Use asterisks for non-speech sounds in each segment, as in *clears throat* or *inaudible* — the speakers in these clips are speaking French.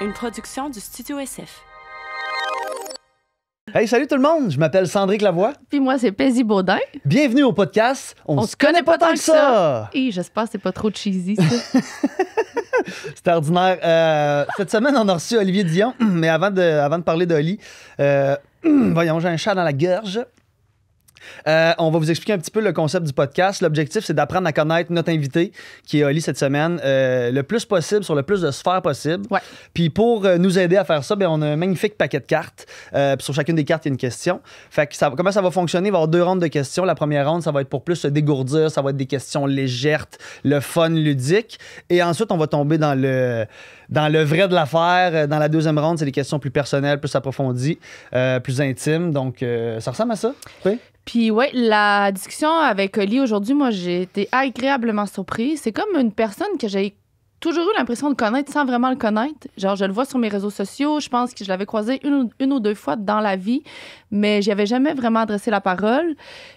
une production du Studio SF. Hey, salut tout le monde, je m'appelle Sandrick Lavoie. Puis moi, c'est Paisy Baudin. Bienvenue au podcast On, se connaît, pas tant que ça. Et j'espère que c'est pas trop cheesy, ça. *laughs* c'est ordinaire. Euh, cette semaine, on a reçu Olivier Dion, *clears throat* mais avant de, avant de parler d'Oli, euh, *clears throat* voyons, j'ai un chat dans la gorge. Euh, on va vous expliquer un petit peu le concept du podcast. L'objectif, c'est d'apprendre à connaître notre invité qui est Oli cette semaine euh, le plus possible sur le plus de sphères possible. Puis pour euh, nous aider à faire ça, ben, on a un magnifique paquet de cartes. sur chacune des cartes, il y a une question. Fait que ça, comment ça va fonctionner? Il va y avoir deux rondes de questions. La première ronde, ça va être pour plus se dégourdir. Ça va être des questions légères, le fun ludique. Et ensuite, on va tomber dans le, dans le vrai de l'affaire. Dans la deuxième ronde, c'est des questions plus personnelles, plus approfondies, plus intimes. Donc, ça ressemble à ça? Oui? Puis ouais, la discussion avec Oli euh, aujourd'hui, moi, j'ai été agréablement surprise. C'est comme une personne que j'ai toujours eu l'impression de connaître sans vraiment le connaître. Genre, je le vois sur mes réseaux sociaux. Je pense que je l'avais croisé une, ou deux fois dans la vie, mais n'y avais jamais vraiment adressé la parole.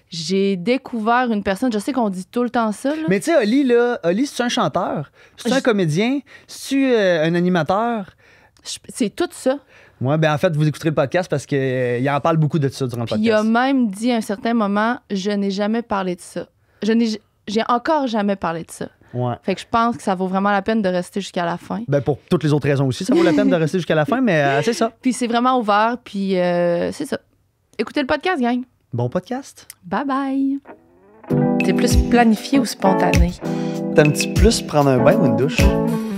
J'ai découvert une personne. Je sais qu'on dit tout le temps ça. Mais tu sais, Oli, là, Oli, c'est un chanteur, c'est es un comédien, c'est es euh, un animateur. C'est tout ça. Oui, ben en fait, vous écouterez le podcast parce qu'il euh, en parle beaucoup de ça durant le podcast. Il a même dit à un certain moment Je n'ai jamais parlé de ça. Je n'ai, j'ai encore jamais parlé de ça. Ouais. Fait que je pense que ça vaut vraiment la peine de rester jusqu'à la fin. Ben pour toutes les autres raisons aussi, ça vaut la peine de rester jusqu'à la fin, mais euh, c'est ça. *laughs* Puis c'est vraiment ouvert, puis euh, c'est ça. Écoutez le podcast, gang. Bon podcast. Bye bye. C'est plus planifié ou spontané? un petit plus prendre un bain ou une douche?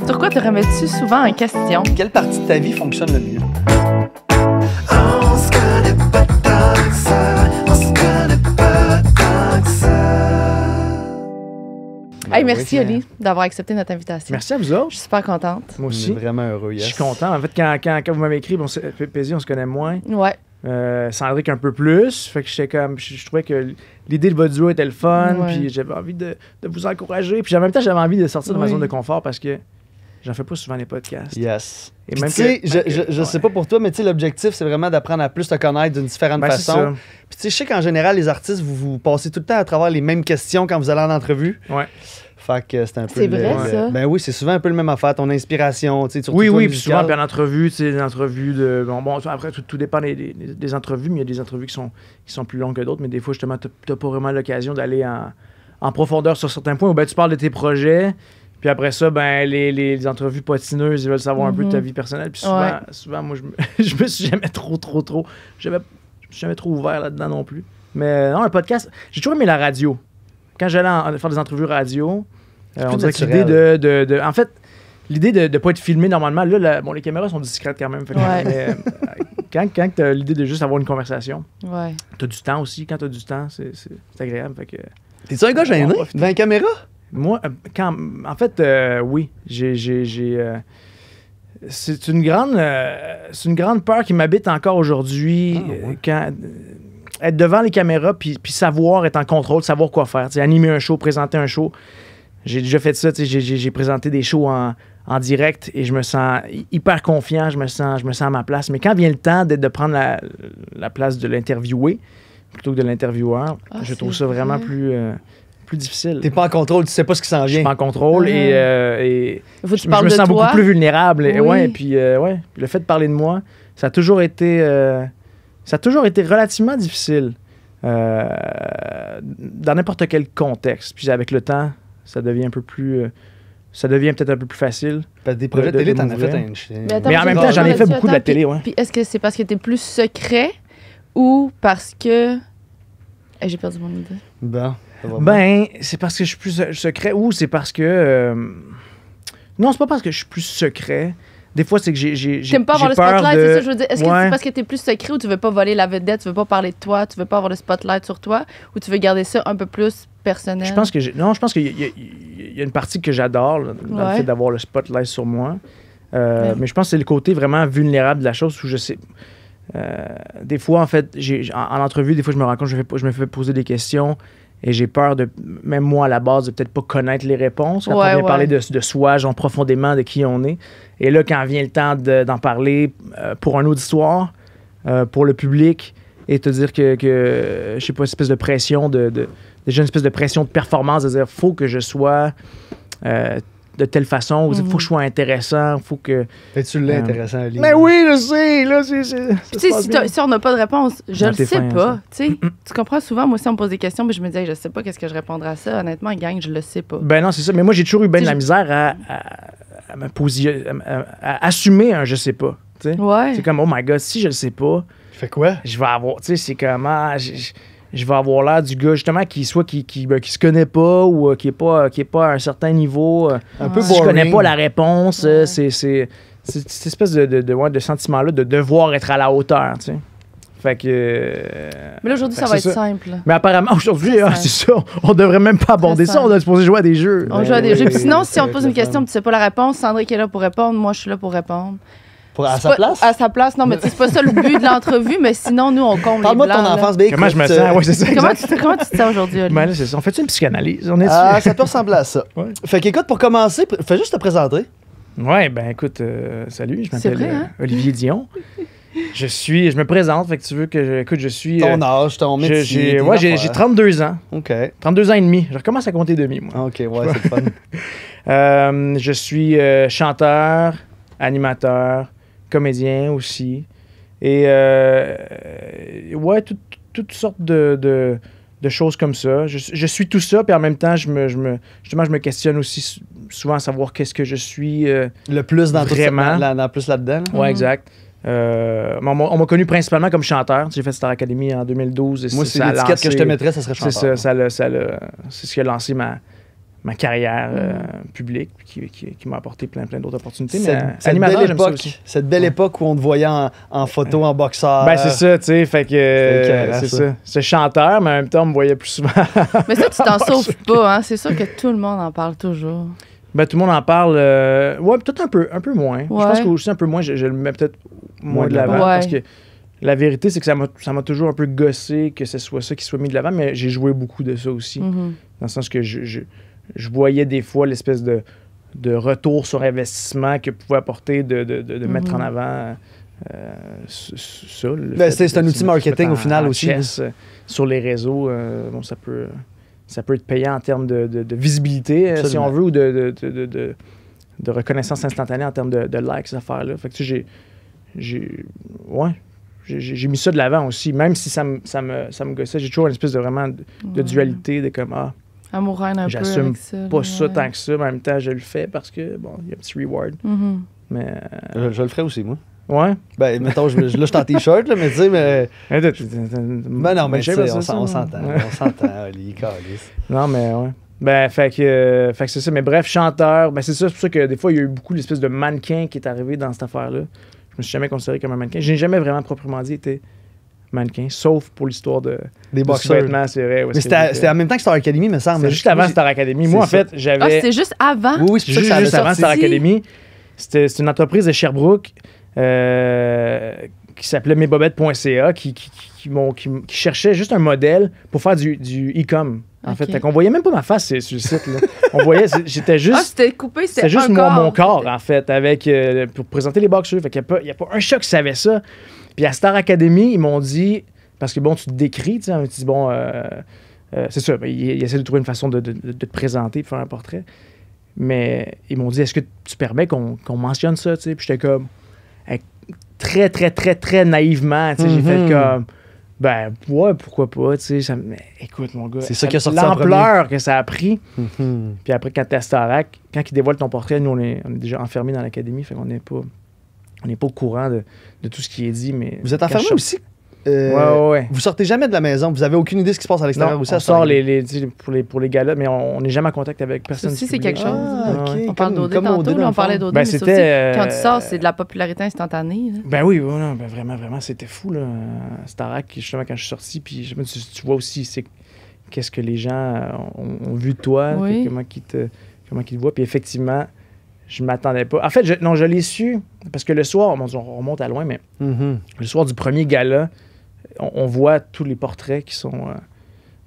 Pourquoi te remets-tu souvent en question? Quelle partie de ta vie fonctionne le mieux? On Hey, ben merci, Oli, hein. d'avoir accepté notre invitation. Merci à vous autres. Je suis super contente. Moi aussi. Je suis vraiment heureux, Je suis content. En fait, quand, vous m'avez écrit, bon, plaisir, on se connaît moins. Ouais. Euh, un peu plus. Fait que comme, je, trouvais que l'idée de votre duo était le fun, puis j'avais envie de, vous encourager, puis en même temps j'avais envie de sortir de ma zone de confort parce que J'en fais pas souvent les podcasts. Yes. Et même si je, je, sais pas pour toi, mais l'objectif, c'est vraiment d'apprendre à plus te connaître d'une différente ben, façon. Puis tu sais, je sais qu'en général, les artistes, vous, vous passez tout le temps à travers les mêmes questions quand vous allez en entrevue. Ouais. Fait que c'est un peu. C'est vrai, ça. Ben oui, c'est souvent un peu le même affaire, ton inspiration, tu sais, Oui, oui, puis souvent, puis en entrevue, tu sais, des entrevues de. Bon, bon après, tout, dépend des, des, entrevues, mais il y a des entrevues qui sont, qui sont plus longues que d'autres, mais des fois, justement, t'as pas vraiment l'occasion d'aller en, en profondeur sur certains points. Ou ben, tu parles de tes projets, puis après ça, ben, les, les, entrevues potineuses, ils veulent savoir un peu de ta mhm. vie personnelle. Puis souvent, moi, je me, *laughs* me suis jamais trop, trop, trop. Je me suis jamais trop ouvert là-dedans non plus. Mais euh, non, un podcast, j'ai toujours aimé la radio. Quand j'allais faire des entrevues radio, euh, on l'idée de, En fait, l'idée de ne pas être filmé normalement, là, bon, les caméras sont discrètes quand même. Euh, quand, quand tu as l'idée de juste avoir une conversation, ouais. tu as du temps aussi. Quand tu as du temps, c'est agréable. T'es-tu un gars gêné devant une caméra? Moi, euh, quand, en fait, euh, oui, j'ai. Euh, c'est une grande, c'est une grande peur qui m'habite encore aujourd'hui. Ah, être devant les caméras puis, puis, savoir être en contrôle, savoir quoi faire, animer un show, présenter un show. J'ai déjà fait ça. J'ai présenté des shows en, direct et je me sens hyper confiant, je me sens, je me sens à ma place. Mais quand vient le temps de, de prendre la, place de l'interviewé plutôt que de l'intervieweur, ah, je trouve ça vraiment plus plus difficile. T'es pas en contrôle, tu sais pas ce qui s'en vient. Je suis pas en contrôle et, mm-hmm. euh, je, me sens beaucoup plus vulnérable. Et, ouais, puis, euh, ouais, le fait de parler de moi, ça a toujours été, euh, ça a toujours été relativement difficile dans n'importe quel contexte. Puis avec le temps, ça devient un peu plus ça devient peut-être un peu plus facile. des projets de, télé, t'en as fait un Mais, en même temps, j'en ai fait beaucoup de la télé, ouais. Puis est-ce que c'est parce que t'es plus secret ou parce que. Eh, j'ai perdu mon idée. Ben, c'est parce que je suis plus euh, secret ou c'est parce que. Euh, non, c'est pas parce que je suis plus secret. Des fois, c'est que j'ai. T'aimes pas avoir le spotlight, c'est ça, je veux dire. Est-ce que c'est parce que t'es plus secret ou tu veux pas voler la vedette, tu veux pas parler de toi, tu veux pas avoir le spotlight sur toi ou tu veux garder ça un peu plus personnel? Je pense que. Non, je pense qu'il y, a une partie que j'adore dans le fait d'avoir le spotlight sur moi. Euh, mais je pense que c'est le côté vraiment vulnérable de la chose où je sais. des fois, en fait, en, en, entrevue, des fois, je me rends compte, je me fais poser des questions et j'ai peur de, même moi à la base, de peut-être pas connaître les réponses. Quand on vient parler de, soi, genre profondément de qui on est. Et là, quand vient le temps d'en parler euh, pour un auditoire, euh, pour le public, et te dire que, que je sais pas, une espèce de pression, de, de, déjà une espèce de pression de performance, de dire, faut que je sois. Euh, de telle façon. Il faut que je mm-hmm. sois intéressant. faut que. tu euh, Mais oui, je sais. Là, c'est. Tu sais, si, on n'a pas de réponse, je le sais pas. Tu comprends souvent, moi, si on me pose des questions, mais je me disais je sais pas qu'est-ce que je répondrai à ça. Honnêtement, gang, je le sais pas. Ben non, c'est ça. Mais moi, j'ai toujours eu bien de la misère à, me poser, à, assumer un je sais pas. tu sais. C'est comme, oh my god, si je le sais pas. Tu fais quoi? Je vais avoir. Tu sais, c'est comment. Ah, je vais avoir l'air du gars justement qui soit qui, ben, se connaît pas ou euh, qui est pas qui est pas à un certain niveau. Euh, un peu je connais pas la réponse, euh, c'est cette espèce de, de, de, sentiment là de devoir être à la hauteur, Fait que. Mais là, aujourd'hui, ça va être simple. Mais apparemment, aujourd'hui, hein, c'est ça. On devrait même pas aborder ça. On doit se poser jouer à des jeux. On joue des ben jeux. sinon, si on pose une question, tu sais pas la réponse, Sandrine est là pour répondre. Moi, je suis là pour répondre à sa place? À sa place, non, mais c'est pas ça le but de l'entrevue, mais sinon, nous, on compte Parle-moi de ton enfance, Comment je me sens? Ouais, c'est ça, comment, tu, te sens aujourd'hui, Olivier? Ben là, c'est On fait une psychanalyse? ah, ça peut ressembler à ça. Fait Fait qu'écoute, pour commencer, fais juste te présenter. Ouais, ben écoute, euh, salut, je m'appelle euh, hein? Olivier Dion. je suis, je me présente, fait que tu veux que écoute, je suis. Ton euh, âge, ton métier. J'ai, ouais, j'ai, 32 ans. OK. 32 ans et demi. Je recommence à compter demi, moi. OK, ouais, c'est fun. *laughs* je suis chanteur, animateur, comédien aussi. Et euh, ouais, toutes sortes de, de, de, choses comme ça. Je, je, suis tout ça, puis en même temps, je me, je me, justement, je me questionne aussi souvent à savoir qu'est-ce que je suis. Euh, le plus dans vraiment. tout ça, dans, plus là-dedans. Ouais, mhm. exact. Euh, on m'a connu principalement comme chanteur. J'ai fait Star Academy en 2012. Et Moi, c'est l'étiquette que je te mettrais, ça serait chanteur. C'est ça c'est ce qui a lancé ma, ma carrière euh, publique qui, m'a apporté plein, plein d'autres opportunités. Cette, belle euh, époque, cette belle époque où on te voyait en, photo, en boxeur. Ben, c'est ça, tu sais. Fait que c'est euh, chanteur, mais en même temps, on me voyait plus souvent. *laughs* mais ça, tu t'en sauves pas, hein. C'est sûr que tout le monde en parle toujours. Ben, tout le monde en parle. ouais, peut-être un peu, un peu moins. Je pense qu'aussi un peu moins, je, le mets peut-être moins, de l'avant. Parce que la vérité, c'est que ça m'a toujours un peu gossé que ce soit ça qui soit mis de l'avant, mais j'ai joué beaucoup de ça aussi. Mm-hmm. Dans le sens que je voyais des fois l'espèce de, de, retour sur investissement que pouvait apporter de, mettre en mhm. avant euh, ça. Ben, c'est un outil marketing au final aussi. Hein. Euh, sur les réseaux, euh, bon, ça peut ça peut être payant en termes de, visibilité, si on veut, ou de, de, reconnaissance instantanée en termes de, likes, ces affaires-là. Fait que tu j'ai. Ouais. J'ai mis ça de l'avant aussi, même si ça me, ça me, ça gossait. J'ai toujours une espèce de vraiment de, dualité, de comme, ah, J'assume pas ça tant que ça, mais en même temps, je le fais parce que, bon, il y a un petit reward. Mm-hmm. Mais. je, le ferai aussi, moi. Euh, ouais. Ben, mettons, je, là, je suis en t-shirt, mais tu sais, mais. *laughs* ben non, mais sais, on s'entend. On s'entend, Oli, *laughs* Non, mais ouais. Ben, fait que, euh, que c'est ça. Mais bref, chanteur, ben c'est ça, c'est pour ça que des fois, il y a eu beaucoup l'espèce de mannequin qui est arrivé dans cette affaire-là. Je me suis jamais considéré comme un mannequin. Je n'ai jamais vraiment proprement dit été mannequin, sauf pour l'histoire de des boxeurs. c'est vrai. Mais c'était en même temps que Star Academy, me semble. juste avant Star Academy. Moi, en fait, j'avais. Ah, c'était juste avant. Oui, oui, c'est juste, avant Star Academy. C'était une entreprise de Sherbrooke euh, qui s'appelait mesbobettes.ca qui, cherchait juste un modèle pour faire du, du e-com. En fait, on voyait même pas ma face sur le site. On voyait, j'étais ah, juste. Ah, c'était coupé, c'était juste mon, corps. mon corps, en fait, avec, euh, pour présenter les boxeurs. Fait qu'il n'y a, a, pas un chat qui savait ça. Puis à Star Academy, ils m'ont dit, parce que bon, tu te décris, tu sais, bon, euh, euh, c'est ça, ils, essaient de trouver une façon de, te présenter, de faire un portrait. Mais ils m'ont dit, est-ce que tu permets qu'on mentionne ça, tu sais? Puis j'étais comme, très, très, très, très naïvement, tu sais, j'ai fait mm-hmm. comme, ben, ouais, pourquoi pas, tu sais. écoute, mon gars. C'est ça qui L'ampleur que ça a pris. Mm-hmm. Puis après, quand t'es à quand ils dévoilent ton portrait, nous, on est, déjà enfermés dans l'académie, fait qu'on n'est pas on n'est pas au courant de, tout ce qui est dit, mais. Vous êtes enfermé aussi? Oui, euh, oui, Vous sortez jamais de la maison, vous avez aucune idée de ce qui se passe à l'extérieur aussi. On sort les, les, pour les pour mais on n'est jamais en contact avec personne. Si c'est quelque chose. Ah, on parle d'OD tantôt, on parlait d'OD. Ben, Quand tu euh, sors, c'est de la popularité instantanée. Ben oui, ben vraiment, vraiment, c'était fou. Là. Starac, justement, quand je suis sorti, puis tu vois aussi c'est qu'est-ce que les gens ont, vu de toi, comment ils te, comment ils te voient. Puis effectivement, je m'attendais pas. En fait, je, non, je l'ai su parce que le soir, on remonte à loin, mais mm-hmm. le soir du premier gala, on, voit tous les portraits qui sont. Euh,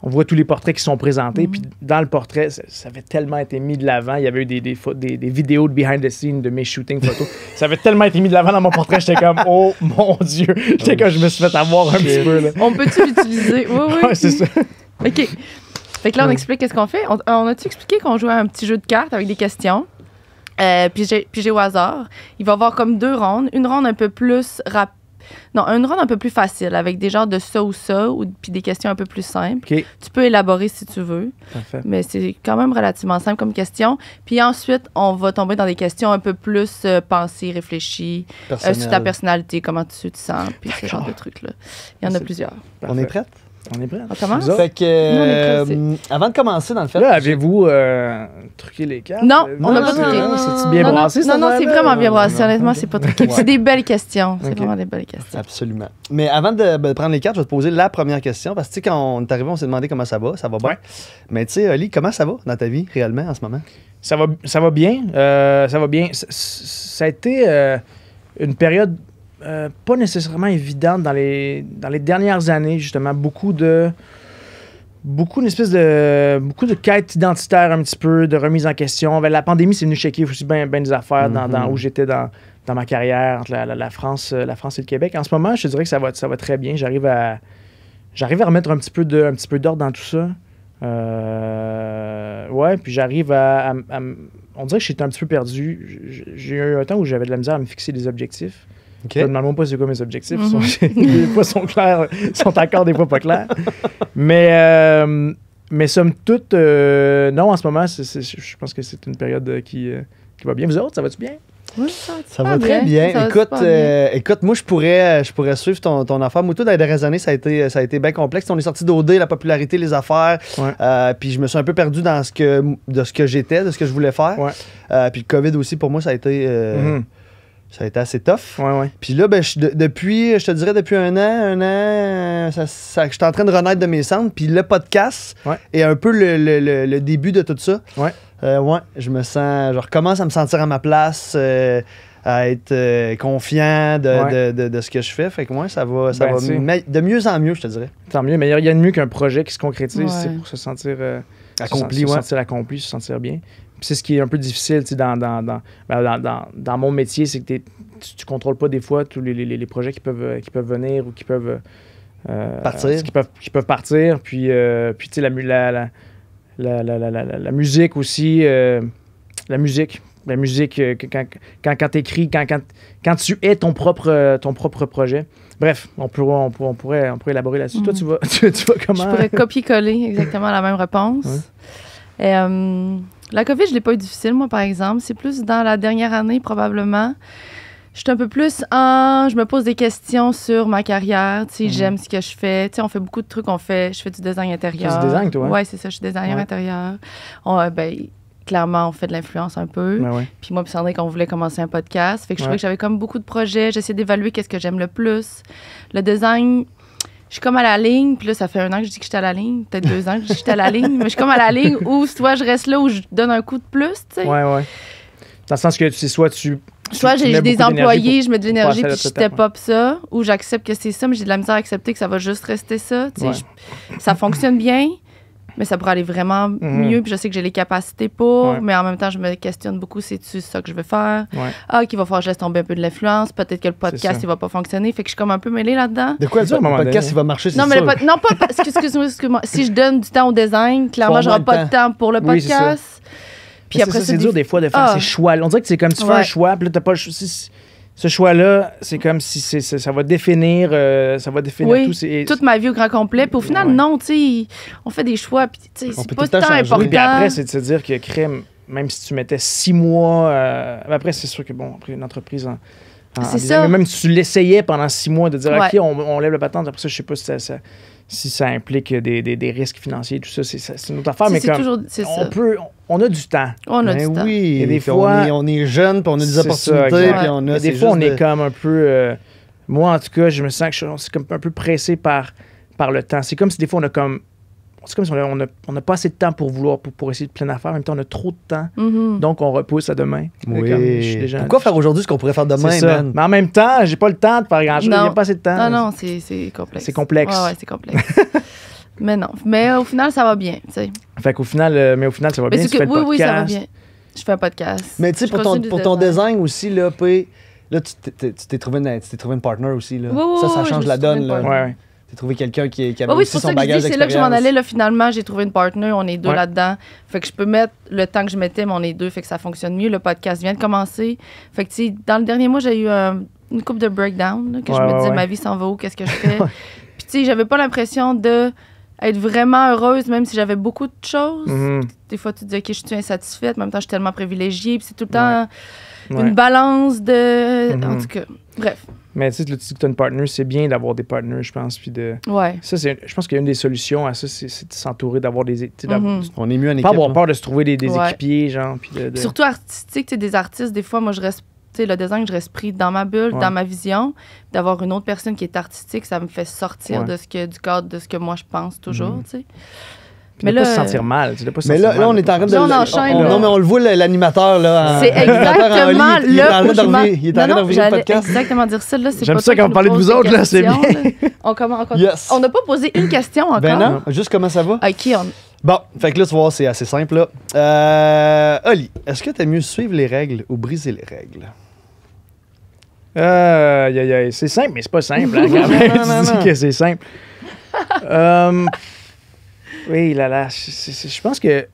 on voit tous les portraits qui sont présentés. Mm-hmm. Puis dans le portrait, ça, avait tellement été mis de l'avant. Il y avait eu des, des, vidéos de behind the scenes de mes shooting photos. *laughs* ça avait tellement été mis de l'avant dans mon portrait. J'étais comme, oh mon Dieu. Oh, j'étais comme, je me suis fait avoir un petit peu. On peut-tu l'utiliser? Oui, oui. c'est ça. OK. Fait que là, on explique qu'est-ce qu'on fait. On, on a-tu expliqué qu'on jouait à un petit jeu de cartes avec des questions? Euh, puis j'ai au hasard. Il va y avoir comme deux rondes. Une ronde un peu plus rapide. Non, une ronde un peu plus facile, avec des genres de ça ou ça, ou puis des questions un peu plus simples. Tu peux élaborer si tu veux, Parfait. mais c'est quand même relativement simple comme question. Puis ensuite, on va tomber dans des questions un peu plus euh, pensées, réfléchies, euh, sur ta personnalité, comment tu te sens, puis ce genre de trucs-là. Il y en a plusieurs. On est prêts on est prêt. On commence? Fait euh, avant de commencer, dans le fait. avez-vous euh, truqué les cartes? Non, euh, on n'a pas truqué. C'est bien non, brassé, Non, non, c'est vraiment bien brassé. Honnêtement, c'est pas truqué. C'est des belles questions. C'est vraiment des belles questions. Absolument. Mais avant ben, de, prendre les cartes, je vais te poser la première question. Parce que, tu sais, quand on est arrivé, on s'est demandé comment ça va. Ça va bien. Mais, tu sais, Oli, comment ça va dans ta vie, réellement, en ce moment? Ça va, ça va bien. ça va bien. ça a été une période euh, pas nécessairement évidente dans les, dans les dernières années, justement. Beaucoup de. Beaucoup une de beaucoup de quête identitaire un petit peu, de remise en question. Ben, la pandémie, c'est venu checker aussi bien ben des affaires mm-hmm. où j'étais dans, dans ma carrière entre la, France, euh, la France et le Québec. En ce moment, je dirais que ça va, ça va très bien. J'arrive à j'arrive à remettre un petit peu d'ordre dans tout ça. Euh, ouais, puis j'arrive à, On dirait que j'étais un petit peu perdu. J'ai eu un temps où j'avais de la misère à me fixer des objectifs. Okay. me pas c'est quoi mes objectifs. Mhm. *laughs* sont clairs, euh, sont encore des fois pas clairs. Mais, euh, mais somme toute, euh, non, en ce moment, je pense que c'est une période qui, va bien. Vous autres, ça va-tu bien? Oui, ça, va très bien. écoute, moi, je pourrais, je pourrais suivre ton, ton affaire. Moutou, dans les dernières années, ça a été, ça a été bien complexe. On est sorti d'OD, la popularité, les affaires. puis je me suis un peu perdu dans ce que, de ce que j'étais, de ce que je voulais faire. puis le COVID aussi, pour moi, ça a été. Mhm. Ça a été assez tough. Ouais, ouais. Puis là, ben, je, depuis, je te dirais, depuis un an, un an, euh, ça, je suis en train de renaître de mes cendres. Puis le podcast est un peu le, début de tout ça. Euh, ouais. je me sens, je recommence à me sentir à ma place. Euh, à être confiant de, ce que je fais. Fait que moi, ça va, ça ben, de mieux en mieux, je te dirais. Tant mieux, mais il y a de mieux qu'un projet qui se concrétise pour se sentir, accompli, se sentir accompli, se sentir bien c'est ce qui est un peu difficile dans, dans, ben, dans, dans, dans mon métier, c'est que tu, tu contrôles pas des fois tous les, les, les, projets qui peuvent, euh, qui peuvent venir ou qui peuvent. Euh, euh, partir. qui, peuvent, qui peuvent partir. Puis, puis tu sais, la, la, la, la, musique aussi. la musique. La musique, quand, quand, quand tu écris, quand, quand, quand, tu es ton propre, ton propre projet. Bref, on, peut, on, pourrait, on pourrait élaborer là-dessus. Toi, mhm. tu vas, *laughs* tu, vas comment? Je pourrais copier-coller exactement la même réponse. Et, la COVID, je l'ai pas eu difficile, moi, par exemple. C'est plus dans la dernière année, probablement. Je suis un peu plus en. Je me pose des questions sur ma carrière. Tu sais, mhm. j'aime ce que je fais. Tu sais, on fait beaucoup de trucs. On fait, je fais du design intérieur. Tu design, toi? Hein? Oui, c'est ça. Je suis designer intérieur. On, euh, ben, clairement, on fait de l'influence un peu. Ben puis moi, puis Sandrine, qu'on voulait commencer un podcast. Fait que je trouvais que j'avais comme beaucoup de projets. J'essayais d'évaluer qu'est-ce que j'aime le plus. Le design, je suis comme à la ligne, puis là, ça fait un an que je dis que j'étais à la ligne, peut-être deux ans que je suis à la ligne, mais je suis comme à la ligne où soit je reste là ou je donne un coup de plus, tu sais. Ouais, ouais. Dans le sens que tu sais soit tu. Soit j'ai des employés, je mets de l'énergie, puis je step up ça, ou j'accepte que c'est ça, mais j'ai de la misère à accepter que ça va juste rester ça. Tu sais, ça fonctionne bien, mais ça pourrait aller vraiment mhm. mieux, puis je sais que j'ai les capacités pour, mais en même temps, je me questionne beaucoup, c'est-tu ça que je veux faire? Ah, qu'il va falloir que je laisse tomber un peu de l'influence, peut-être que le podcast, il va pas fonctionner, fait que je suis comme un peu mêlée là-dedans. De quoi dire, le podcast, il va marcher, non, mais sûr. non, pas, excuse-moi, excuse-moi, si je donne du temps au design, clairement, j'aurai pas de temps pour le podcast. puis après, c'est dur des fois de faire ces ah. choix. On dirait que c'est comme tu fais un choix, puis là, t'as pas choix ce choix-là, c'est comme si c'est, ça, va définir, euh, ça va définir oui, tout. toute ma vie au grand complet. Puis au final, non, tu on fait des choix, puis tu c'est pas tant important. puis après, c'est de se dire que crème, même si tu mettais six mois, euh, après, c'est sûr que bon, après une entreprise en, en, ça. même si tu l'essayais pendant six mois de dire, OK, on, lève le patent, après ça, je sais pas si ça, ça si ça implique des, des, risques financiers, tout ça, c'est une autre affaire. mais comme, toujours, on ça. peut, on, a du temps. On a du ben temps. Oui, des fois, on est, jeune, puis on a des opportunités, ça, puis on a. Des fois, on est comme un peu. Euh, moi, en tout cas, je me sens que comme un peu pressé par, par le temps. C'est comme si des fois, on a comme c'est comme si on n'a on pas assez de temps pour vouloir, pour, essayer de plein affaire En même temps, on a trop de temps. Mm-hmm. Donc, on repousse à demain. Pourquoi faire aujourd'hui ce qu'on pourrait faire demain, Mais en même temps, j'ai pas le temps de faire grand-chose. Il n'y a pas assez de temps. Non, non, c'est complexe. C'est complexe. Ouais, c'est complexe. *laughs* mais non. Mais au final, ça va bien, tu Fait final, euh, mais au final, ça va bien. oui, le podcast. oui, ça va bien. Je fais un podcast. Mais tu sais, pour, ton, pour ton design aussi, là, tu t'es trouvé, une, tu trouvé une partner aussi, là. ça, ça change la donne, Ouais, j'ai trouvé quelqu'un qui, qui avait de aussi son bagage C'est là que je m'en allais. finalement, j'ai trouvé une partenaire. On est deux là-dedans. Fait que je peux mettre le temps que je mettais, mais on est deux. Fait que ça fonctionne mieux. Le podcast vient de commencer. Fait que, tu dans le dernier mois, j'ai eu euh, une coupe de breakdown que je me disais, ma vie s'en va où? Qu'est-ce que je *laughs* fais? Puis, tu sais, j'avais pas l'impression de être vraiment heureuse, même si j'avais beaucoup de choses. Mhm. Des fois, tu te dis, OK, je suis insatisfaite. En même temps, je suis tellement privilégiée. c'est tout le temps une balance de. En mhm. tout cas. Bref. Mais tu sais, tu dis tu as une partner, c'est bien d'avoir des partners, je pense. Puis de... Ouais. Ça, je pense qu'il y a une des solutions à ça, c'est, de s'entourer d'avoir des. Mm-hmm. On est mieux en équipe. Pas avoir peur de se trouver des, des équipiers, genre. Puis de, Surtout artistique, des artistes, des fois, moi, je reste. le design, je reste pris dans ma bulle, dans ma vision. D'avoir une autre personne qui est artistique, ça me fait sortir de ce que, du cadre de ce que moi je pense toujours, mm-hmm. tu sais. Tu ne dois pas se sentir mal. Tu dois pas se mais sentir là, mal, là, on est en train de. On enchaîne. non, mais on le voit, l'animateur, là. C'est exactement là. Il est en train de revenir. Il est en train de revenir le podcast. exactement dire ça, J'aime ça quand vous parlez de vous autres, là. C'est bien. On commence On n'a pas posé une question encore. Ben non, juste comment ça va. OK, on. Bon, fait que là, tu vois, c'est assez simple. Là. Euh, Oli, est-ce que t'aimes mieux suivre les règles ou briser les règles? Euh, c'est simple, mais c'est pas simple. Hein, *laughs* quand même, non, non, non, tu dis que c'est simple. euh, oui, là, là, je pense que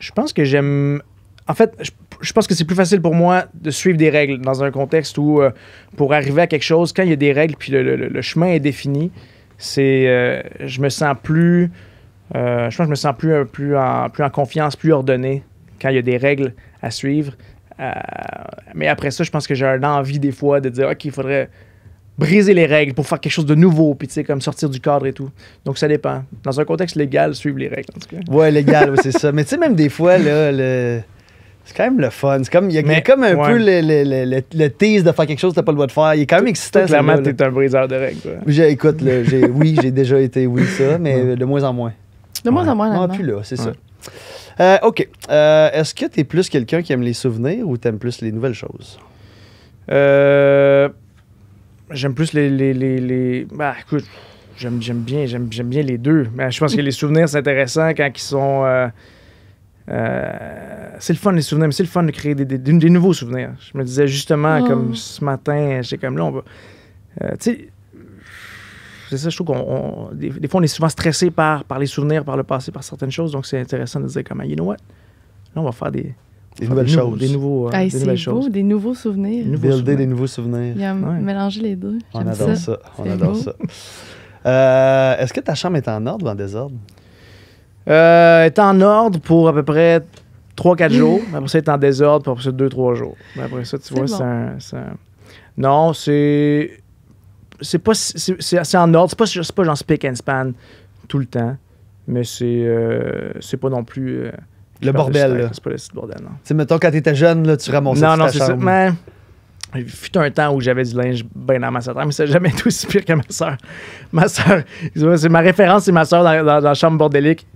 je pense que j'aime. En fait, je, pense que c'est plus facile pour moi de suivre des règles dans un contexte où, euh, pour arriver à quelque chose, quand il y a des règles puis le, chemin est défini, c'est, euh, je me sens plus, euh, je pense je me sens plus, plus, en, plus en confiance, plus ordonné quand il y a des règles à suivre. mais après ça, je pense que j'ai un envie des fois de dire, ok, il faudrait briser les règles pour faire quelque chose de nouveau, puis tu sais, comme sortir du cadre et tout. Donc ça dépend. Dans un contexte légal, suivre les règles, en tout cas. Ouais, légal, c'est ça. Mais tu sais, même des fois, là, le... c'est quand même le fun. C'est comme, il y a comme un peu le, le, le, tease de faire quelque chose que t'as pas le droit de faire. Il est quand même excitant. clairement, t'es un briseur de règles, quoi. Écoute, là, oui, j'ai déjà été oui ça, mais de moins en moins. De moins en moins, là. Ah, plus là, c'est ça. Euh, OK. Euh, est-ce que t'es plus quelqu'un qui aime les souvenirs ou t'aimes plus les nouvelles choses? Euh... J'aime plus les. les, les, Bah, écoute, j'aime, j'aime bien, j'aime, bien les deux. Mais je pense que les *laughs* souvenirs, c'est intéressant quand ils sont. Euh, euh, c'est le fun, les souvenirs, mais c'est le fun de créer des, nouveaux souvenirs. Je me disais justement, ah. comme ce matin, j'étais comme là, on va. Euh, tu sais, c'est ça, je trouve qu'on. des, fois, on est souvent stressé par, par les souvenirs, par le passé, par certaines choses. Donc, c'est intéressant de dire, comme, you know what? Là, on va faire des, des nouvelles choses. Des, nouveaux, euh, ah, des Des nouveaux souvenirs. Des Builder des nouveaux souvenirs. Il y a les deux. On adore ça. On adore ça. Euh, est-ce que ta chambre est en ordre ou en désordre? Euh, est en ordre pour à peu près 3-4 *laughs* jours. Après ça, est en désordre pour après ça 2-3 jours. Après ça, tu vois, c'est un, Non, c'est. C'est pas. C'est en ordre. C'est pas, pas genre speak and span tout le temps. Mais c'est. c'est pas non plus. Le bordel, là. C'est pas le bordel, non. Tu mettons, quand t'étais jeune, là, tu ramassais Non, non, c'est ça. Mais il fut un temps où j'avais du linge bien dans ma mais ça jamais *laughs* tout aussi pire que ma soeur. Ma soeur, c'est ma référence, c'est ma soeur dans, la chambre bordélique.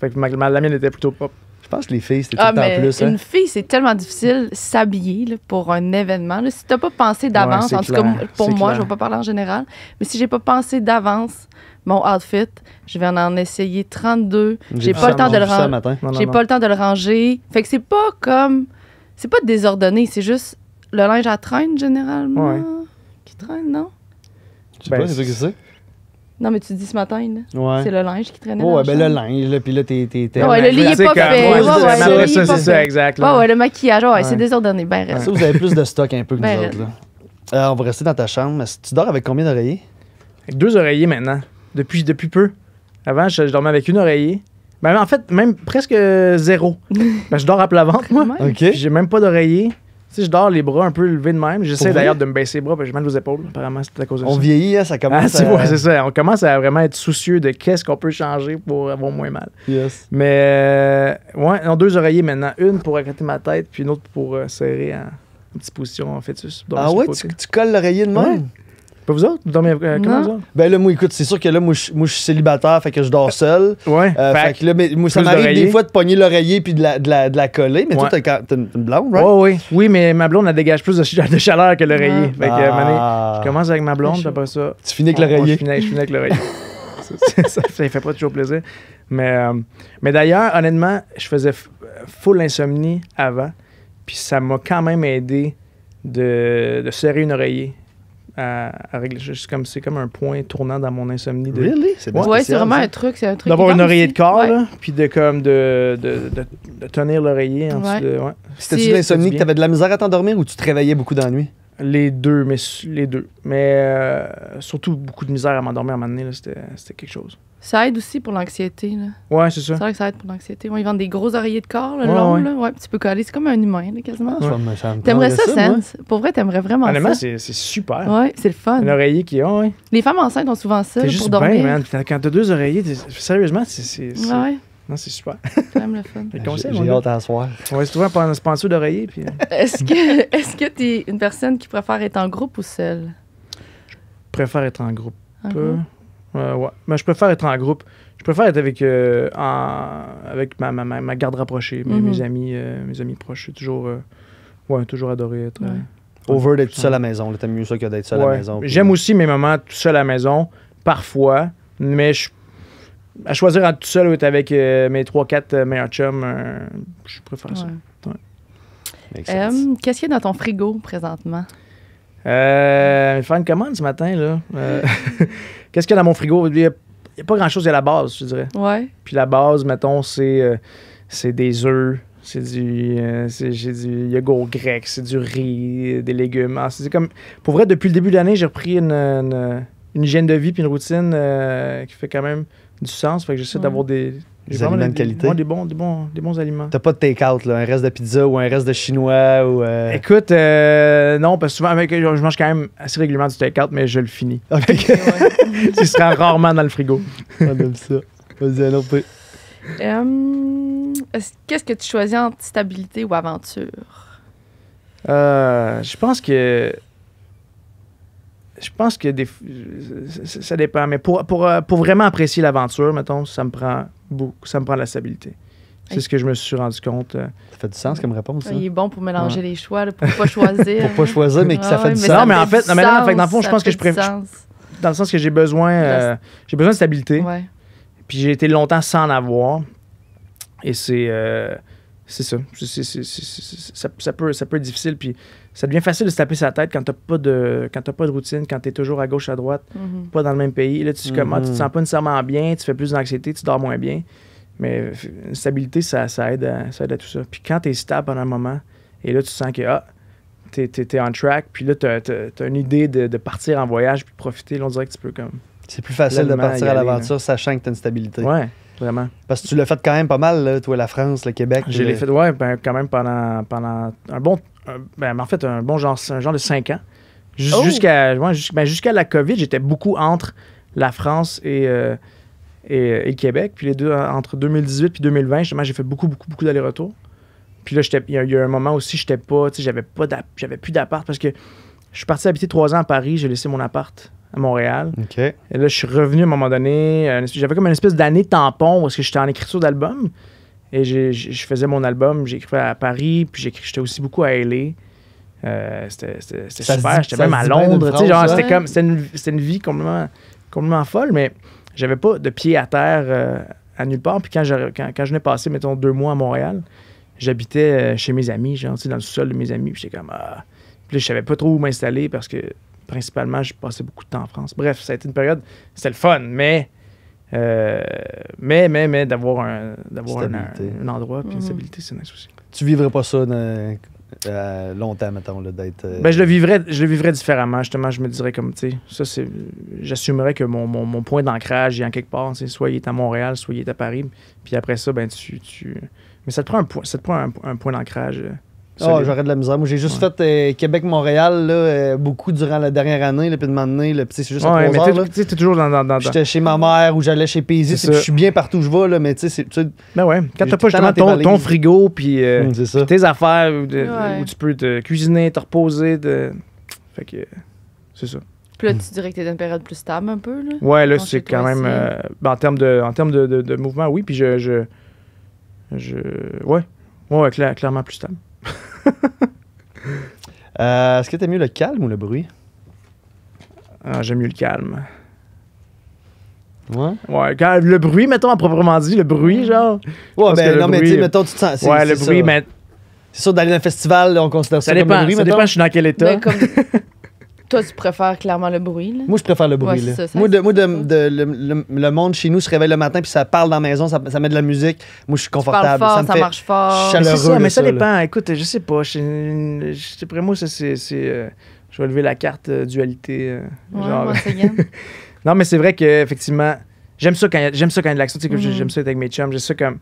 Fait que la mienne était plutôt pas... Je pense que les filles, c'était tout ah, plus. Hein. Une fille, c'est tellement difficile s'habiller pour un événement. Là, si t'as pas pensé d'avance, en tout cas, pour moi, je vais pas parler en général, mais si j'ai pas pensé d'avance mon outfit. Je vais en essayer 32. J'ai pas le temps de le ranger. J'ai pas le temps de le ranger. Fait que c'est pas comme. C'est pas désordonné, c'est juste le linge à traîne généralement. Qui traîne, non? Tu sais pas, ben, c'est ça que c'est. Non, mais tu dis ce matin, Ouais. C'est le linge qui traînait. Oh, ouais, ben le linge, là, puis là, t'es. t'es ouais, le lit est pas hein. fait. Ouais, c'est ça, exactement. le maquillage, ouais, c'est désordonné. Ben, Ça, vous avez plus de stock un peu que nous ben, autres, là. Euh, on va rester dans ta chambre. Tu dors avec combien d'oreillers? Avec deux oreillers maintenant depuis, depuis peu. Avant, je, dormais avec une oreiller. Ben, en fait, même presque euh, zéro. *laughs* Ben, je dors à plat ventre, moi. J'ai même pas d'oreiller. Si je dors les bras un peu levés de même. J'essaie d'ailleurs de me baisser les bras, parce que j'ai mal aux épaules. Apparemment, c'est à cause de on ça. On vieillit, hein, ça ah, commence à... c'est ça. On commence à vraiment être soucieux de qu'est-ce qu'on peut changer pour avoir moins mal. Yes. Mais, euh, ouais, on deux oreillers maintenant. Une pour accoter ma tête, puis une autre pour euh, serrer en, petite position en fœtus. Ah ouais, tu, colles l'oreiller de même? vous autres? Vous comment euh, vous Ben là, moi, écoute, c'est sûr que là, moi, je suis célibataire, fait que je dors seul. Ouais. Euh, fait, que là, moi, ça m'arrive des fois de pogner l'oreiller puis de la, de, la, de la coller, mais tu toi, t'as, une blonde, right? Oui, oui. Oui, mais ma blonde, elle dégage plus de, chaleur que l'oreiller. Ah. Fait que, mané, je commence avec ma blonde, ah. après ça. Tu finis avec ah, l'oreiller? Je finis, avec l'oreiller. *laughs* ça, ça, ça fait pas toujours plaisir. Mais, euh, d'ailleurs, honnêtement, je faisais full insomnie avant, puis ça m'a quand même aidé de serrer une oreiller à, régler. C'est comme, un point tournant dans mon insomnie. De... C'est vraiment un truc. un D'avoir une oreiller de corps, puis de, comme, de, de, tenir l'oreiller. C'était-tu l'insomnie que tu avais de la misère à t'endormir ou tu te réveillais beaucoup nuit les deux, mais les deux. Mais euh, surtout beaucoup de misère à m'endormir à un moment donné, c'était quelque chose. Ça aide aussi pour l'anxiété. Oui, c'est ça. C'est vrai que ça aide pour l'anxiété. ils vendent des gros oreillers de corps, là, ouais, longs, Là. ouais tu peux coller. C'est comme un humain, quasiment. Ah, t'aimerais ça, Sense? Pour vrai, t'aimerais vraiment ça. c'est super. Oui, c'est le fun. Un oreiller qui a, ah, Les femmes enceintes ont souvent ça pour dormir. Bien, Quand t'as deux oreillers, sérieusement, c'est. Non, c'est super. *laughs* C'est quand même le fun. J'ai hâte On va souvent trouver un d'oreiller. Puis... Euh. Est-ce que est tu es une personne qui préfère être en groupe ou seule? Je préfère être en groupe. Euh, ouais. Mais je préfère être en groupe. Je préfère être avec, euh, en, avec ma, ma, ma, garde rapprochée, mes, mhm. amis, mes amis proches. J'ai toujours, ouais, toujours adoré être. Over d'être tout seul à la maison. T'aimes mieux ça que d'être seul à la maison. J'aime aussi mes moments tout seul à la maison, parfois, mais je à choisir entre tout seul ou être avec euh, mes 3-4 euh, meilleurs chums, euh, je préfère ça. Qu'est-ce qu'il y a dans ton frigo présentement? vais faire une commande ce matin, là. *laughs* *laughs* Qu'est-ce qu'il y a dans mon frigo? Il n'y a, pas grand-chose, il y a la base, je dirais. Ouais. Puis la base, mettons, c'est des œufs, c'est du, euh, du yogourt grec, c'est du riz, des légumes. Ah, c'est comme, pour vrai, depuis le début de l'année, j'ai repris une, une, hygiène de vie puis une routine qui fait quand même du sens. Fait que j'essaie d'avoir des. Des aliments de qualité. Des, bons, des, bons, des bons aliments. T'as pas de take-out, un reste de pizza ou un reste de chinois ou. Euh, Écoute, euh, non, parce que souvent, avec, je, mange quand même assez régulièrement du take-out, mais je le finis. Tu *laughs* rarement dans le frigo. On ah, aime ça. Vas-y, un hum, Qu'est-ce que tu choisis entre stabilité ou aventure? Euh, je pense que je pense que ça, dépend. Mais pour, pour, euh, pour vraiment apprécier l'aventure, mettons, ça me prend beaucoup, ça me prend de la stabilité. C'est ce que je me suis rendu compte. Euh. Ça fait du sens comme réponse. Il est bon pour mélanger les choix, pour pour pas choisir. *laughs* pour pas choisir, mais ça fait du mais sens. Non, mais en fait, non, dans le fond, je pense que je préfère. Dans le sens que j'ai besoin, euh, j'ai besoin de stabilité. Ouais. Puis j'ai été longtemps sans en avoir. Et c'est c'est ça. ça, peut, être difficile. Puis ça devient facile de se taper sa tête quand t'as pas de quand pas de routine, quand t'es toujours à gauche, à droite, mm-hmm. pas dans le même pays. là, tu, ah, tu te mm-hmm. sens pas nécessairement bien, tu fais plus d'anxiété, tu dors moins bien. Mais une stabilité, ça, aide, à, tout ça. Puis quand t'es stable pendant un moment, et là, tu sens que ah, t'es on track, puis là, t'as as, une idée de, partir en voyage, puis profiter. on dirait que tu peux comme. C'est plus facile de partir à l'aventure, sachant que t'as une stabilité. Ouais vraiment. Parce que tu l'as fait quand même pas mal, toi, la France, le Québec. J'ai les fait, ouais, ben, quand même pendant, pendant un bon. ben, en fait, un bon genre, genre de 5 ans. Oh! Ben, jusqu'à la COVID, j'étais beaucoup entre la France et, euh, et, Québec. Puis les deux, entre 2018 puis 2020, j'ai fait beaucoup, beaucoup, beaucoup d'allers-retours. Puis là, il y, a un moment aussi, j'étais pas, j'avais pas j'avais plus d'appart parce que je suis parti habiter trois ans à Paris, j'ai laissé mon appart à Montréal. Et là, je suis revenu à un moment donné. J'avais comme une espèce d'année tampon parce que j'étais en écriture d'album. Et je faisais mon album, j'écrivais à Paris, puis j'étais aussi beaucoup à LA. Euh, c'était super. J'étais même à Londres. C'était comme c'était une, vie complètement, complètement folle, mais j'avais pas de pied à terre euh, à nulle part. Puis quand je, quand, je venais passer, mettons, deux mois à Montréal, j'habitais euh, chez mes amis, genre, dans le sous sol de mes amis. Puis j'étais comme. Ah. Puis je savais pas trop où m'installer parce que principalement, j'ai passé beaucoup de temps en France. Bref, ça a été une période, c'est le fun, mais, euh, mais, mais, mais d'avoir un, d'avoir un, endroit, puis une mhm. stabilité, c'est un souci. Tu vivrais pas ça euh, euh, longtemps, mettons, d'être. Ben, je le vivrais, je le vivrais différemment. Justement, je me dirais comme, tu sais, ça, c'est. J'assumerais que mon, point d'ancrage, est en quelque part. Soit il est à Montréal, soit il est à Paris. Puis après ça, ben, tu. Mais ça te prend un, ça te prend un, un point d'ancrage. Oh, j'aurais de la misère. Moi, j'ai juste fait euh, Québec-Montréal euh, beaucoup durant la dernière année. puis de m'amener, c'est juste ouais, à 3 heures. Tu sais, toujours dans. dans, dans J'étais chez ma mère ou j'allais chez Paisy. Je suis bien partout où je vais, là, mais tu sais. Ben ouais. Quand t'as pas justement ton, ton, frigo, euh, mm, puis tes affaires où tu peux te cuisiner, te reposer. De... Fait que. C'est ça. Puis là, tu dirais que t'es dans une période plus stable un peu, là? Ouais, là, c'est quand même. Ben, en termes de, en termes de, de, mouvement, oui. Puis je. je, je... Ouais. Ouais, clairement plus stable. *laughs* Euh, est-ce que t'aimes mieux le calme ou le bruit? Ah, j'aime mieux le calme. Ouais. Ouais, le bruit, mettons, à proprement dit, le bruit, genre. Ouais, ben, non, mais tu mettons, tu te sens. Ouais, le bruit, mais. C'est sûr, d'aller dans un festival, on considère ça, comme le bruit, Ça dépend, je suis dans quel état. Mais ben, comme... *laughs* Toi, tu préfères clairement le bruit. Là. Moi, je préfère le bruit. là. moi, de, moi de, le, monde chez nous se réveille le matin puis ça parle dans la maison, ça, ça met de la musique. Moi, je suis confortable. ça, marche fort. mais ça, mais ça, dépend. Écoute, je sais pas. Après moi, ça, c'est. Euh, je vais lever la carte euh, dualité. Euh, genre. *laughs* non, mais c'est vrai qu'effectivement, j'aime ça quand j'aime ça quand il y a de l'action. Mm-hmm. J'aime ça avec mes chums. J'aime ça comme.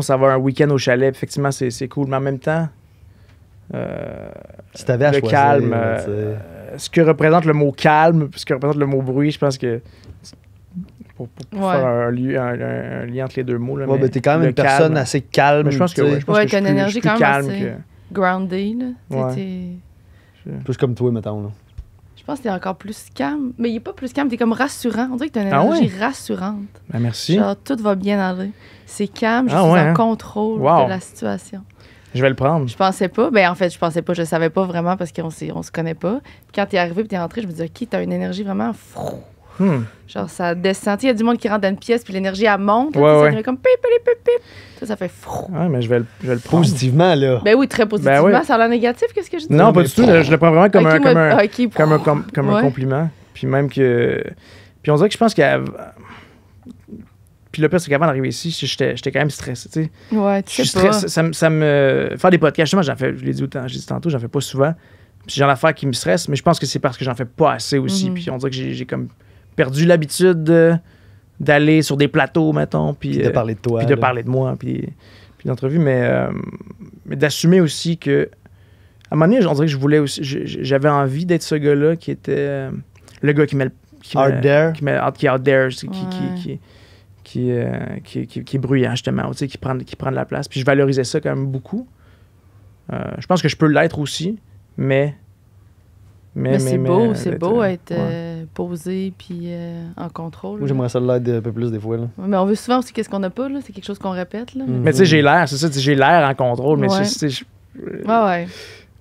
ça va un week-end au chalet. Effectivement, c'est cool. Mais en même temps. si t'avais le calme. Euh, ce que représente le mot calme, ce que représente le mot bruit, je pense que pour, faire un, lien entre les deux mots. Là, ouais, ben, mais t'es quand même une personne assez calme. je pense que ouais, je une énergie plus, quand même assez que... grounded. Plus comme toi, mettons. Je pense que es encore plus calme. Mais il est pas plus calme, tu es comme rassurant. On dirait que tu as une ah énergie rassurante. Ben, merci. Genre, tout va bien aller. C'est calme, je ah suis en hein? contrôle de la situation. Je vais le prendre. Je pensais pas. Ben, en fait, je pensais pas. Je savais pas vraiment parce qu'on on se connaît pas. Puis quand t'es arrivé tu t'es rentré, je me disais, OK, t'as une énergie vraiment. Hmm. Genre, ça descend. Il y a du monde qui rentre dans une pièce, puis l'énergie, elle monte. ça ouais. comme pip, pip, pip, pip. Ça, ça fait frou. mais je vais, le, je le prendre. Positivement, là. Ben oui, très positivement. Ben ça a l'air négatif, qu'est-ce que je dis? Non, pas du tout. Je le prends vraiment comme, un, comme, un compliment. Puis même que. Puis on dirait que je pense a... Puis le pire, c'est qu'avant d'arriver ici, j'étais quand même stressé. Tu sais. Ouais, tu sais. Ça, me. Faire des podcasts, justement, j'en fais, je l'ai dit, dit, tantôt, j'en fais pas souvent. Puis j'ai une affaire qui me stresse, mais je pense que c'est parce que j'en fais pas assez aussi. Mm. Puis on dirait que j'ai comme perdu l'habitude euh, d'aller sur des plateaux, mettons. Puis, de euh, parler de toi. Puis de parler de moi. Puis, puis d'entrevue, mais, euh, mais d'assumer aussi que. À un moment donné, on dirait que je voulais aussi. J'avais envie d'être ce gars-là qui était. le gars qui met. Qui Qui, qui euh, qui, qui, qui, est bruyant, justement, tu sais, qui, prend, qui prend de la place. Puis je valorisais ça quand même beaucoup. Euh, je pense que je peux l'être aussi, mais. Mais, c'est beau, c'est euh, beau être posé puis en contrôle. Oui, j'aimerais ça l'être un peu plus des fois. Là. mais on veut souvent aussi qu'est-ce qu'on n'a pas, là. C'est quelque chose qu'on répète, là. Mais tu sais, j'ai l'air, c'est ça, j'ai l'air en contrôle, mais c'est. Ouais, ouais.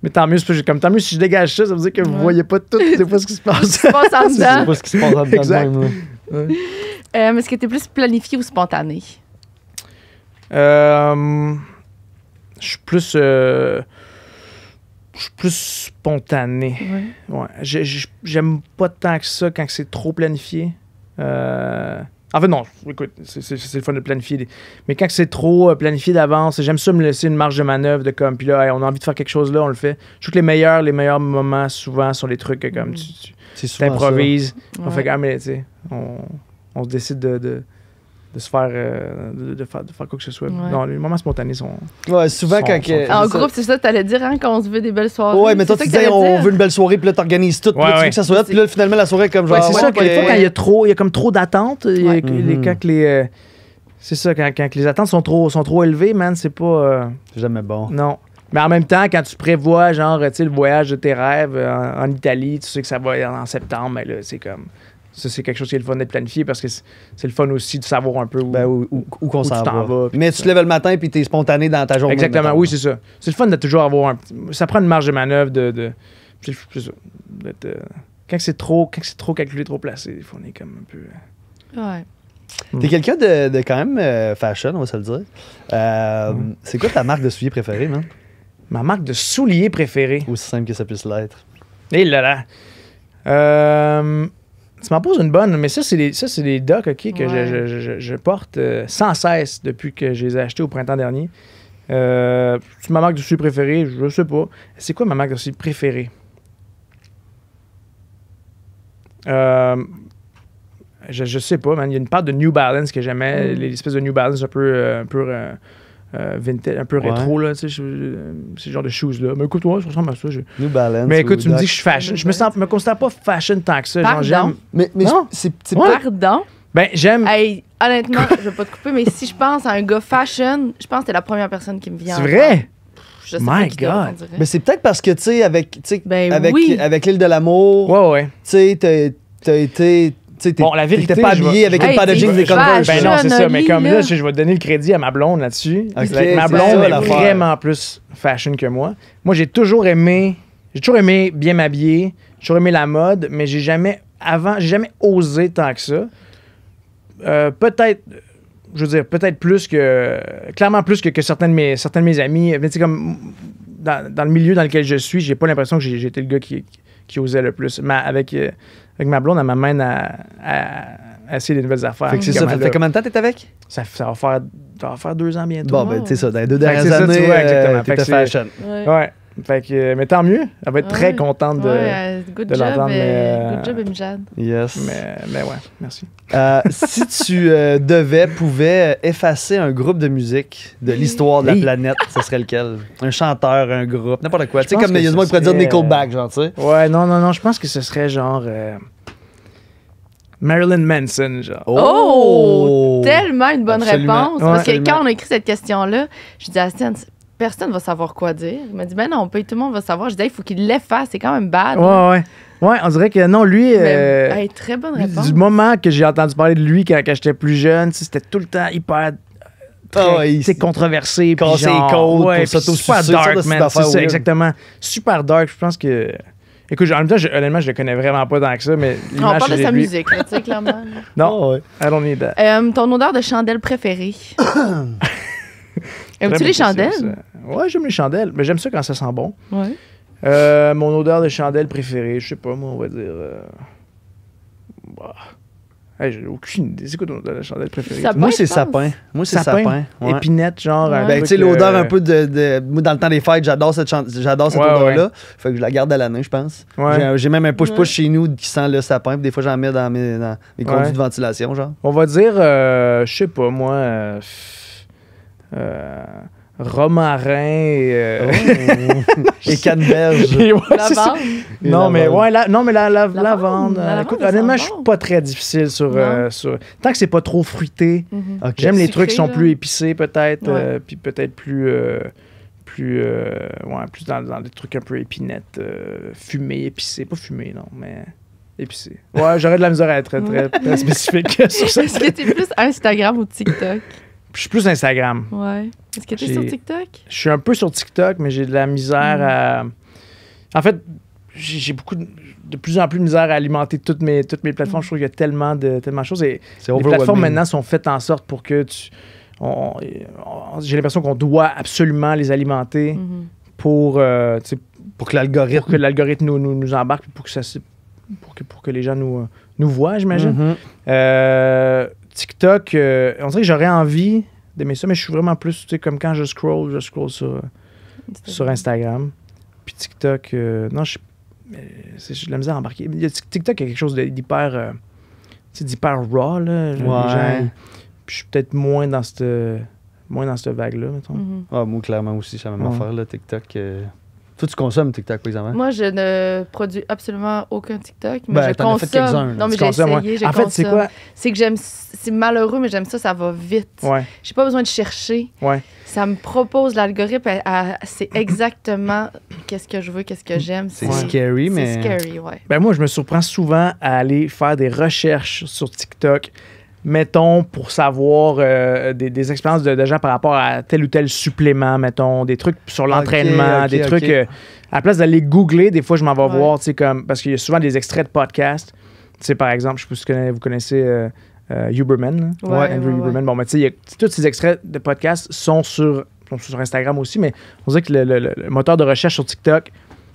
Mais tant mieux, comme tant mieux si je dégage ça, ça veut dire que vous ne voyez pas tout, c'est pas ce qui se passe. *laughs* C'est *laughs* pas ce qui se passe en dedans. Euh, est-ce que tu es plus planifié ou spontané? Euh, je suis plus. Euh, je suis plus spontané. Ouais. J'aime pas tant que ça quand c'est trop planifié. En fait, non, écoute, c'est le fun de planifier. Mais quand c'est trop planifié d'avance, j'aime ça me laisser une marge de manœuvre de comme, puis là, on a envie de faire quelque chose là, on le fait. Je trouve que les meilleurs, les meilleurs moments, souvent, sont les trucs comme mm. tu, improvises. On fait quand ah, tu sais, on, on se décide de, de, se euh, faire, de, faire, quoi que ce soit. Non, les moments spontanés sont. Ouais, souvent quand. en groupe, c'est ça, tu allais dire, hein, on se veut des belles soirées. Ouais, mais toi, tu disais, on veut une belle soirée, puis là, t'organises tout, puis tu veux que ça soit là, puis là, finalement, la soirée, comme genre. ouais c'est ça, des quand il y a trop, il y a comme trop d'attentes, mm-hmm. quand les. Euh, c'est ça, quand, quand, les attentes sont trop, sont trop élevées, man, c'est pas. Euh, c'est jamais bon. Non. Mais en même temps, quand tu prévois, genre, tu sais, le voyage de tes rêves en, Italie, tu sais que ça va être en septembre, mais ben là, c'est comme. Ça, c'est quelque chose qui est le fun d'être planifié parce que c'est le fun aussi de savoir un peu où, ben, t'en vas. Mais tu te lèves le matin puis tu es spontané dans ta journée. Exactement, oui, c'est ça. C'est le fun de toujours avoir un Ça prend une marge de manœuvre de. Euh, quand c'est trop, c'est trop calculé, trop placé, il faut on comme un peu. Euh, ouais. Hmm. T'es quelqu'un de, quand même euh, fashion, on va se le dire. Hmm. C'est quoi ta marque de souliers préférée, man? Ma marque de souliers préférée. Aussi simple que ça puisse l'être. Hé eh là là. Euh, tu m'en poses une bonne, mais ça, c'est des, docs que je, porte euh, sans cesse depuis que je les ai achetés au printemps dernier. Euh, ma marque de préférée, je sais pas. C'est quoi ma marque de préférée? Euh, je, je sais pas, man. Il y a une part de New Balance que j'aimais, mm. l'espèce de New Balance peu, un peu euh, vintage, un peu rétro, là, tu sais, euh, ce genre de choses là Mais écoute, moi je ressemble à ça. Je... New Mais écoute, tu me dis que je suis fashion. Je me, sens, me considère pas fashion tant que ça. Pardon. Genre, mais, mais c'est Pardon. Ben, j'aime. honnêtement, je vais pas te couper, mais si je pense à un gars fashion, je pense que t'es la première personne qui me vient. C'est vrai? Je sais My pas God. Mais c'est peut-être parce que, tu sais, avec, ben avec, avec l'île de l'amour, ouais, ouais. tu sais, t'as été bon, la vérité, t'étais pas habillé avec une de jeans des Converse. Ben non, c'est ça. Mais comme là, je vais donner le crédit à ma blonde là-dessus. ma blonde est, vraiment plus fashion que moi. Moi, j'ai toujours aimé, j'ai toujours aimé bien m'habiller, j'ai toujours aimé la mode, mais j'ai jamais, avant, j'ai jamais osé tant que ça. Euh, peut-être je veux dire, peut-être plus que. Clairement plus que, que certains, de mes, mes amis. comme. Dans, le milieu dans lequel je suis, j'ai pas l'impression que j'étais le gars qui, osait le plus. Mais avec. Euh, avec ma blonde, elle m'amène à, à, essayer des nouvelles affaires. Fait c'est ça. Fait, fait combien de temps t'es avec? Ça, ça, va faire, ça, va faire, deux ans bientôt. Bon, ben, tu sais ça, dans les deux dernières années, ça, tu vois, exactement. Euh, fashion. ouais. Fait que, euh, mais tant mieux. Elle va être très contente de, good de job, l'entendre. mais, euh, good euh, job, Imjad. Yes. Mais, mais ouais, merci. si tu devais, pouvais effacer un groupe de musique de l'histoire de la planète, ce serait lequel Un chanteur, un groupe, n'importe quoi. Tu sais, comme il y a dire Nickelback, genre, tu sais. Ouais, non, non, non. Je pense que ce serait genre. Marilyn Manson, genre. Oh! oh! Tellement une bonne réponse. Parce que quand on a écrit cette question-là, je dis à personne va savoir quoi dire. Il m'a dit, ben non, tout le monde va savoir. Je dis il faut qu'il l'efface, c'est quand même bad. Ouais, ouais. Ouais, on dirait que non, lui. Mais, euh, très bonne réponse. Du moment que j'ai entendu parler de lui quand, quand j'étais plus jeune, c'était tout le temps hyper. Oh, c'est controversé. Quand c'est cold, aussi super dark, man. C'est ça, exactement. Super dark, je pense que. Écoute, en même temps, honnêtement, je le connais vraiment pas dans ça, mais. Non, on parle de sa lui. musique, tu sais, clairement. non, oh, ouais. I don't need that. Euh, ton odeur de chandelle préférée? Aimes-tu les chandelles? Ouais, j'aime les chandelles, mais j'aime ça quand ça sent bon. Ouais. Euh, mon odeur de chandelle préférée, je sais pas, moi, on va dire. Euh... Bah. j'ai aucune idée. C'est quoi ton odeur de chandelle préférée? moi, c'est sapin. Moi, c'est sapin. Épinette, genre. Ben, tu sais, l'odeur euh, un peu de, Moi, dans le temps des fêtes, j'adore cette, j'adore cette odeur-là. Fait que je la garde à l'année, je pense. J'ai, même un push-push chez nous qui sent le sapin. des fois, j'en mets dans mes, dans mes conduits de ventilation, genre. On va dire, euh, je sais pas, moi. Euh, euh, romarin euh, oh. *laughs* et, canneberge. non, mais ouais, non, mais la, euh, lavande. honnêtement, je suis pas très difficile sur, Tant que c'est pas trop fruité, mhm. j'aime les trucs qui sont plus épicés, peut-être, puis peut-être plus. plus, plus dans, des trucs un peu épinettes, Fumé, épicé. Pas fumé, non, mais Épicé. Ouais, j'aurais de la misère à être très, très, spécifique sur ça. Est-ce que tu es plus Instagram ou TikTok? Je suis plus Instagram. Ouais. Est-ce que tu es sur TikTok? Je suis un peu sur TikTok, mais j'ai de la misère hmm. à. En fait, j'ai beaucoup de, de, plus en plus de misère à alimenter toutes mes, toutes mes plateformes. Hmm. Je trouve qu'il y a tellement de, tellement de choses. Et les plateformes maintenant sont faites en sorte pour que tu. j'ai l'impression qu'on doit absolument les alimenter hmm. pour, euh, pour que l'algorithme que l'algorithme nous, nous, embarque pour que ça pour que, pour que les gens nous, nous voient, j'imagine. Mm-hmm. euh, TikTok, euh, on dirait que j'aurais envie d'aimer ça, mais je suis vraiment plus, tu sais, comme quand je scroll, je scroll sur, sur Instagram. Puis TikTok, euh, non, je euh, suis de la misère à embarquer. TikTok, il y a quelque chose d'hyper, tu sais, d'hyper raw, là. Ouais. puis je suis peut-être moins dans cette, moins dans cette vague-là, mettons. Mm-hmm. Ah, moi, clairement aussi, c'est la même le affaire, là, TikTok. Toi, tu consommes TikTok, exemple Moi, je ne produis absolument aucun TikTok, mais ben, je consomme. non, mais j'ai essayé, En fait, c'est quoi? C'est que j'aime... C'est malheureux, mais j'aime ça, ça va vite. Ouais. J'ai pas besoin de chercher. Ouais. Ça me propose l'algorithme, c'est exactement qu'est-ce que je veux, qu'est-ce que j'aime. C'est scary, mais... C'est scary, ouais. Ben moi, je me surprends souvent à aller faire des recherches sur TikTok mettons, pour savoir euh, des, expériences de, gens par rapport à tel ou tel supplément, mettons, des trucs sur l'entraînement, des trucs. Euh, à la place d'aller googler, des fois, je m'en vais voir, tu sais, comme. Parce qu'il y a souvent des extraits de podcasts. Tu sais, par exemple, je sais pas si vous connaissez. Uberman, euh, Huberman, ouais, Andrew Huberman. Bon, mais tu sais, tous ces extraits de podcasts sont sur, sur Instagram aussi, mais on dirait que le, moteur de recherche sur TikTok,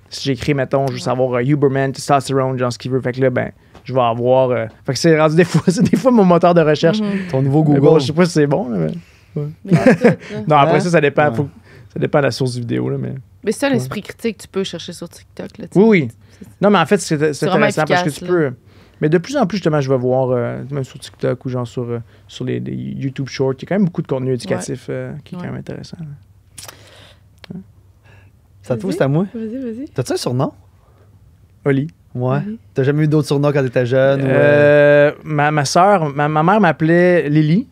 si j'écris, mettons, je veux savoir Huberman, testosterone, genre ce qu'il veut, fait que là, ben, je vais avoir. Euh, fait que c'est rendu des *laughs* fois, des fois mon moteur de recherche. Mm-hmm. Ton nouveau Google. je sais pas si c'est bon. non, après hein? ça, ça dépend. Ça dépend de la source du vidéo. Là, mais mais c'est un esprit critique tu peux chercher sur TikTok. oui, oui. Non, mais en fait, c'est intéressant parce que tu peux. Mais de plus en plus, justement, je vais voir, euh, même sur TikTok ou genre sur, euh, sur les, YouTube Shorts, il y a quand même beaucoup de contenu éducatif qui est quand même intéressant. Ça te c'est à moi? Vas-y, vas-y. T'as-tu un surnom? Oli. Ouais. T'as jamais eu d'autres surnoms quand t'étais jeune? Euh, ma, ma soeur, ma, mère m'appelait Lily.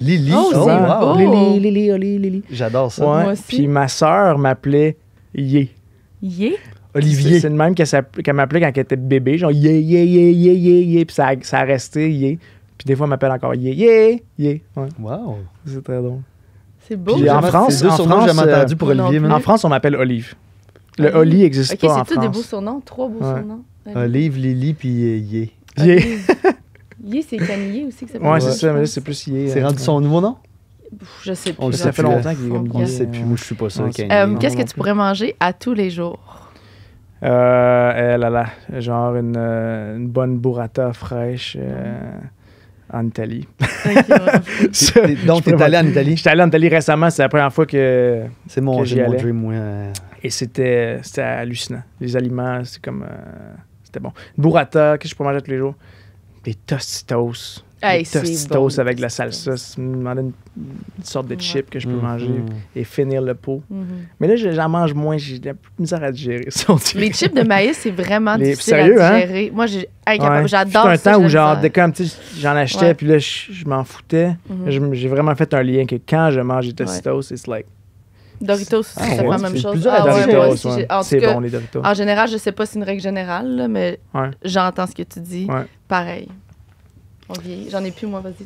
Lily? Oh, oh wow. Lily, Lily, oh, Lily, Lily. J'adore ça. Moi aussi. Puis ma soeur m'appelait Yé. Yé? Olivier. C'est le même qu'elle m'appelait quand elle était bébé, genre Yé, Yé, Yé, Yé, Yé, Yé. Puis ça, ça a resté Yé. Puis des fois, elle m'appelle encore Yé, Yé, Yé. Wow. C'est très drôle. C'est beau. Puis en France, en France, jamais euh, entendu pour Olivier. En France, on m'appelle Olive. Le ah Oli n'existe pas en France. C'est tu des beaux surnoms, trois beaux surnoms. Ben Olive, Lily, puis Yé. Yé. Yé, c'est Camille aussi que ça Ouais, c'est ça, mais c'est plus Yé. C'est hein. rendu son nouveau nom? Je sais plus. ça fait hein, longtemps qu'il est comme On sait plus. Moi, je suis pas euh, Qu'est-ce que tu pourrais manger à tous les jours? Euh, eh là, là, genre une, euh, bonne burrata fraîche euh, en Italie. Okay, *laughs* donc, t'es allé en Italie? J'étais allé en Italie récemment, c'est la première fois que. C'est mon, dream, Et c'était hallucinant. Les aliments, c'est comme. C'était bon. Burrata, que je peux manger tous les jours? Des tostitos. des tostitos avec de la salsa. Il me une, sorte de chip que je peux mm-hmm. manger et finir le pot. Mm-hmm. Mais là, j'en mange moins. J'ai de la misère à digérer. les chips de maïs, c'est vraiment difficile à hein? digérer. Moi, j'adore ouais. ça. un temps où, genre, j'en achetais, puis là, je, m'en foutais. Mm-hmm. J'ai vraiment fait un lien que quand je mange des tostitos, c'est like Doritos, c'est ah, pas la même chose. Ah, En bon, les En général, je sais pas si c'est une règle générale, mais j'entends ce que tu dis. Pareil. J'en ai plus, moi, vas-y.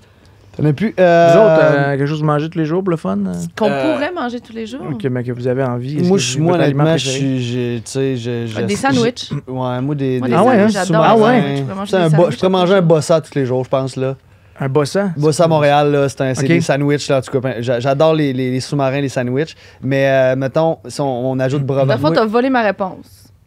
T'en as plus. Vous autres, euh, euh, quelque chose de manger tous les jours pour le fun? Qu'on euh, pourrait manger tous les jours. Ok, mais que vous avez envie. Moi, je, moi je suis. Des sandwichs. Ouais, moi, des. Moi, ah ouais, hein, Ah ouais. Je pourrais manger un bossa tous les jours, je pense, là. Un bossa? Bossa à Montréal, c'est, des sandwichs, là, en J'adore les, sous-marins, les sandwichs. Mais, euh, mettons, si on, ajoute mm. brevet. Parfois, tu as volé ma réponse.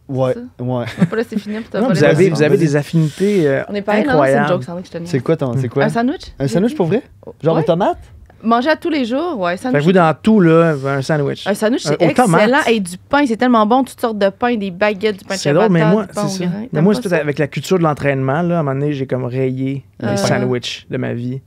Ouais, ouais. Après, c'est fini, finir volé vous, avez, vous avez des affinités euh, incroyables. c'est quoi ton... C'est quoi? Un sandwich? Un sandwich, pour vrai? Oh. Genre ouais. tomate Manger à tous les jours, ouais. Sandwich. Fait que vous, dans tout, là, un sandwich. Un sandwich, euh, c'est excellent. Et du pain, c'est tellement bon. Toutes sortes de pain, des baguettes, du pain de C'est drôle, mais moi, c'est moi, c'est avec la culture de l'entraînement, là, à un moment donné, j'ai comme rayé ah les sandwichs de ma vie.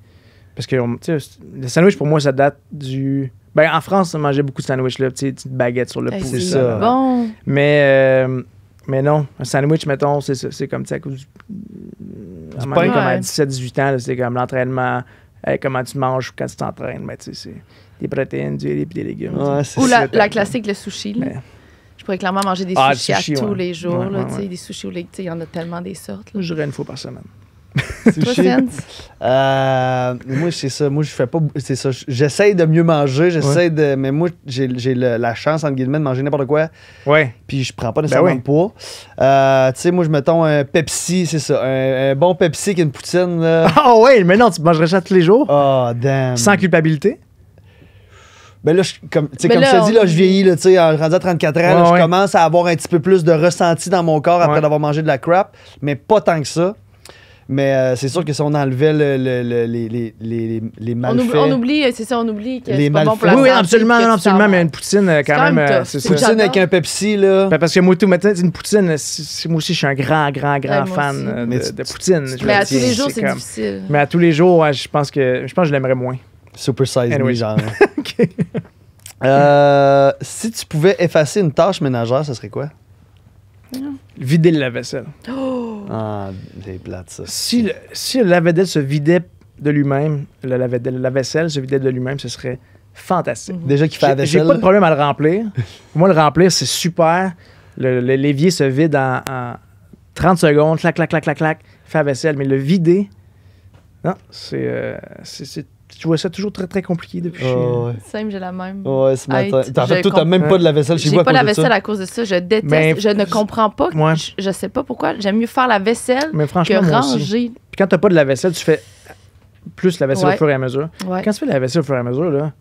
Parce que, tu sais, le sandwich, pour moi, ça date du... Ben, en France, on mangeait beaucoup de sandwichs, là, petites baguettes sur le pouce. C'est ça. bon. Mais... Euh, mais non, un sandwich, mettons, c'est comme, tu sais, du pain, comme à 17-18 ans, c'est comme l'entraînement, comment tu manges quand tu t'entraînes. Mais ben, tu sais, des protéines, du et des légumes. Ou la, classique, le sushi. Je pourrais clairement manger des ah, sushis sushi, à tous les jours. Ouais, des sushis au il y en a tellement des sortes. Je dirais une fois par semaine sushi. Euh, moi, c'est ça. Moi, je fais pas. C'est ça. J'essaye de mieux manger. J'essaie de. Mais moi, j'ai la chance, entre guillemets, de manger n'importe quoi. Ouais. Puis je prends pas ben nécessairement de poids. Euh, tu sais, moi, je mettons un Pepsi, c'est ça. Un, bon Pepsi une poutine. *laughs* Ah ouais, mais non, tu mangerais ça tous les jours. Oh, damn. Sans culpabilité. Ben là, je, comme, ben comme je te dis, je vieillis, là, tu en à 34 ans, je commence à avoir un petit peu plus de ressenti dans mon corps après d'avoir mangé de la crap, mais pas tant que ça. Mais euh, c'est sûr que si on enlevait le, le, les, les, les, les malfaits... On, oublie, euh, c'est ça, on oublie que c'est pas bon pour Oui, absolument, absolument, mais une poutine, euh, quand, même... c'est une poutine avec un Pepsi, là... Ben, parce que moi, tout maintenant une poutine, moi aussi, je suis un grand, grand, grand fan de, poutine. mais à tous les jours, c'est difficile. Mais à tous les jours, je pense que je pense je l'aimerais moins. Super size anyway. me, *laughs* si tu pouvais effacer une tâche ménagère, ce serait quoi? Vider le lave-vaisselle. Oh! Ah, c'est ça. Si le, si le lave-vaisselle se vidait de lui-même, le lave-vaisselle se vidait de lui-même, ce serait fantastique. Mm-hmm. Déjà qu'il fait la vaisselle. J'ai pas de problème à le remplir. *laughs* moi, le remplir, c'est super. le, lévier se vide en, 30 secondes, clac, clac, clac, clac, clac, fait la vaisselle. Mais le vider, non, c'est. Euh, tu vois ça toujours très très compliqué depuis. Oh, ouais. Simple, j'ai la même. Oh, ouais, ce matin. En fait, t'as même pas de la vaisselle chez moi J'ai pas la vaisselle à cause de ça. Je déteste. je ne comprends pas. Je, ne sais pas pourquoi. J'aime mieux faire la vaisselle que ranger. Puis quand t'as pas de la vaisselle, tu fais plus la vaisselle au fur et à mesure. Quand tu fais la vaisselle au fur et à mesure, là.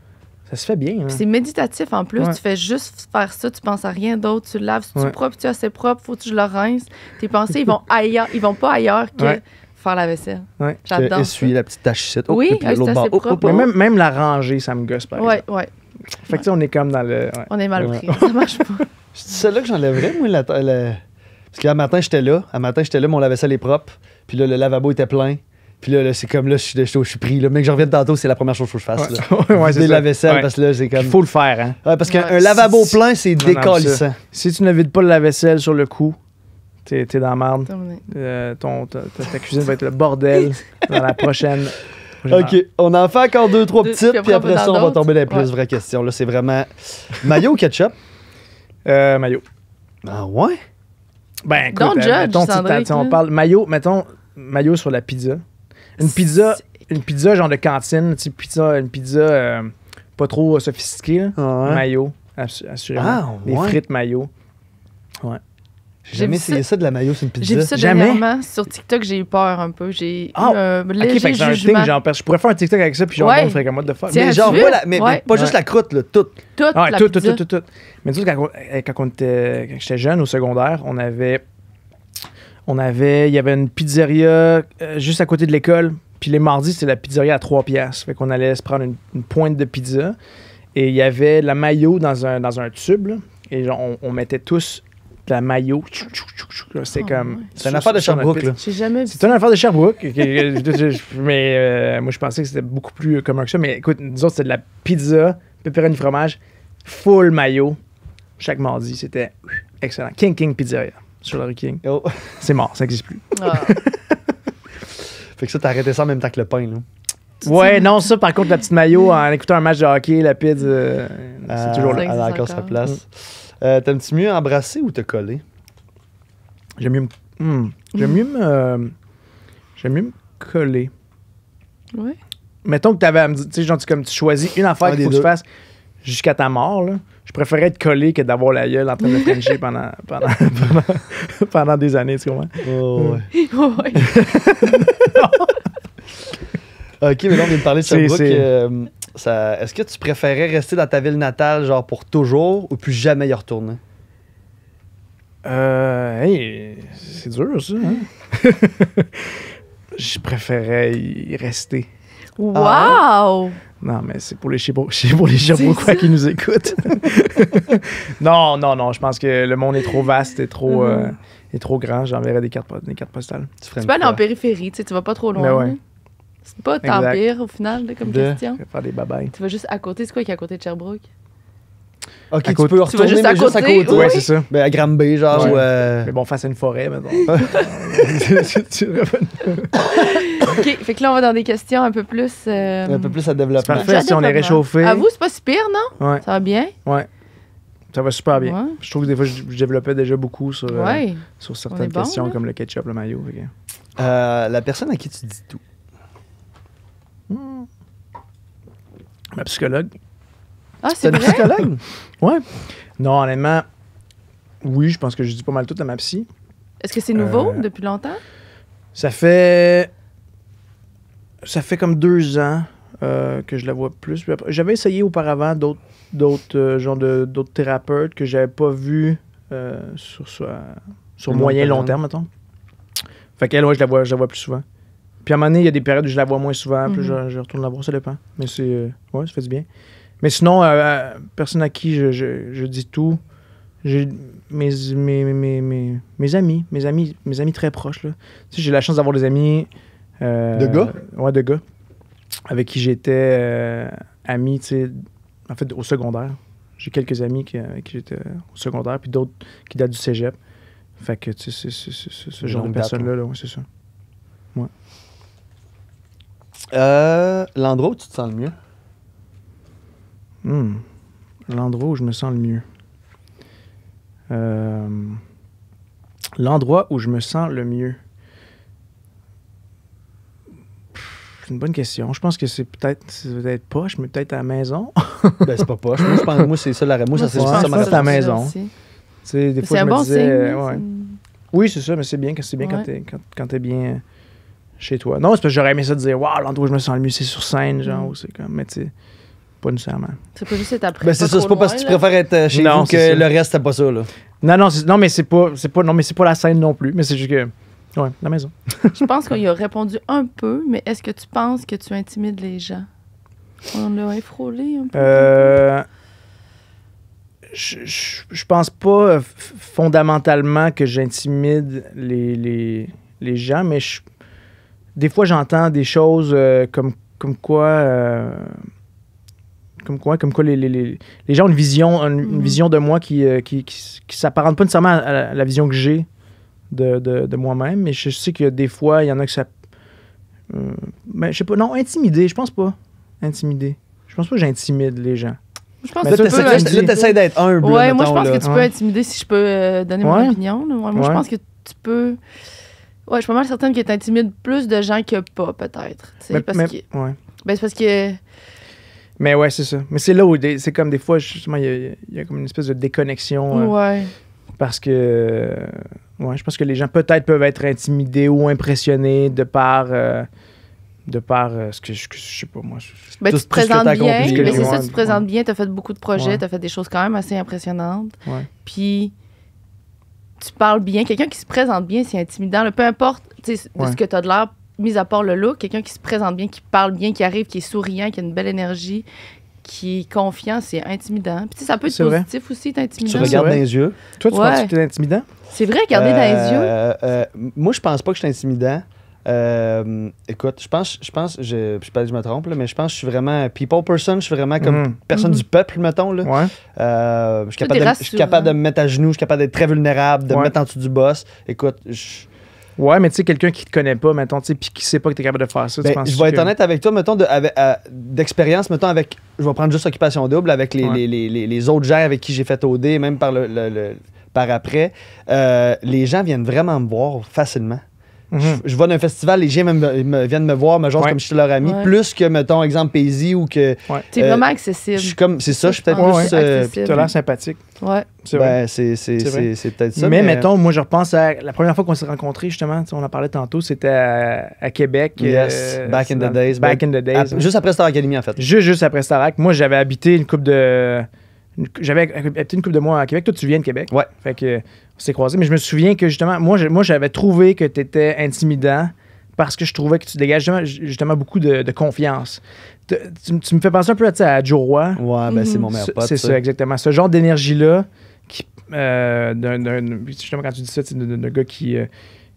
Ça se fait bien. Hein. C'est méditatif en plus. Tu fais juste faire ça, tu penses à rien d'autre, tu laves, si ouais. tu tu as c'est propre, faut que tu le rinces Tes pensées, ils vont *laughs* ailleurs, ils vont pas ailleurs que faire la vaisselle. Ouais. J'adore. Essuyer la petite tache oui, puis l'autre propre. même, la ranger, ça me gosse par exemple. Ouais, oui. Fait que sais, on est comme dans le. On est mal pris. ça marche pas. *laughs* C'est celle-là que j'enlèverais, moi. La, Parce que matin, j'étais là. À matin, j'étais là, mon lave-vaisselle est propre. Puis là, le lavabo était plein. Puis là, c'est comme là, je suis, pris. Là. Mais que je reviens de tantôt, c'est la première chose que je fasse. Ouais. *laughs* ouais, c'est la vaisselle, parce que là, c'est comme. Il faut le faire, hein. Ouais, parce qu'un lavabo plein, c'est décalissant. Si tu ne vides pas le lave-vaisselle sur le coup, t'es dans la merde. Euh, ta, cuisine va être le bordel *laughs* dans la prochaine. OK, on en fait encore deux, trois petites, puis après, ça, on va tomber dans les plus vraies questions. Là, c'est vraiment. Mayo ou ketchup? Euh, mayo. Ah ouais? Ben, écoute, Don't mettons, si, on parle mayo, mettons maillot sur la pizza. Une pizza, une pizza genre de cantine, pizza, une pizza euh, pas trop sophistiquée, Ah mayo, assurément. Ah Des frites maillot. Ouais. J'ai jamais essayé ça, de la mayo c'est une pizza. J'ai vu ça sur TikTok, j'ai eu peur un peu. J'ai oh, un léger un je pourrais faire un TikTok avec ça, puis genre, ouais. on ferait comme moi de faire. Mais genre, mais, pas juste la croûte, là, toute. Toute, ah, la tout, tout, tout, tout, tout. Mais tu quand, eh, quand j'étais jeune au secondaire, on avait, on avait, il y avait une pizzeria euh, juste à côté de l'école, puis les mardis, c'était la pizzeria à 3 piastres. Fait qu'on allait se prendre une, pointe de pizza, et il y avait la mayo dans un, dans un tube, et on, on mettait tous la maillot. C'est ah, comme. C'est une affaire de Sherbrooke, C'est une affaire de Sherbrooke. mais euh, moi, je pensais que c'était beaucoup plus euh, commun que ça. Mais écoute, nous autres, c'était de la pizza, pepperoni fromage, full maillot. Chaque mardi, c'était excellent. King King Pizzeria sur le King. Oh. C'est mort, ça n'existe plus. Ah. *laughs* fait que ça, t'as arrêté ça en même temps que le pain, là. Ouais, non, ça, par contre, la petite maillot, en écoutant un match de hockey, la pizza, euh, c'est ah, toujours là. Elle a encore sa place. Mm. Euh, t'aimes-tu mieux embrasser ou te coller? J'aime mieux me. Hmm, j'aime mieux me. J'aime mieux me coller. Ouais. Mettons que t'avais à me dire, tu sais, genre, tu- comme tu choisis une affaire qu'il faut que tu fasses jusqu'à ta mort, là. Je préférais être collé que d'avoir la gueule en train de frencher *laughs* pendant, pendant, pendant, *laughs* pendant des années, tu comprends? Oh, ouais. *laughs* ok, mais là, on vient de parler de ce Sherbrooke. Euh, est-ce que tu préférais rester dans ta ville natale, genre pour toujours, ou plus jamais y retourner? Euh, c'est dur, ça. Hein? *laughs* je préférais y rester. Wow! Ah non, mais c'est pour les C'est *laughs* pour les qui nous écoutent. *laughs* non, non, non, je pense que le monde est trop vaste et trop, mm-hmm. euh, trop grand. J'enverrais des cartes, des cartes postales. Tu, peux aller en périphérie, tu vas pas trop ben loin. Hein? C'est pas tant pire au final de, comme question. Tu vas juste à côté, c'est quoi qui est à côté de Sherbrooke? Ok, tu peux retourner, juste, mais à juste, à côté. Oui. Ouais, c'est ça. Ben, à Granby, genre. Euh, mais bon, face à une forêt, maintenant. *laughs* ok, fait que là, on va dans des questions un peu plus. Euh, un peu plus à développer. Parfait, si on est réchauffé. À vous, c'est pas si pire, non? Ça va bien? Ouais. Ça va super bien. Je trouve que des fois, je, développais déjà beaucoup sur, euh, sur certaines questions comme le ketchup, le maillot. la personne à qui tu dis tout. Hmm. Ma psychologue. Ah, c'est une psychologue? ouais. Non, honnêtement, oui, je pense que je dis pas mal tout à ma psy. Est-ce que c'est nouveau euh, depuis longtemps? Ça fait. Ça fait comme deux ans euh, que je la vois plus. J'avais essayé auparavant d'autres d'autres euh, genre d'autres thérapeutes que j'avais pas vu sur, sur, sur moyen long terme, mettons. Fait qu'elle, je la vois, je la vois plus souvent. Puis à un moment donné, il y a des périodes où je la vois moins souvent, puis je, mhm. retourne la voir, ça dépend. Mais c'est. Euh, ouais, ça fait du bien. Mais sinon, euh, euh, personne à qui je, dis tout, j'ai mes, mes, mes, mes, amis, mes amis, mes amis très proches. Là. Tu sais, j'ai la chance d'avoir des amis. de gars? Ouais, de gars. Avec qui j'étais ami, tu sais, en fait, au secondaire. J'ai quelques amis qui, avec qui j'étais au secondaire, puis d'autres qui datent du cégep. Fait que, tu sais, c'est ce genre de personnes-là, là, c'est ça. Ouais. Euh, l'endroit où tu te sens le mieux? Hmm. L'endroit où je me sens le mieux. Euh, l'endroit où je me sens le mieux. C'est une bonne question. Je pense que c'est peut-être peut poche, mais peut-être à la maison. *laughs* ben, c'est pas poche. Moi, je pense, moi c'est ça la Moi, ça, c'est ça, ça à la maison. C'est un je bon signe. Euh, oui, c'est ça, mais c'est bien, bien quand t'es quand, bien chez toi. Non, c'est parce que j'aurais aimé ça de dire, waouh, l'endroit où je me sens le mieux, c'est sur scène, genre, mm. ou c'est comme, mais tu sais, pas nécessairement. C'est pas juste après. Ben, c'est ça, c'est pas parce que tu préfères être euh, chez non, vous que le reste, t'as pas ça, là. Non, non, non mais c'est pas, pas, pas la scène non plus, mais c'est juste que. Ouais, la maison. *laughs* je pense qu'on y a répondu un peu, mais est-ce que tu penses que tu intimides les gens? On a effrôlé un peu. Euh. Je, je, je pense pas euh, fondamentalement que j'intimide les, les, les gens, mais je des fois, j'entends des choses euh, comme, euh, comme quoi. comme quoi, comme quoi les, les, les gens ont une vision, une, mhm. vision de moi qui ne euh, qui, s'apparente pas nécessairement à, la vision que j'ai de, de, de moi-même, mais je sais que des fois, il y en a que ça. Mais ben, je sais pas. Non, intimider, je pense pas. Intimider. Je pense pas que j'intimide les gens. Je pense que là, tu essaies d'être humble. Ouais, moi, je pense que tu peux intimider si je peux donner mon opinion. moi, je pense que tu peux. Ouais, je suis pas mal certaine qu'il t'intimide plus de gens que pas, peut-être. Mais, parce que... Ben, c'est parce que. Mais ouais, c'est ça. Mais c'est là où c'est comme des fois, justement, il y, a comme une espèce de déconnexion. Euh, ouais. parce que. Oui, ouais, je pense que les gens peut-être peuvent être intimidés ou impressionnés de par. Euh, de par euh, ce que je, je sais pas moi. Ben, tu te présentes bien, mais c'est ça, tu te présentes bien, tu as fait beaucoup de projets, tu as fait des choses quand même assez impressionnantes. Ouais. Puis tu parles bien, quelqu'un qui se présente bien, c'est intimidant. peu importe de ce que tu as de l'air, mis à part le look, quelqu'un qui se présente bien, qui parle bien, qui arrive, qui est souriant, qui a une belle énergie, qui est confiant, c'est intimidant. Puis ça peut être positif aussi aussi, intimidant. Tu regardes dans les yeux. Toi, tu penses que tu es intimidant? C'est vrai, regarder dans les yeux. Euh, euh, moi, je pense pas que je suis intimidant. Euh, écoute, je pense, je pense, je, je, pas, je me trompe, mais je pense que je suis vraiment people person, je suis vraiment comme mhm. personne du mhm. peuple, mettons. Là. Euh, je, suis capable de, je suis capable de me mettre à genoux, je suis capable d'être très vulnérable, de me mettre en dessous du boss. Écoute, je. Ouais, mais tu sais, quelqu'un qui te connaît pas, mettons, tu puis qui sait pas que tu es capable de faire ça, tu ben, penses Je vais être honnête avec toi, mettons, euh, d'expérience, mettons, avec. Je vais prendre juste Occupation Double, avec les, les, les, les, autres gens avec qui j'ai fait OD, même par le par après. les gens viennent vraiment me voir facilement je, mhm. je, vais d'un festival, les gens me, viennent me voir, me genre comme je suis leur ami, plus que, mettons, exemple, Paisy ou que. Ouais. T'es euh, vraiment accessible. Je suis comme, c'est ça, je suis peut-être plus. Euh, T'as l'air sympathique. Ouais. C'est ben, C'est peut-être ça. Mais, euh, mettons, moi, je repense à la première fois qu'on s'est rencontrés, justement, on en parlait tantôt, c'était à, Québec. Yes. Euh, back in the days. Back, ben, in the days. juste après Star Academy, en fait. Juste, juste après Starac. Moi, j'avais habité une coupe de j'avais habité euh, euh, une couple de mois à Québec. Toi, tu viens de Québec. Ouais. Fait que, on s'est croisés. Mais je me souviens que justement, moi, moi j'avais trouvé que tu étais intimidant parce que je trouvais que tu dégages justement, beaucoup de, confiance. Tu, me fais penser un peu à, Joe Roy. Ouais, ben c'est mon meilleur pote. C'est ça. exactement. Ce genre d'énergie-là, qui, euh, justement, quand tu dis ça, c'est d'un gars qui.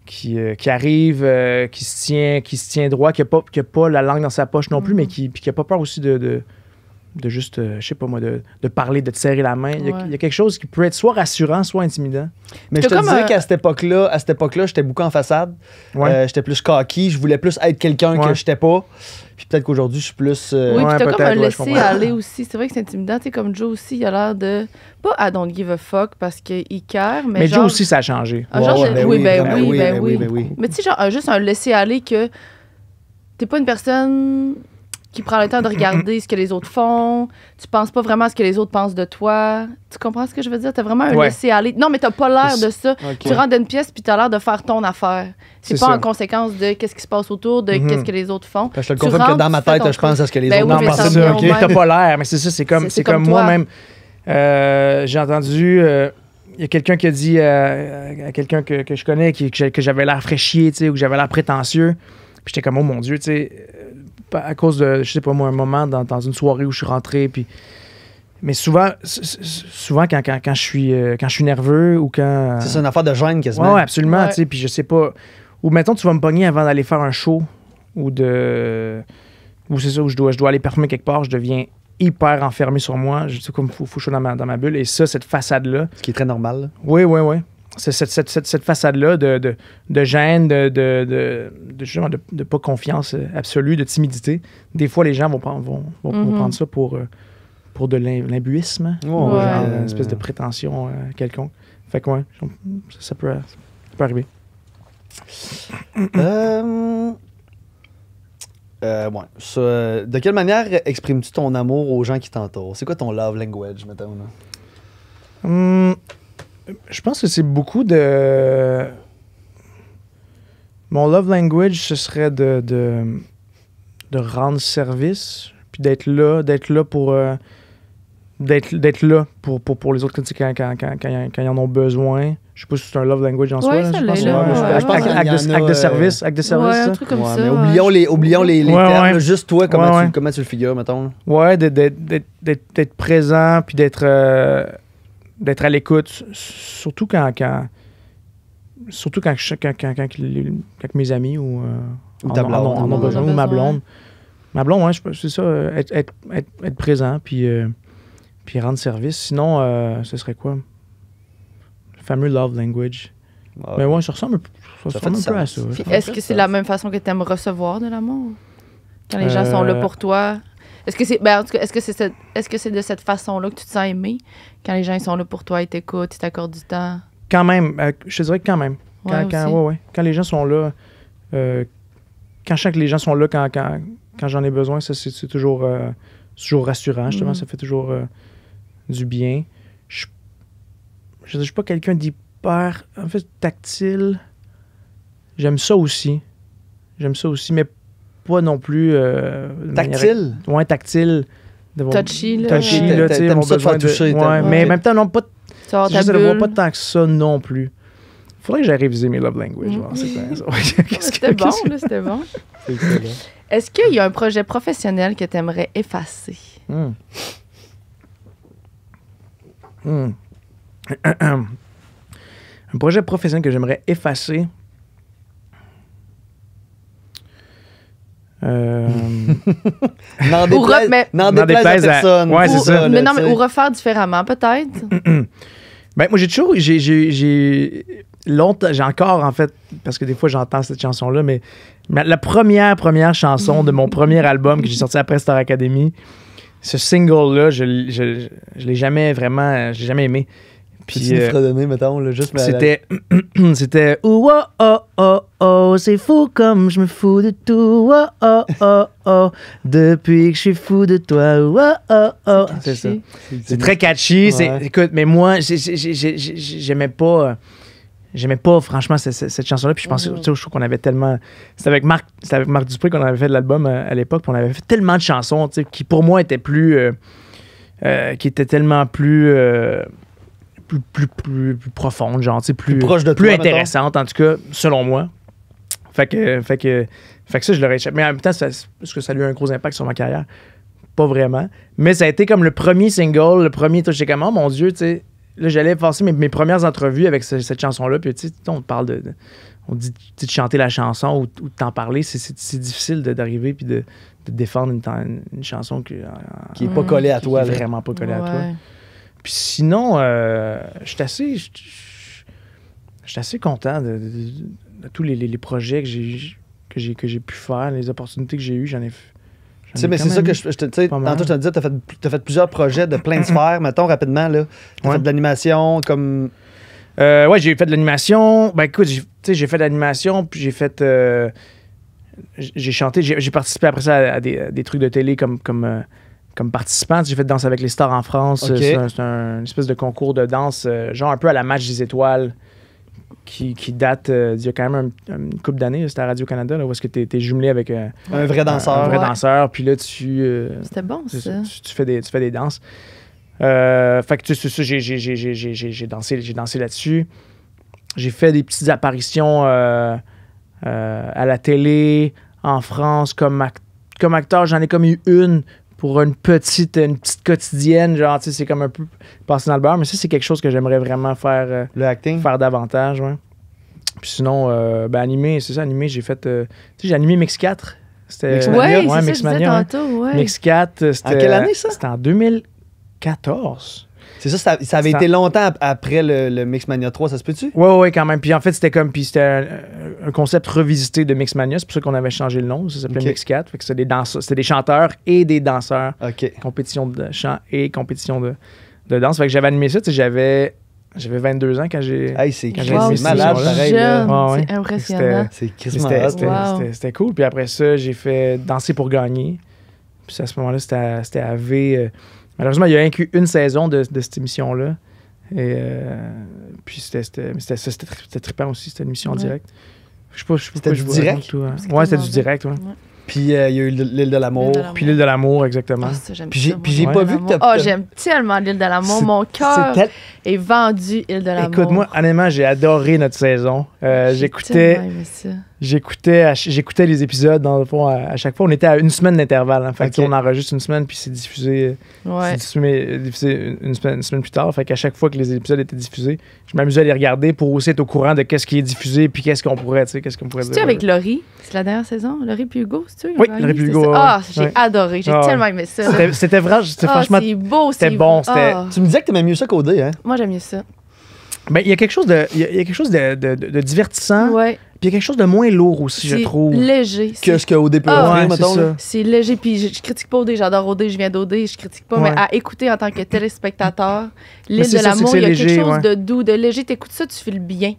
qui, qui, arrive, qui, se tient, qui se tient droit, qui n'a pas, pas la langue dans sa poche non plus, mais mm-hmm. qui n'a pas peur aussi de, de juste, euh, je sais pas moi, de, parler, de te serrer la main. Il, y, a, quelque chose qui peut être soit rassurant, soit intimidant. Mais je te dirais qu'à cette époque-là, à cette époque-là, j'étais beaucoup en façade. Euh, j'étais plus cocky, je voulais plus être quelqu'un que j'étais pas. Puis peut-être qu'aujourd'hui, je suis plus. Euh, oui, puis t'as comme un laisser aller aussi. C'est vrai que c'est intimidant. Tu comme Joe aussi, il a l'air de. Pas à « don't give a fuck parce qu'il care, mais. Mais Joe aussi, ça a changé. Ah, ben oui, ben, ben, ben oui, ben, oui, Mais tu sais, genre, juste un laisser aller que t'es pas une personne qui prend le temps de regarder ce que les autres font. Tu penses pas vraiment à ce que les autres pensent de toi. Tu comprends ce que je veux dire? as vraiment un laisser-aller. Non, mais t'as pas l'air de ça. Tu rentres dans une pièce puis as l'air de faire ton affaire. C'est pas en conséquence de qu'est-ce qui se passe autour, de mhm. qu'est-ce que les autres font. je te le confirme que dans ma tête, je pense à ce que les ben autres pensent. Tu T'as pas l'air, mais c'est ça, c'est comme, c'est comme, moi-même. Euh, j'ai entendu. il euh, y a quelqu'un qui a dit euh, à quelqu'un que, je connais que j'avais l'air fraîchier, tu sais, ou que j'avais l'air prétentieux. Puis j'étais comme, oh mon Dieu, tu sais, à cause de, je sais pas moi, un moment dans, dans une soirée où je suis rentré, puis. Mais souvent, souvent quand, quand, quand, je suis, euh, quand je suis nerveux ou quand. C'est une affaire de gêne quasiment. Oui, ouais, absolument. Puis je sais pas. Ou mettons, tu vas me pogner avant d'aller faire un show ou de. Ou c'est ça, où je dois, je dois aller performer quelque part, je deviens hyper enfermé sur moi. Je sais comme, chaud dans ma, bulle. Et ça, cette façade-là. Ce qui est très normal. Oui, oui, oui cette, cette, cette, cette façade-là de, de, de, gêne, de, de, de, pas confiance absolue, de timidité. Des fois, les gens vont, vont, vont, mhm. prendre ça pour, euh, pour de l'imbuisme, une espèce de prétention euh, quelconque. Fait quoi ça, peut, arriver. *coughs* Euh, de quelle manière exprimes-tu ton amour aux gens qui t'entourent? C'est quoi ton love language, maintenant je pense que c'est beaucoup de. Mon love language, ce serait de, de, de rendre service, puis d'être là, d'être là pour. Euh, d'être là pour, pour, pour, les autres quand, quand, quand, quand, ils en ont besoin. Je sais pas si c'est un love language en soi. je pense, acte, de, euh, service. Acte de service. Un truc comme ça, oublions les, oublions les, termes. Juste toi, comment, tu, comment tu le figures, mettons. Ouais, d'être présent, puis d'être. Euh, d'être à l'écoute, surtout quand, surtout quand, je, quand, quand, mes amis ou, ma blonde. Ma blonde, hein, c'est ça, euh, être, présent euh, puis, rendre service. Sinon, euh, ce serait quoi? Le fameux love language. Ah Mais ouais, je ressemble, un peu à ça. Est-ce que c'est la même façon que tu aimes recevoir de l'amour? Quand les gens sont là pour toi, est-ce que c'est ben, est-ce que c'est est-ce que c'est de cette façon-là que tu te sens aimé quand les gens sont là pour toi, ils t'écoutent, ils t'accordent du temps Quand même, euh, je te dirais quand même. Quand, ouais, quand les gens sont là, je euh, quand chaque les gens sont là quand, quand, quand j'en ai besoin, ça c'est, toujours, euh, toujours rassurant, justement, mm-hmm. ça fait toujours du bien. Je je, suis pas quelqu'un d'hyper en fait tactile. J'aime ça aussi. J'aime ça aussi mais pas non plus. Euh, tactile? Ouais, tactile. touchy, là. Touchy, là, tu sais, mon besoin de... Toucher, ouais, mais en même temps, non, pas... Je ne vois pas tant que ça non plus. Il Faudrait que j'aille réviser mes love language. Mmh. *laughs* c'était bon, là, *laughs* c'était bon. Est-ce qu'il y a un projet professionnel que tu aimerais effacer? Hmm. Hmm. *clears throat* un projet professionnel que j'aimerais effacer... personne. ou, refaire différemment, peut-être. *clears throat* ben, moi, j'ai toujours. J'ai longtemps. J'ai encore, en fait, parce que des fois, j'entends cette chanson-là, mais, la première, première chanson de mon premier album que j'ai sorti après Star Academy, ce single-là, je, ne je l'ai jamais vraiment. J'ai jamais aimé. Puis. Euh, mettons, là, juste C'était. *clears throat* C'était. Oh, oh, oh, oh, c'est fou comme je me fous de tout. Oh, oh, oh, oh. Depuis que je suis fou de toi. Oh, oh, oh. C'est ça. C'est très catchy. Écoute, mais moi, j'aimais pas euh, j'aimais pas franchement cette, chanson-là. Puis je pensais tu sais, qu'on avait tellement. C'était avec Marc, avec Marc Dupré qu'on avait fait de l'album euh, à, l'époque, on avait fait tellement de chansons, tu sais, qui pour moi étaient plus. qui étaient tellement plus plus, plus, plus, profonde, genre, plus, plus, plus intéressante, en tout cas, selon moi. Fait que, fait que, ça, je l'aurais échappé. Mais en même temps, est-ce que ça a eu un gros impact sur ma carrière? Pas vraiment. Mais ça a été comme le premier single, le premier touché comment, mon Dieu, tu sais. Là, j'allais passer mes, premières entrevues avec cette chanson-là. Puis, tu sais, on te parle de, on dit de chanter la chanson ou, de t'en parler, c'est difficile d'arriver puis de, défendre une, chanson qui n'est pas collée à toi. vraiment pas collée à toi. Puis sinon, euh, je suis assez, assez content de, tous les, projets que j'ai que j'ai que j'ai pu faire, les opportunités que j'ai eues, j'en ai tu sais, mais c'est ça que je, te disais. tu as, fait plusieurs projets de plein de *clears throat* sphères. Mettons rapidement, là. Tu fait de l'animation, comme. Euh, ouais, j'ai fait de l'animation. Ben écoute, tu sais, j'ai fait de l'animation, puis j'ai fait. Euh, j'ai chanté, j'ai participé après ça à, des, des, trucs de télé comme. comme comme participante. J'ai fait Danse avec les stars en France. C'est un, une espèce de concours de danse, euh, genre un peu à la match des étoiles, qui, date euh, d'il y a quand même une couple d'années. C'était à Radio-Canada, où est-ce que tu es, jumelé avec euh, un vrai danseur. Un, vrai danseur. Puis là, tu. C'était bon, ça. Tu, fais, des, tu fais des danses. fait que tu j'ai dansé, dansé là-dessus. J'ai fait des petites apparitions à la télé, en France, comme comme acteur, j'en ai comme eu une pour une petite, quotidienne, genre, tu sais, c'est comme un peu passer dans le beurre, mais ça, c'est quelque chose que j'aimerais vraiment faire. Euh, le acting? Faire davantage, ouais. Puis sinon, euh, ben, animé, c'est ça, animé, j'ai fait. Euh, tu sais, j'ai animé Mix 4. C'était. Mix ouais, ouais, je disais tantôt, Mix 4, c'était. quelle année ça? C'était en 2014. C'est ça, ça, avait été longtemps après le, le, Mixmania 3, ça se peut-tu? Oui, oui, quand même. Puis en fait, c'était comme, puis c'était un, concept revisité de Mixmania, c'est pour ça qu'on avait changé le nom, ça s'appelait Mix 4. Fait que c'était des, chanteurs et des danseurs. OK. Compétition de chant et compétition de, danse. Fait que j'avais animé ça, j'avais j'avais 22 ans quand j'ai. c'est malade, pareil. C'est impressionnant. C'était cool. Puis après ça, j'ai fait Danser pour gagner. Puis à ce moment-là, c'était à V. Euh, Malheureusement, il y a eu une saison de, de cette émission-là. Et euh, puis c'était trippant aussi, c'était une émission en direct. Je sais pas, je sais pas. C'était du, direct? Tout, hein. ouais, c'était du direct, Puis euh, il y a eu l'île de l'amour. Puis l'île de l'amour, exactement. Ah, puis ça, puis j'ai pas vu que t'as. Oh, j'aime tellement l'île de l'amour. Mon cœur est, vendu, l'Île de l'amour. Écoute, moi, honnêtement, j'ai adoré notre saison. Euh, J'écoutais j'écoutais j'écoutais les épisodes dans le fond à, chaque fois on était à une semaine d'intervalle en hein, fait on enregistre une semaine puis c'est diffusé, une, semaine, plus tard fait qu'à chaque fois que les épisodes étaient diffusés je m'amusais à les regarder pour aussi être au courant de qu'est-ce qui est diffusé puis qu'est-ce qu'on pourrait tu qu'est-ce qu'on pourrait avec Laurie c'est la dernière saison Laurie puis Hugo c'est tu oui Laurie puis Hugo ah j'ai adoré j'ai ah, tellement aimé ça c'était vrai c'était oh, franchement beau c'était bon ah. tu me disais que t'aimais mieux ça qu'au hein moi j'aime mieux ça ben, il y a quelque chose de, il y a quelque chose de, de, divertissant. Ouais. Puis il y a quelque chose de moins lourd aussi, je trouve. léger. Que ce que ah, hein, C'est léger. Puis je, ne critique pas OD, j'adore OD, je viens d'OD, je critique pas, mais à écouter en tant que téléspectateur, l'île de l'amour, il y a quelque chose de doux, de léger. écoutes ça, tu fais le bien.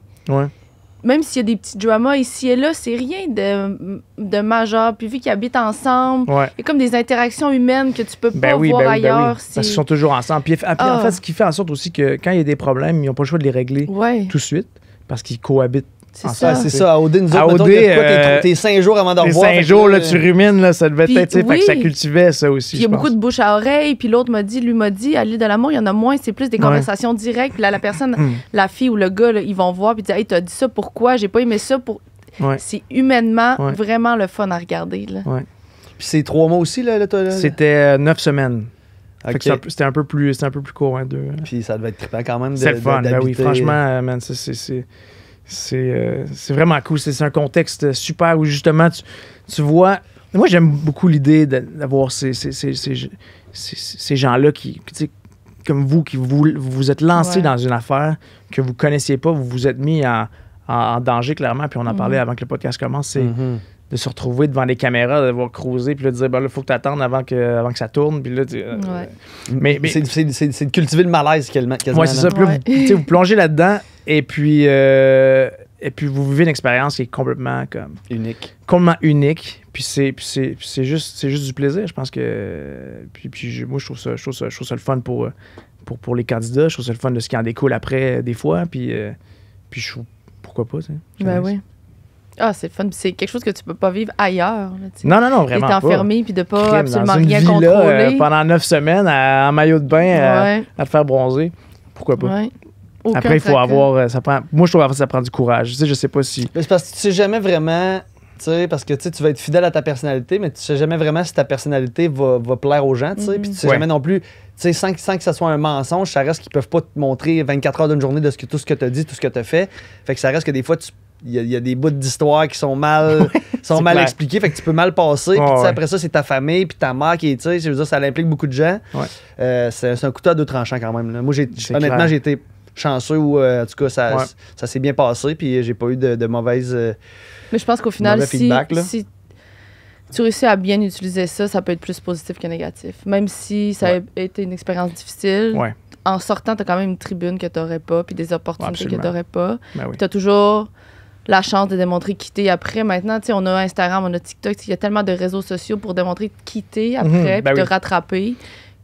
même s'il y a des petits dramas ici et là, c'est rien de, de majeur. Puis vu qu'ils habitent ensemble, il y a comme des interactions humaines que tu peux pas ben voir ben ben ailleurs. Parce qu'ils sont toujours ensemble. Puis ah, en ah. fait, ce qui fait en sorte aussi que quand il y a des problèmes, ils n'ont pas le choix de les régler tout de suite parce qu'ils cohabitent c'est ah, ça. C'est ça. À nous autres, euh, t'es, cinq jours avant d'en voir. cinq jours, là, tu rumines, là, ça devait être, tu sais, ça cultivait ça aussi. Il y a beaucoup de bouche à oreille, puis l'autre m'a dit, lui m'a dit, à l'île de l'amour, il y en a moins, c'est plus des conversations directes. là, la personne, hmm. la fille ou le gars, ils vont voir, puis disent hey, t'as dit ça, pourquoi? J'ai pas aimé ça. pour C'est humainement vraiment le fun à regarder. Là. Ouais. Puis c'est trois mois aussi, là, C'était 9 euh, neuf semaines. C'était un, peu plus, un peu plus court, hein, deux. Euh. Puis ça devait être trippant quand même. C'est le fun. Ben oui, franchement, man, c'est euh, c'est vraiment cool. C'est un contexte super où justement tu, vois. Moi, j'aime beaucoup l'idée d'avoir ces, gens-là qui, comme vous, qui vous, vous êtes lancé dans une affaire que vous connaissiez pas, vous vous êtes mis en, danger clairement, puis on en mm-hmm. parlé avant que le podcast commence. C'est. Mm-hmm de se retrouver devant les caméras, de devoir croiser, puis de dire, il ben faut que tu avant que, avant que ça tourne, puis là, euh, mais, c'est, de cultiver le malaise quasiment. Ouais, c'est ça. Puis vous, *laughs* plongez là-dedans, et puis, euh, et puis vous vivez une expérience qui est complètement comme unique, complètement unique. Puis c'est, c'est, juste, c'est juste du plaisir. Je pense que, puis, puis moi, je trouve ça, je trouve ça, je trouve ça le fun pour, pour, pour les candidats. Je trouve ça le fun de ce qui en découle après euh, des fois. Puis, puis pourquoi pas, tu ben oui. Ah, c'est fun. C'est quelque chose que tu peux pas vivre ailleurs. non, non, non, vraiment. D'être enfermé puis de pas absolument rien contrôler. là euh, pendant neuf semaines en maillot de bain à, te faire bronzer. Pourquoi pas? Après, il faut avoir. Euh, ça moi, je trouve que ça prend du courage. Tu sais, je sais pas si. C'est parce que tu sais jamais vraiment. Tu sais, parce que tu, sais, tu vas être fidèle à ta personnalité, mais tu sais jamais vraiment si ta personnalité va, va plaire aux gens. Tu sais, mm-hmm. Puis tu sais jamais non plus. Tu sais, sans, sans, que ça soit un mensonge, ça reste qu'ils peuvent pas te montrer 24 heures d'une journée de ce que, tout ce que tu as dit, tout ce que tu as fait. Fait que ça reste que des fois, tu il y, a des bouts d'histoire qui sont mal, *laughs* sont mal expliqués, fait que tu peux mal passer. après ça, c'est ta famille, puis ta mère qui est, tu sais, ça implique beaucoup de gens. Euh, c'est un couteau à deux tranchants quand même. Moi, honnêtement, j'ai été chanceux ou euh, en tout cas, ça, ça s'est bien passé, puis j'ai pas eu de, de mauvaise. Euh, Mais je pense qu'au final, si, tu réussis à bien utiliser ça, ça peut être plus positif que négatif. Même si ça a été une expérience difficile. En sortant, tu as quand même une tribune que tu n'aurais pas, puis des opportunités que tu n'aurais pas. Ben tu as toujours la chance de démontrer quitter après. Maintenant, tu sais, on a Instagram, on a TikTok, il y a tellement de réseaux sociaux pour démontrer quitter mhm. après, mmh, puis rattraper.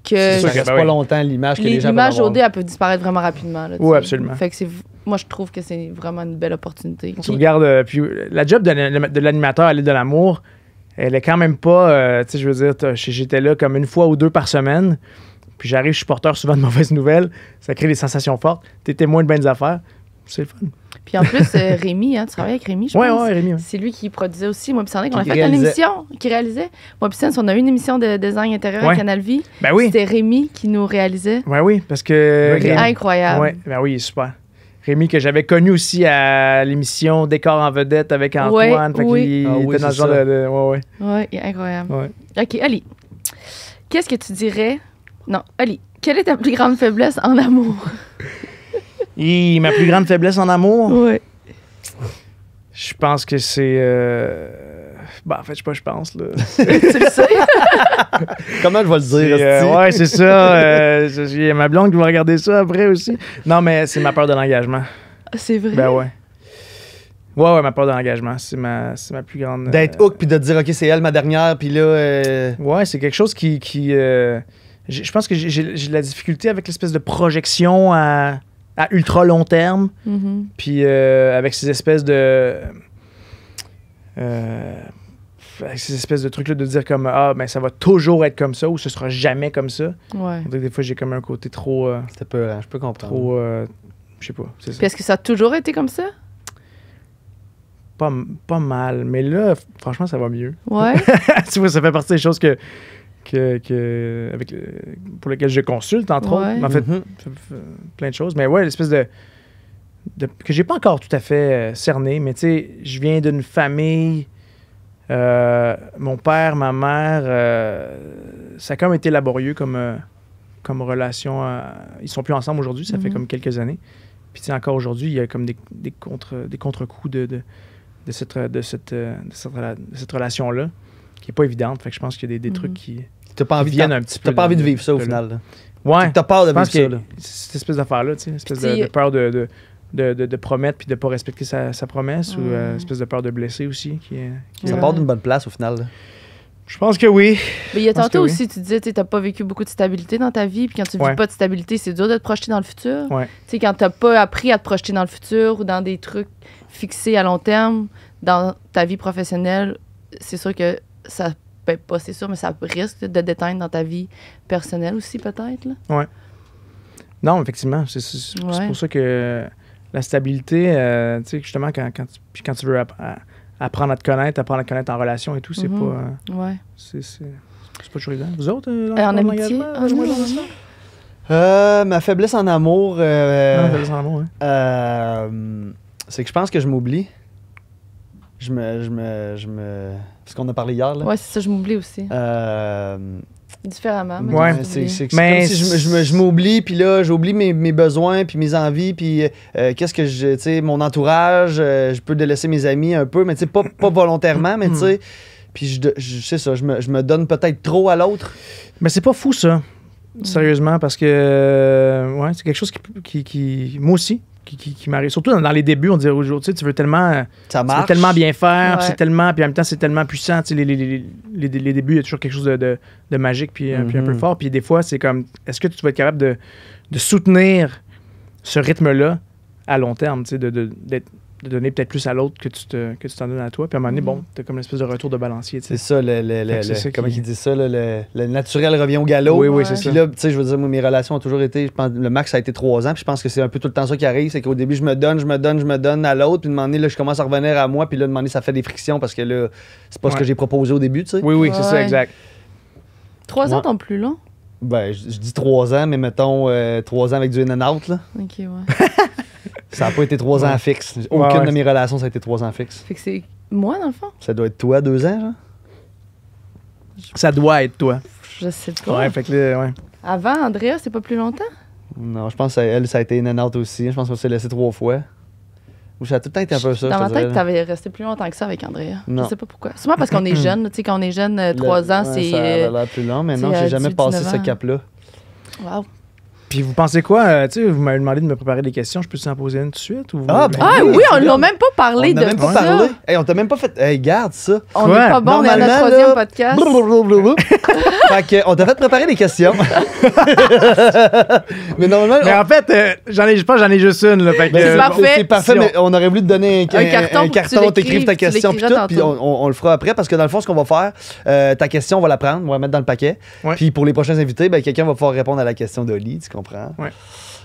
Que c'est sûr que reste ben pas longtemps l'image que les, les gens L'image elle peut disparaître vraiment rapidement. Là, oui, absolument. Fait que c'est, moi, je trouve que c'est vraiment une belle opportunité. Tu regardes, euh, puis euh, la job de, l'animateur à l'île de l'amour, elle est quand même pas, euh, tu sais, je veux dire, j'étais là comme une fois ou deux par semaine, puis j'arrive, je suis porteur souvent de *laughs* mauvaises nouvelles, ça crée des sensations fortes, t'es témoin de bonnes affaires, c'est le fun. Puis en plus, euh, Rémi, hein, tu travailles avec Rémi, je ouais, Oui, Ouais, Rémi, C'est lui qui produisait aussi Moi Sandrine. On a fait une émission qui réalisait. Moi on a eu une émission de design intérieur à Canal Vie. Ben oui. C'était Rémi qui nous réalisait. Oui, oui, parce que. Incroyable. Ouais, ben oui, super. Rémi, que j'avais connu aussi à l'émission Décor en vedette avec Antoine. Fait ah oui. dans Ouais, incroyable. OK, Ali. Qu'est-ce que tu dirais? Non, Ali, quelle est ta plus grande faiblesse en amour? *laughs* Et ma plus grande faiblesse en amour? Oui. Je pense que c'est. Ben, en fait, je sais pas, je pense. Là. *laughs* tu le sais? *laughs* Comment je vais le dire? Euh, ouais, c'est ça. *laughs* Euh, ma blonde qui va regarder ça après aussi. Non, mais c'est ma peur de l'engagement. Ah, c'est vrai? Ben ouais. Ouais, ouais, ma peur de l'engagement. C'est ma, plus grande. D'être hook puis de dire, OK, c'est elle ma dernière, puis là. Ouais, c'est quelque chose qui. qui je pense que j'ai de la difficulté avec l'espèce de projection à à ultra long terme. Mm-hmm. Puis euh, avec ces espèces de. Euh, avec ces espèces de trucs-là de dire comme Ah, ben ça va toujours être comme ça ou ce sera jamais comme ça. Ouais. Donc, des fois, j'ai comme un côté trop. Euh, c'est peu, hein, je peux comprendre. Trop. Euh, je sais pas. Est Puis est-ce que ça a toujours été comme ça? Pas, pas mal. Mais là, franchement, ça va mieux. Ouais. *laughs* tu vois, ça fait partie des choses que que, avec, pour lesquels je consulte, entre autres. En fait, mm-hmm. euh, plein de choses. Mais ouais, l'espèce de, que j'ai pas encore tout à fait euh, cerné, mais tu sais, je viens d'une famille. Euh, mon père, ma mère, ça a quand même été laborieux comme, comme relation. ils sont plus ensemble aujourd'hui, ça fait mm-hmm. comme quelques années. Puis encore aujourd'hui, il y a comme des, des contre-coups des contre de, cette, de cette, relation-là qui n'est pas évidente. Fait que je pense qu'il y a des, mm-hmm. trucs qui, T'as pas envie, un petit pas envie de, vivre ça au final. Ouais. T'as peur de vivre ça. Cette espèce d'affaire-là, tu sais, espèce de, peur de, de de, de, promettre puis de pas respecter sa, sa promesse ou euh, espèce de peur de blesser aussi qui, qui ça part d'une bonne place au final je pense que oui mais il y a tantôt aussi tu disais tu n'as pas vécu beaucoup de stabilité dans ta vie puis quand tu ne vis pas de stabilité c'est dur de te projeter dans le futur ouais. tu sais quand pas appris à te projeter dans le futur ou dans des trucs fixés à long terme dans ta vie professionnelle c'est sûr que ça pas, c'est sûr, mais ça risque de déteindre dans ta vie personnelle aussi, peut-être. Oui. Non, effectivement. C'est pour ça que la stabilité, euh, tu sais, justement, quand, quand, tu, quand tu veux euh, apprendre à te connaître, apprendre à te connaître en relation et tout, c'est mm-hmm. pas. Euh, ouais. C'est pas toujours évident. Vous autres, en, amitié? Ah, ma faiblesse en amour. Ah, amour, C'est que je pense que je m'oublie. Je me. Je me ce qu'on a parlé hier. Là. Ouais, c'est ça, je m'oublie aussi. Euh, Différemment. Mais ouais, c'est, si je, je, m'oublie, puis là, j'oublie mes, mes besoins, puis mes envies, puis euh, qu'est-ce que je. Tu sais, mon entourage, euh, je peux délaisser mes amis un peu, mais tu sais, pas, pas volontairement, mais tu hmm. sais. Puis je, je sais ça, je me, je me donne peut-être trop à l'autre. Mais c'est pas fou, ça. Hmm. Sérieusement, parce que ouais, c'est quelque chose qui, qui, qui, Moi aussi, qui, m'arrive. Surtout dans, les débuts, on dirait aujourd'hui, tu veux tellement, euh, Ça tellement bien faire, c'est tellement, puis en même temps, c'est tellement puissant. Les, les, les, débuts, il y a toujours quelque chose de, magique, euh, puis, un peu mhm. fort. Puis des fois, c'est comme, est-ce que tu vas être capable de, de soutenir ce rythme-là à long terme, d'être de donner peut-être plus à l'autre que tu te, que tu t'en donnes à toi. Puis à un moment donné, mm-hmm. bon, t'as comme une espèce de retour de balancier. C'est ça, le, le, comment ils ça, le, le, naturel revient au galop. Oui, oui, c'est ça. Puis là, tu sais, je veux dire, mes relations ont toujours été, je pense, le max, ça a été trois ans. Puis je pense que c'est un peu tout le temps ça qui arrive. C'est qu'au début, je me donne, je me donne, je me donne à l'autre. Puis de moment là, je commence à revenir à moi. Puis là, de moment ça fait des frictions parce que là, c'est pas ce que j'ai proposé au début, tu sais. Oui, oui, c'est ça, exact. Trois ans, t'en plus long? Ben, je, dis trois ans, mais mettons euh, trois ans avec du in and out, OK, ouais. *laughs* Ça n'a pas été trois ans fixe. Aucune de mes relations, ça a été trois ans fixe. Fait que c'est moi, dans le fond? Ça doit être toi, deux ans, genre? Ça doit être toi. Je sais pas. Ouais, fait que Avant, Andrea, c'est pas plus longtemps? Non, je pense qu'elle, ça a été une out aussi. Je pense qu'on s'est laissé trois fois. Ou ça a tout le temps été un peu ça. Dans ma tête, t'avais resté plus longtemps que ça avec Andrea. Non. Je sais pas pourquoi. Souvent parce qu'on est *clears throat* jeune. Tu sais, quand on est jeune, euh, trois ans, c'est. Ça a euh, l'air plus long, mais non, j'ai jamais passé ce cap-là. Wow. Puis vous pensez quoi? Euh, tu sais, vous m'avez demandé de me préparer des questions. Je peux en poser une tout de suite? Ou ah, ben ah oui, on on l'a même pas parlé on de même pas ça. Parlé. Hey, on t'a même pas fait. Hey, garde ça. On n'est pas bon, dans notre troisième podcast. *laughs* fait on t'a fait préparer des questions. *laughs* mais normalement. Mais en fait, euh, j'en ai, je pense j'en ai juste une. Ben, c'est, parfait. mais on aurait voulu te donner un, un carton. Un carton, t'écrives ta question, puis tout. Puis on, le fera après, parce que dans le fond, ce qu'on va faire, euh, ta question, on va la prendre, on va la mettre dans le paquet. Puis pour les prochains invités, ben, quelqu'un va pouvoir répondre à la question d'Oli comprends.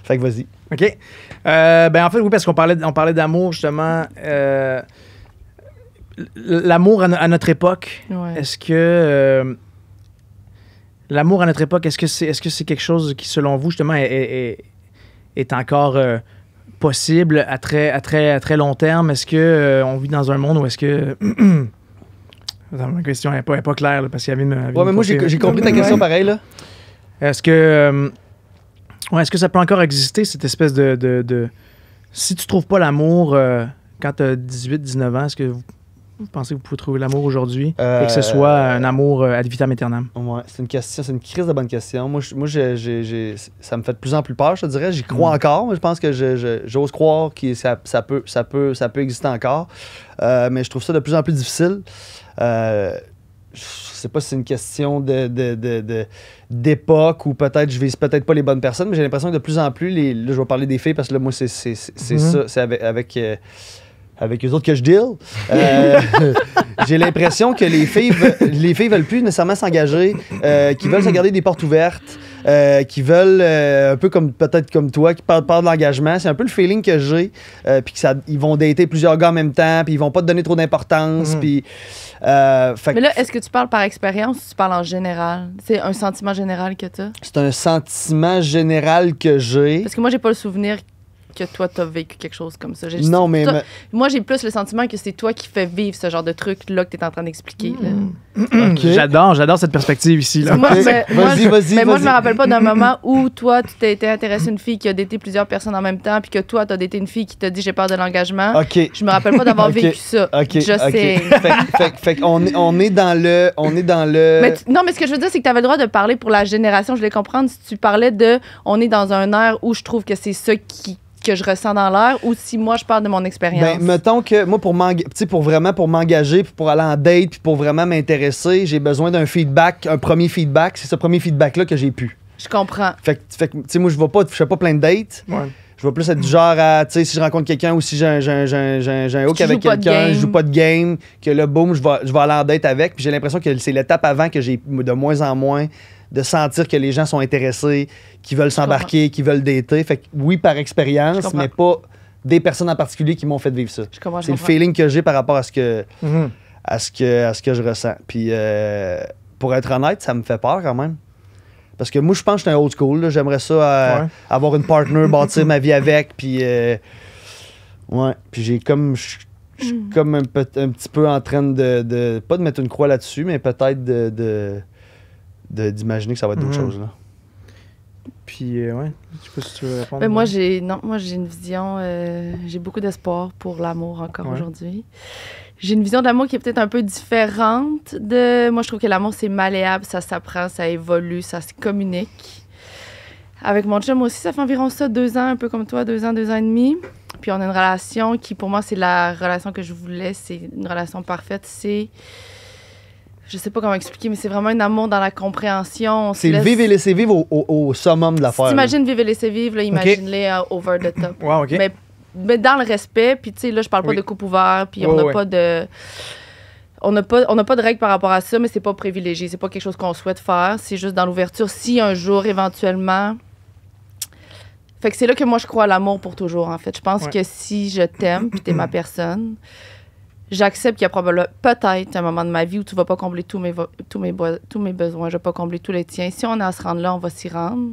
Fait que vas-y. OK. Euh, ben en fait, oui, parce qu'on parlait, on parlait d'amour, justement. Euh, l'amour à, notre époque, est-ce que... Euh, l'amour à notre époque, est-ce que c'est est -ce que c'est quelque chose qui, selon vous, justement, est, est, encore possible à très, à très, à très long terme? Est-ce que on vit dans un monde où est-ce que... *clears throat* ma question n'est pas, pas claire, parce qu'il y avait une... moi, j'ai compris ta question pareil, là. Est-ce que Ouais, est-ce que ça peut encore exister, cette espèce de. de, Si tu trouves pas l'amour euh, quand tu as 18, 19 ans, est-ce que vous, pensez que vous pouvez trouver l'amour aujourd'hui et que ce euh, soit euh, un amour à ad vitam aeternam? Ouais, c'est une question, c'est une crise de bonne question. Moi, moi ça me fait de plus en plus peur, je dirais. J'y crois mm. encore. Je pense que j'ose croire que ça, peut, ça, peut, ça peut exister encore. mais je trouve ça de plus en plus difficile. je sais pas si c'est une question de, de d'époque ou peut-être je vise peut-être pas les bonnes personnes, mais j'ai l'impression que de plus en plus, les, là, je vais parler des filles parce que là, moi, c'est, c'est, mhm. ça, c'est avec, euh, avec, eux autres que je deal. Euh, *laughs* j'ai l'impression que les filles, les filles veulent plus nécessairement s'engager, euh, qui veulent se garder des portes ouvertes. Euh, qui veulent, euh, un peu comme peut-être comme toi, qui parlent, de l'engagement. C'est un peu le feeling que j'ai. Euh, puis ils vont dater plusieurs gars en même temps, puis ils vont pas te donner trop d'importance. Mhm. Euh, Mais là, est-ce que tu parles par expérience ou tu parles en général? C'est un sentiment général que tu as? C'est un sentiment général que j'ai. Parce que moi, j'ai pas le souvenir que toi, tu as vécu quelque chose comme ça. Non, mais, Moi, j'ai plus le sentiment que c'est toi qui fais vivre ce genre de truc-là que tu es en train d'expliquer. Hmm. J'adore, j'adore cette perspective ici. vas-y, vas-y. Mais moi, je me rappelle pas d'un moment où toi, tu t'es intéressé à une fille qui a daté plusieurs personnes en même temps, puis que toi, tu as daté une fille qui t'a dit j'ai peur de l'engagement. OK. Je me rappelle pas d'avoir vécu ça. Je sais. fait, qu'on on, est, on est dans le. On est dans le... non, mais ce que je veux dire, c'est que tu avais le droit de parler pour la génération. Je voulais comprendre si tu parlais de on est dans un air où je trouve que c'est ça qui que je ressens dans l'air ou si moi je parle de mon expérience. Ben, mettons que moi pour pour vraiment pour m'engager, pour aller en date, puis pour vraiment m'intéresser, j'ai besoin d'un feedback, un premier feedback, c'est ce premier feedback là que j'ai pu. Je comprends. Fait que tu moi je vais pas fais pas plein de dates. Je vais plus être du genre à, tu si je rencontre quelqu'un ou si j'ai un, hook avec quelqu'un, je joue pas de game, que là, boom je vais, je vais aller en date avec. Puis j'ai l'impression que c'est l'étape avant que j'ai de moins en moins de sentir que les gens sont intéressés, qui veulent s'embarquer, qui veulent dater. Fait que oui, par expérience, mais pas des personnes en particulier qui m'ont fait vivre ça. C'est le feeling que j'ai par rapport à ce que, mhm. à ce que, à ce que je ressens. Puis, euh, pour être honnête, ça me fait peur quand même. Parce que moi, je pense que je suis un old school. J'aimerais ça euh, avoir une partner, bâtir ma vie avec. Puis, euh, Puis j'ai comme. Je suis mhm. comme un, un, petit peu en train de, Pas de mettre une croix là-dessus, mais peut-être de d'imaginer que ça va être d'autres hmm. choses. Puis, euh, ouais, je sais pas si tu veux répondre. Ben, moi, j'ai, non, moi, j'ai une vision, euh, j'ai beaucoup d'espoir pour l'amour encore aujourd'hui. J'ai une vision de l'amour qui est peut-être un peu différente de. Moi, je trouve que l'amour, c'est malléable, ça s'apprend, ça évolue, ça se communique. Avec mon chum aussi, ça fait environ ça, deux ans, un peu comme toi, deux ans, deux ans et demi. Puis on a une relation qui, pour moi, c'est la relation que je voulais, c'est une relation parfaite. C'est je sais pas comment expliquer, mais c'est vraiment un amour dans la compréhension. C'est vivre et laisser vivre au, au, summum de la. Si t'imagines vivre et laisser vivre, imagine-les euh, over the top. mais, mais, dans le respect, puis tu sais, là, je parle pas de coupe ouverte, puis on n'a pas de. On n'a pas, on pas de règles par rapport à ça, mais c'est pas privilégié. C'est pas quelque chose qu'on souhaite faire. C'est juste dans l'ouverture. Si un jour, éventuellement. Fait que c'est là que moi, je crois à l'amour pour toujours, en fait. Je pense que si je t'aime, puis es ma personne, j'accepte qu'il y a probablement peut-être un moment de ma vie où tu vas pas combler tous mes, tous mes, tous mes besoins, je vais pas combler tous les tiens. Si on est à se rendre là, on va s'y rendre.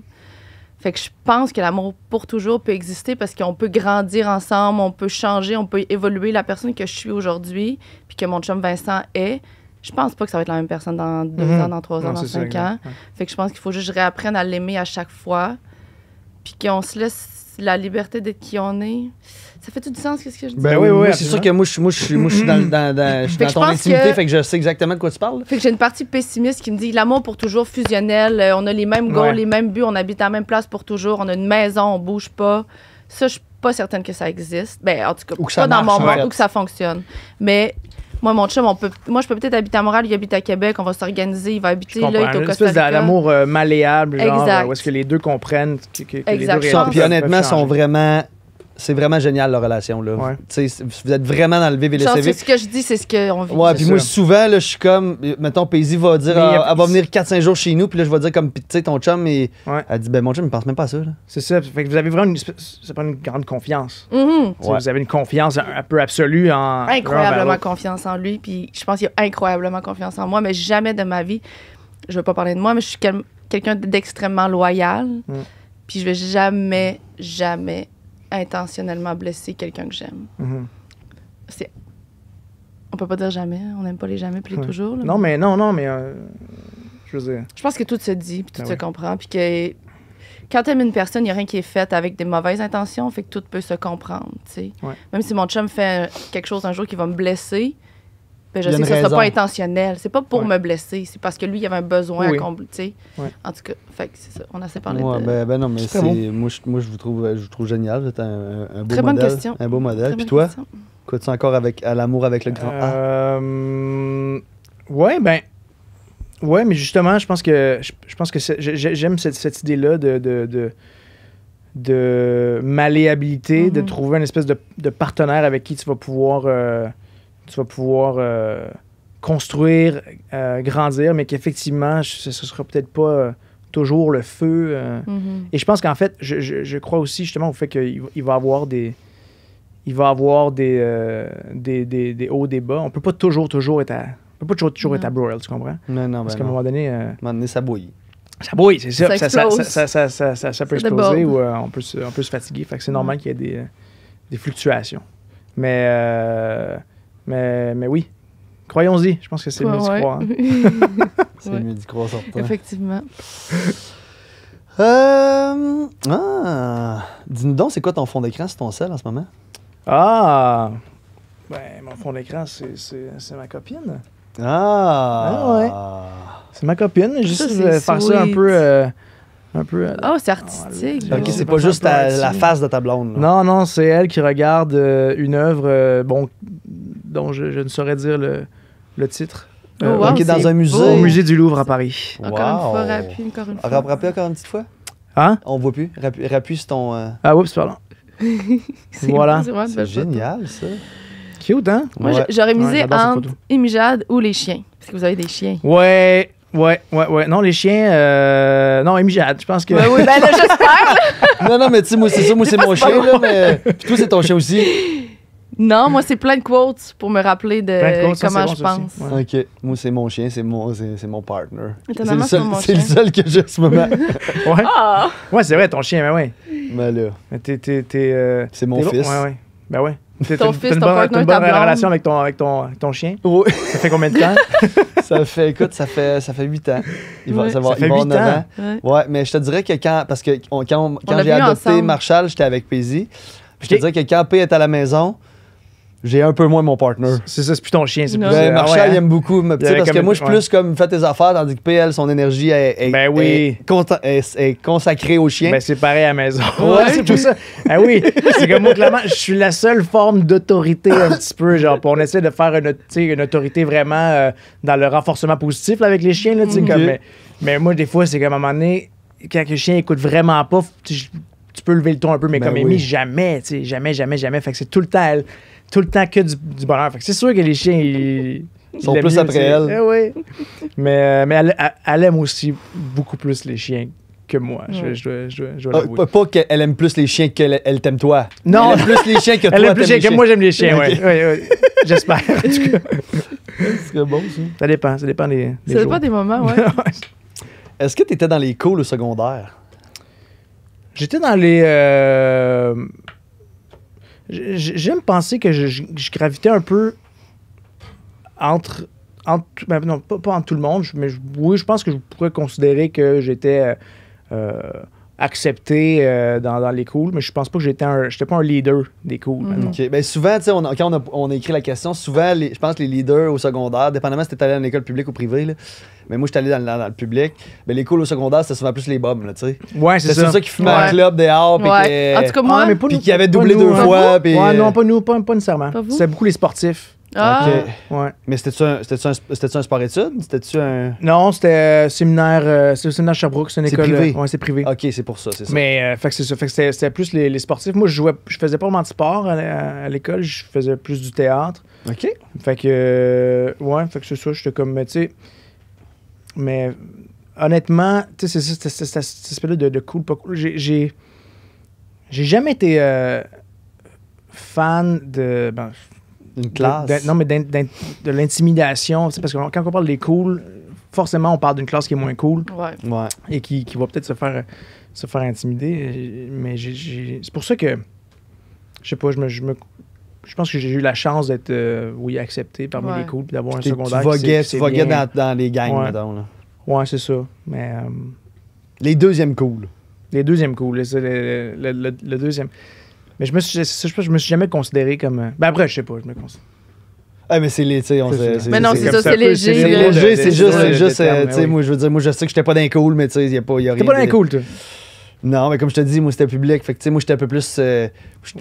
Fait que je pense que l'amour pour toujours peut exister parce qu'on peut grandir ensemble, on peut changer, on peut évoluer. La personne que je suis aujourd'hui, puis que mon chum Vincent est, je pense pas que ça va être la même personne dans deux mhm. ans, dans trois ans, dans cinq ans. Fait que je pense qu'il faut juste réapprendre à l'aimer à chaque fois, puis qu'on se laisse la liberté d'être qui on est. Ça fait tout du sens, qu'est-ce que je dis? Ben, ben oui, oui, c'est sûr que moi, je, moi, je, moi, je suis dans, dans, dans, je dans ton intimité, que... fait que je sais exactement de quoi tu parles. Fait que j'ai une partie pessimiste qui me dit l'amour pour toujours fusionnel, euh, on a les mêmes goals, les mêmes buts, on habite à la même place pour toujours, on a une maison, on bouge pas. Ça, je suis pas certaine que ça existe. Ben, en tout cas, pas dans mon monde, ou que ça fonctionne. Mais moi, mon chum, on peut, moi, je peux peut-être habiter à Montréal, il habite à Québec, on va s'organiser, il va habiter là, il est au Costa Rica. Une espèce d'amour euh, malléable, genre, euh, où est-ce que les deux comprennent, que, que les deux Puis honnêtement, sont vraiment c'est vraiment génial, la relation. Là. Vous êtes vraiment dans le vivre le ce que je dis, c'est ce qu'on vit. Ouais, puis moi, souvent, là, je suis comme, mettons, Paisy va dire, ah, elle, va venir 4-5 jours chez nous, puis là, je vais dire, comme, tu sais, ton chum, et elle dit, ben, mon chum, il pense même pas à ça. C'est ça. Fait que vous avez vraiment une, une grande confiance. Mm-hmm. Vous avez une confiance un, peu absolue en. Incroyablement confiance en lui, puis je pense qu'il a incroyablement confiance en moi, mais jamais de ma vie, je veux pas parler de moi, mais je suis quelqu'un d'extrêmement loyal, mm. puis je vais jamais, jamais intentionnellement blesser quelqu'un que j'aime. Mhm. C'est on peut pas dire jamais, hein. on n'aime pas les jamais puis les toujours. non, mais... non, non, mais euh, je veux dire. Je pense que tout se dit, puis tout ben se comprend, puis que quand t'aimes une personne, il n'y a rien qui est fait avec des mauvaises intentions, fait que tout peut se comprendre, Même si mon chum fait quelque chose un jour qui va me blesser, ben, je sais que ce sera pas intentionnel. C'est pas pour me blesser, c'est parce que lui, il avait un besoin à combler. En tout cas, c'est ça. on a assez parlé de... Ben, ben mais moi, je, vous trouve, je trouve génial. Vous êtes un, un beau Très Bonne question. Un beau modèle. Puis toi, quoi-tu encore avec, à l'amour avec le grand euh, Ouais, ben. Ouais, mais justement, je pense que je, pense que j'aime cette, idée-là de, de, de de malléabilité, de mhm. trouver une espèce de, partenaire avec qui tu vas pouvoir euh, tu vas pouvoir euh, construire, euh, grandir, mais qu'effectivement, ce ne sera peut-être pas euh, toujours le feu. Mm-hmm. Et je pense qu'en fait, je, crois aussi justement au fait qu'il va avoir des il va avoir des, des, hauts, des bas. On peut pas toujours, toujours être on peut pas toujours, être à Broil, tu comprends? Non, non, Parce ben qu'à un moment donné... à un moment donné, ça bouille. Ça bouille, c'est ça. Ça, ça, ça, ça, peut exploser ou on, peut se, on peut fatiguer. Fait que c'est normal qu'il y ait des, des fluctuations. Mais mais, mais oui, croyons-y. Je pense que c'est mieux d'y croire. c'est ouais. mieux d'y croire, Effectivement. Euh... Ah. Dis-nous donc, c'est quoi ton fond d'écran c'est ton sel en ce moment? Ah! Ben, mon fond d'écran, c'est ma copine. Ah! ouais. Ah, ouais. C'est ma copine. Juste euh, faire ça un peu. Euh, un peu oh, c'est artistique. ok, c'est pas, juste la face de ta blonde. Non, non, c'est elle qui regarde une œuvre, bon, dont je, ne saurais dire le, titre. qui oh, est euh, dans un musée. Au musée du Louvre à Paris. Encore une fois, rappuie encore une fois. Rappuie encore une petite fois. Hein? On voit plus. Rappuie, rappuie sur ton. Euh... Ah, oups, pardon. *laughs* voilà. C'est génial, ça. Cute, hein? Moi, j'aurais misé entre Imijad ou les chiens. Parce que vous avez des chiens. Ouais. Ouais, ouais, ouais. Non, les chiens. Euh, non, Imijad, je pense que. Ouais, oui, *laughs* ben j'espère. non, non, mais tu sais, moi, c'est ça, moi, c'est mon chien, là. Mais... Puis toi, c'est ton chien aussi. Non, moi, c'est plein de quotes pour me rappeler de comment je pense. OK. Moi, c'est mon chien, c'est mon, c'est, mon partner. C'est le, seul, que j'ai en ce moment. *laughs* ouais. Ah! ouais, c'est vrai, ton chien, ben ouais. Mais ben là. Mais t'es. Euh, c'est mon fils. Ouais, ouais. Ben ouais. ton fils, ton bonne, une bonne relation avec ton, avec ton, ton chien. Oui. Ça fait combien de temps? *laughs* ça fait, écoute, ça fait, ça fait 8 ans. Il va, il ans. Ouais. mais je te dirais que quand, parce que quand, j'ai adopté Marshall, j'étais avec Paisy. Je te dirais que quand P est à la maison, j'ai un peu moins mon partner. C'est ça, c'est plus ton chien. C'est ben, euh, Marshall, ah il aime hein? beaucoup ma parce que moi, je suis plus comme fait tes affaires, tandis que PL, son énergie ben est, consacrée au chien. Ben, c'est pareil à la maison. *laughs* Ouais, *laughs* c'est tout ça. Ah oui, c'est que moi, clairement, je suis la seule forme d'autorité un petit peu. Genre, on essaie de faire une, autorité vraiment euh, dans le renforcement positif avec les chiens. mais, moi, des fois, c'est comme à un moment donné, quand le chien écoute vraiment pas, tu peux lever le ton un peu, mais comme Emmy, jamais, jamais, jamais, jamais. Fait que c'est tout le temps tout le temps que du, du bonheur. c'est sûr que les chiens, ils, ils sont plus après elle. Ah mais, euh, elle, aime aussi beaucoup plus les chiens que moi. Je, je, je, ah, pas qu'elle aime plus les chiens qu'elle elle t'aime toi. Non. Elle aime plus les chiens que *laughs* toi. Elle aime plus les chiens que moi, j'aime les chiens, *laughs* J'espère, C'est bon, ça. Ça dépend, ça dépend des, Ça dépend des moments, ouais. *laughs* Est-ce que tu étais dans les cours au secondaire? J'étais dans les... Euh, j'aime penser que je, gravitais un peu entre. entre ben non, pas, pas, entre tout le monde, mais je, oui, je pense que je pourrais considérer que j'étais. Euh, euh, accepté euh, dans, dans, les mais je pense pas que j'étais un, j'étais pas un leader des cools. Mhm. Ben, souvent, quand on a, écrit la question, souvent, je pense que les leaders au secondaire, dépendamment si étais allé dans l'école publique ou privée, mais moi, j'étais allé dans, le public, mais ben, les cools au secondaire, c'était souvent plus les bobs. tu sais. Ouais, c'est ça. C'est ça qui fumait un club dehors, puis ah, qui avait doublé deux fois. Ouais, euh, non, pas nous, pas, pas nécessairement. C'est beaucoup les sportifs. Ah. Okay. Ouais. Mais c'était-tu un, un, un sport-études? C'était-tu un... Non, c'était euh, séminaire, euh, c'est séminaire Sherbrooke, c'est une école... privé? Euh, ouais, c'est privé. OK, c'est pour ça, c'est ça. Mais euh, fait c'est ça, fait que c'était plus les, les, sportifs. Moi, je jouais, je faisais pas vraiment de sport à, l'école, je faisais plus du théâtre. OK. Fait que, ouais, fait que c'est ça, j'étais comme, tu sais... Mais honnêtement, tu sais, c'est ça, cette espèce de, de cool, pas cool. J'ai J'ai jamais été fan de... Ben, une classe. De, non, mais de l'intimidation. Parce que quand on parle des cools, forcément, on parle d'une classe qui est moins cool. Ouais. Et qui, qui va peut-être se faire, se faire intimider. Mais c'est pour ça que, je sais pas, je me, je pense que j'ai eu la chance d'être euh, oui accepté parmi les cools et d'avoir un secondaire. Tu tu dans, les gangs, Ouais, c'est ça. Mais, euh, les deuxièmes cools. Les deuxièmes cools, le, deuxième. Mais je me suis, je, je me suis jamais considéré comme. Euh, ben après, je sais pas, je me considère. Ah, mais c'est léger, Mais non, c'est ça, c'est léger. C'est léger, c'est juste, c'est juste, moi, je veux dire, moi, je sais que j'étais pas d'un cool, mais tu sais, il y a pas, y a rien. T'es pas d'un cool, toi. Non, mais comme je te dis, moi, c'était public. Fait que, tu sais, moi, j'étais un peu plus. Euh,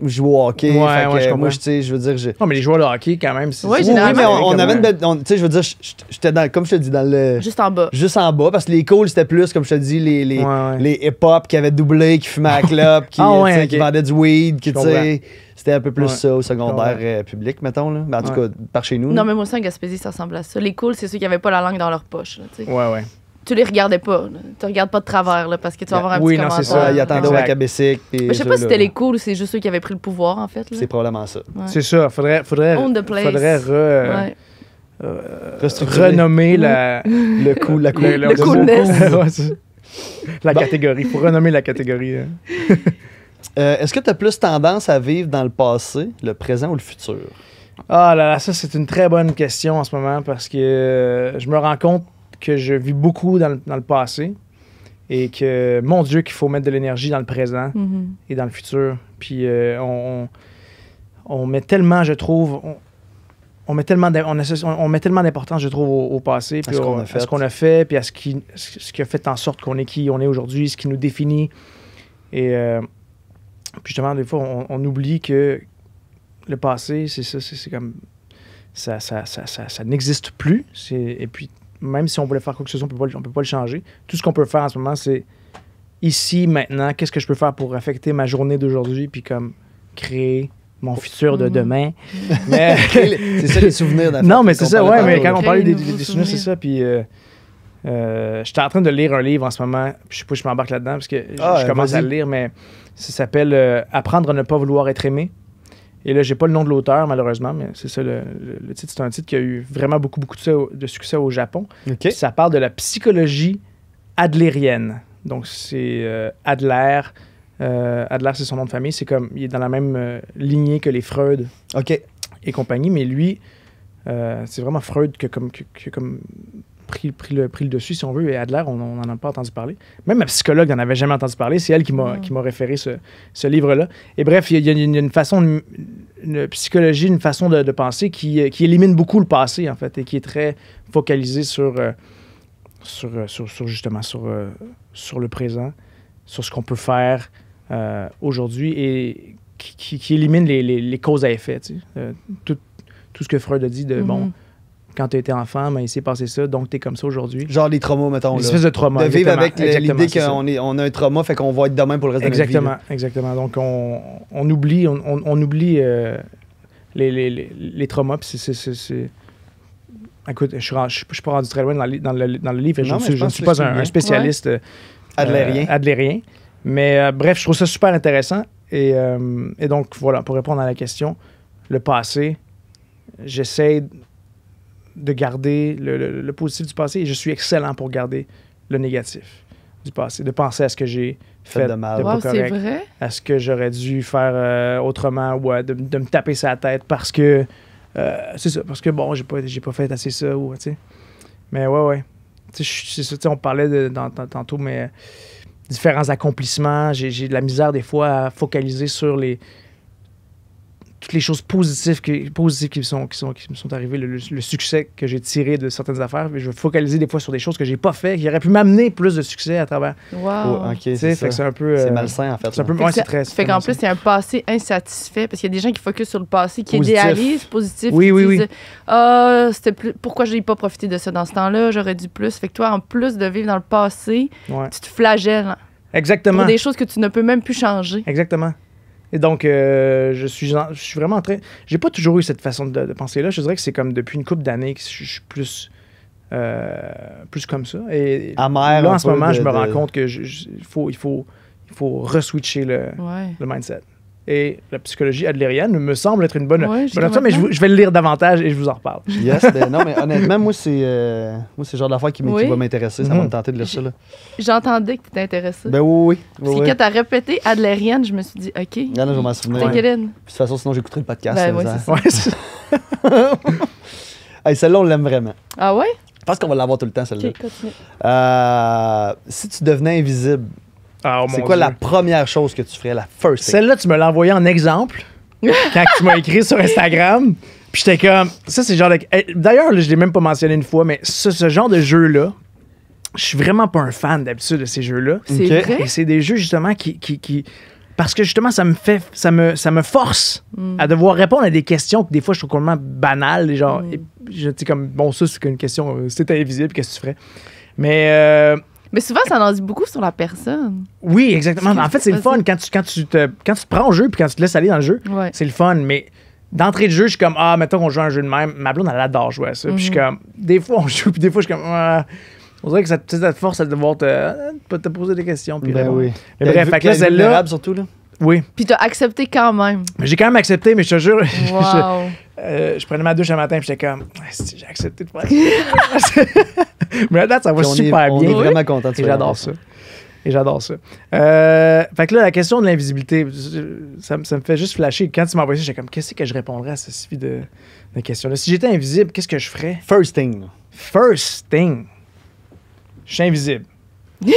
je jouais au hockey. Ouais, fait ouais, Moi, je, je veux dire. j'ai. Non, mais les joueurs de hockey, quand même. c'est ouais, oui, mais on, avait une belle. Tu sais, je veux dire, j'étais dans. Comme je te dis, dans le. Juste en bas. Juste en bas, parce que les cool, c'était plus, comme je te dis, les, les, hip-hop qui avaient doublé, qui fumaient à la clope, qui, *laughs* ah, vendaient du weed, qui, tu sais. C'était un peu plus ça au secondaire euh, public, mettons. Là. Mais ben, en tout cas, par chez nous. Non, mais moi aussi, en Gaspésie, ça ressemble à ça. Les cool, c'est ceux qui n'avaient pas la langue dans leur poche. Là, ouais, ouais tu les regardais pas. Tu regardes pas de travers là, parce que tu vas avoir un petit commentaire. Oui, non, c'est ça. au Je sais pas si c'était les cools ou c'est juste ceux qui avaient pris le pouvoir, en fait. C'est probablement ça. C'est ça. Faudrait, faudrait, faudrait euh, euh, renommer la, *laughs* le cool, la *laughs* la catégorie. Faut renommer la catégorie. Hein. *laughs* Euh, est-ce que tu as plus tendance à vivre dans le passé, le présent ou le futur? Ah là là, ça c'est une très bonne question en ce moment parce que je me rends compte que je vis beaucoup dans le, dans le passé et que, mon Dieu, qu'il faut mettre de l'énergie dans le présent mm-hmm. et dans le futur. Puis euh, on, on, met tellement, je trouve, on, on met tellement d'importance, je trouve, au, passé, puis à ce qu'on a, fait, puis à ce qui, ce qui a fait en sorte qu'on est qui on est aujourd'hui, ce qui nous définit. Et euh, puis, justement, des fois, on, oublie que le passé, c'est ça, c'est comme ça, ça, ça, ça n'existe plus. Et puis, même si on voulait faire quoi que ce soit, on ne peut pas le changer. Tout ce qu'on peut faire en ce moment, c'est ici, maintenant, qu'est-ce que je peux faire pour affecter ma journée d'aujourd'hui, puis comme créer mon futur de mhm. demain. *laughs* mais... c'est ça les souvenirs Non, mais c'est ça, ouais, mais quand on parle des, souvenirs, c'est ça, puis. Euh, euh, j'étais en train de lire un livre en ce moment, je sais pas je m'embarque là-dedans parce que ah, je commence à le lire, mais ça s'appelle euh, Apprendre à ne pas vouloir être aimé et là, j'ai pas le nom de l'auteur, malheureusement, mais c'est ça le, titre. C'est un titre qui a eu vraiment beaucoup, beaucoup de, succès au Japon. Ça parle de la psychologie adlérienne. Donc, c'est euh, Adler. Euh, Adler, c'est son nom de famille. C'est comme, il est dans la même euh, lignée que les Freud et compagnie. Mais lui, c'est vraiment Freud qui a comme, que, comme pris, le, le dessus, si on veut. Et Adler, on n'en a pas entendu parler. Même ma psychologue n'en avait jamais entendu parler. C'est elle qui m'a mm. référé ce, livre-là. Et bref, il y, a une façon, une, une psychologie, une façon de, penser qui, qui, élimine beaucoup le passé, en fait, et qui est très focalisée sur, euh, euh, sur, sur, justement sur, euh, sur le présent, sur ce qu'on peut faire aujourd'hui et qui, élimine les, causes à effet. Tu sais. tout, tout ce que Freud a dit de bon, mm-hmm quand tu étais enfant, mais il s'est passé ça, donc tu es comme ça aujourd'hui. Genre les traumas, mettons. Une de trauma. De vivre avec l'idée qu'on on a un trauma, fait qu'on va être demain pour le reste exactement, de vie. Exactement, exactement. Donc on, oublie, on, oublie euh, les, les, traumas, puis Écoute, je ne suis, pas rendu très loin dans, le, livre, non, je ne suis pas un, spécialiste ouais. Euh, adlérien. Euh, adlérien. Mais bref, je trouve ça super intéressant. Et, et donc, voilà, pour répondre à la question, le passé, j'essaie de garder le, positif du passé et je suis excellent pour garder le négatif du passé, de penser à ce que j'ai fait, de mal, correct, à ce que j'aurais dû faire euh, autrement ou euh, de, me taper sa tête parce que euh, c'est ça, parce que bon, j'ai pas, pas fait assez ça ou tu Mais ouais, ouais. C'est ça, on parlait de, tantôt, mais différents accomplissements. J'ai de la misère des fois à focaliser sur les, toutes les choses positives, qui, me, sont, qui, sont, qui me sont arrivées, le, succès que j'ai tiré de certaines affaires. Je vais focaliser des fois sur des choses que j'ai pas fait, qui auraient pu m'amener plus de succès à travers. Wow. Oh, c'est c'est un euh, malsain, en fait. C'est un peu. moins stressant fait qu'en plus, c'est un passé insatisfait, parce qu'il y a des gens qui focusent sur le passé, qui positif. idéalisent positif. Oui, oui, oui. Ah, c'était pourquoi j'ai pas profité de ça dans ce temps-là, j'aurais dû plus. Fait que toi, en plus de vivre dans le passé, tu te flagelles. Exactement. Pour des choses que tu ne peux même plus changer. Exactement. Et donc, euh, je, suis, je suis vraiment en train. J'ai pas toujours eu cette façon de, penser là. Je dirais que c'est comme depuis une couple d'années que je, suis plus. Euh, plus comme ça. Et Amère là, en ce moment, je me rends compte que faut, il faut, il faut reswitcher le, le mindset et la psychologie adlérienne me semble être une bonne, mais je, vais le lire davantage et je vous en reparle. *laughs* Yes, ben non, mais honnêtement, moi, c'est euh, le genre d'affaire qui, qui, va m'intéresser. Ça va me mhm. tenter de lire ça. J'entendais que tu étais intéressé. Ben oui, oui. Parce que quand tu as répété adlérienne, je me suis dit, OK. Non, ah, non, je m'en souviens. de toute façon, sinon, j'écouterai le podcast. Ben, oui, ça. ça. *laughs* hey, celle-là, on l'aime vraiment. Ah ouais? Je pense qu'on va l'avoir tout le temps, celle-là. euh, si tu devenais invisible, ah, oh c'est quoi la première chose que tu ferais, la first Celle-là, tu me l'as envoyée en exemple *laughs* quand tu m'as écrit sur Instagram. Puis j'étais comme, ça, c'est genre eh, D'ailleurs, je l'ai même pas mentionné une fois, mais ce, genre de jeu-là, je suis vraiment pas un fan d'habitude de ces jeux-là. C'est vrai? Et c'est des jeux, justement, qui, parce que justement, ça me fait, ça me, ça me force mm. à devoir répondre à des questions que des fois je trouve complètement banales. Genre, mm. je dis comme, bon, ça, c'est une question, c'était euh, invisible, qu'est-ce que tu ferais? Mais euh, mais souvent, ça en dit beaucoup sur la personne. Oui, exactement. En fait, c'est le fun quand tu, quand, tu te, quand tu prends au jeu puis quand tu te laisses aller dans le jeu. C'est le fun, mais d'entrée de jeu, je suis comme, ah, mettons qu'on joue à un jeu de même. Ma blonde, elle adore jouer à ça. Puis je suis mhm. comme, des fois, on joue, puis des fois, je suis comme, ah. On dirait que ça te force à devoir te, te poser des questions. Puis ben oui. Mais bref, fait que là, surtout, là. Oui. Puis t'as accepté quand même. J'ai quand même accepté, mais je te jure. *laughs* Wow. Euh, je prenais ma douche le matin et j'étais comme, ah, si j'ai accepté de faire *laughs* Mais là, ça va super bien. On est vraiment content. j'adore ça. Et j'adore ça. Euh, fait que là, la question de l'invisibilité, ça, me fait juste flasher. Quand tu envoyé ça, j'étais comme, qu'est-ce que je répondrais à ce suivi de, questions-là là Si j'étais invisible, qu'est-ce que je ferais? First thing. First thing. Je suis invisible. *laughs* je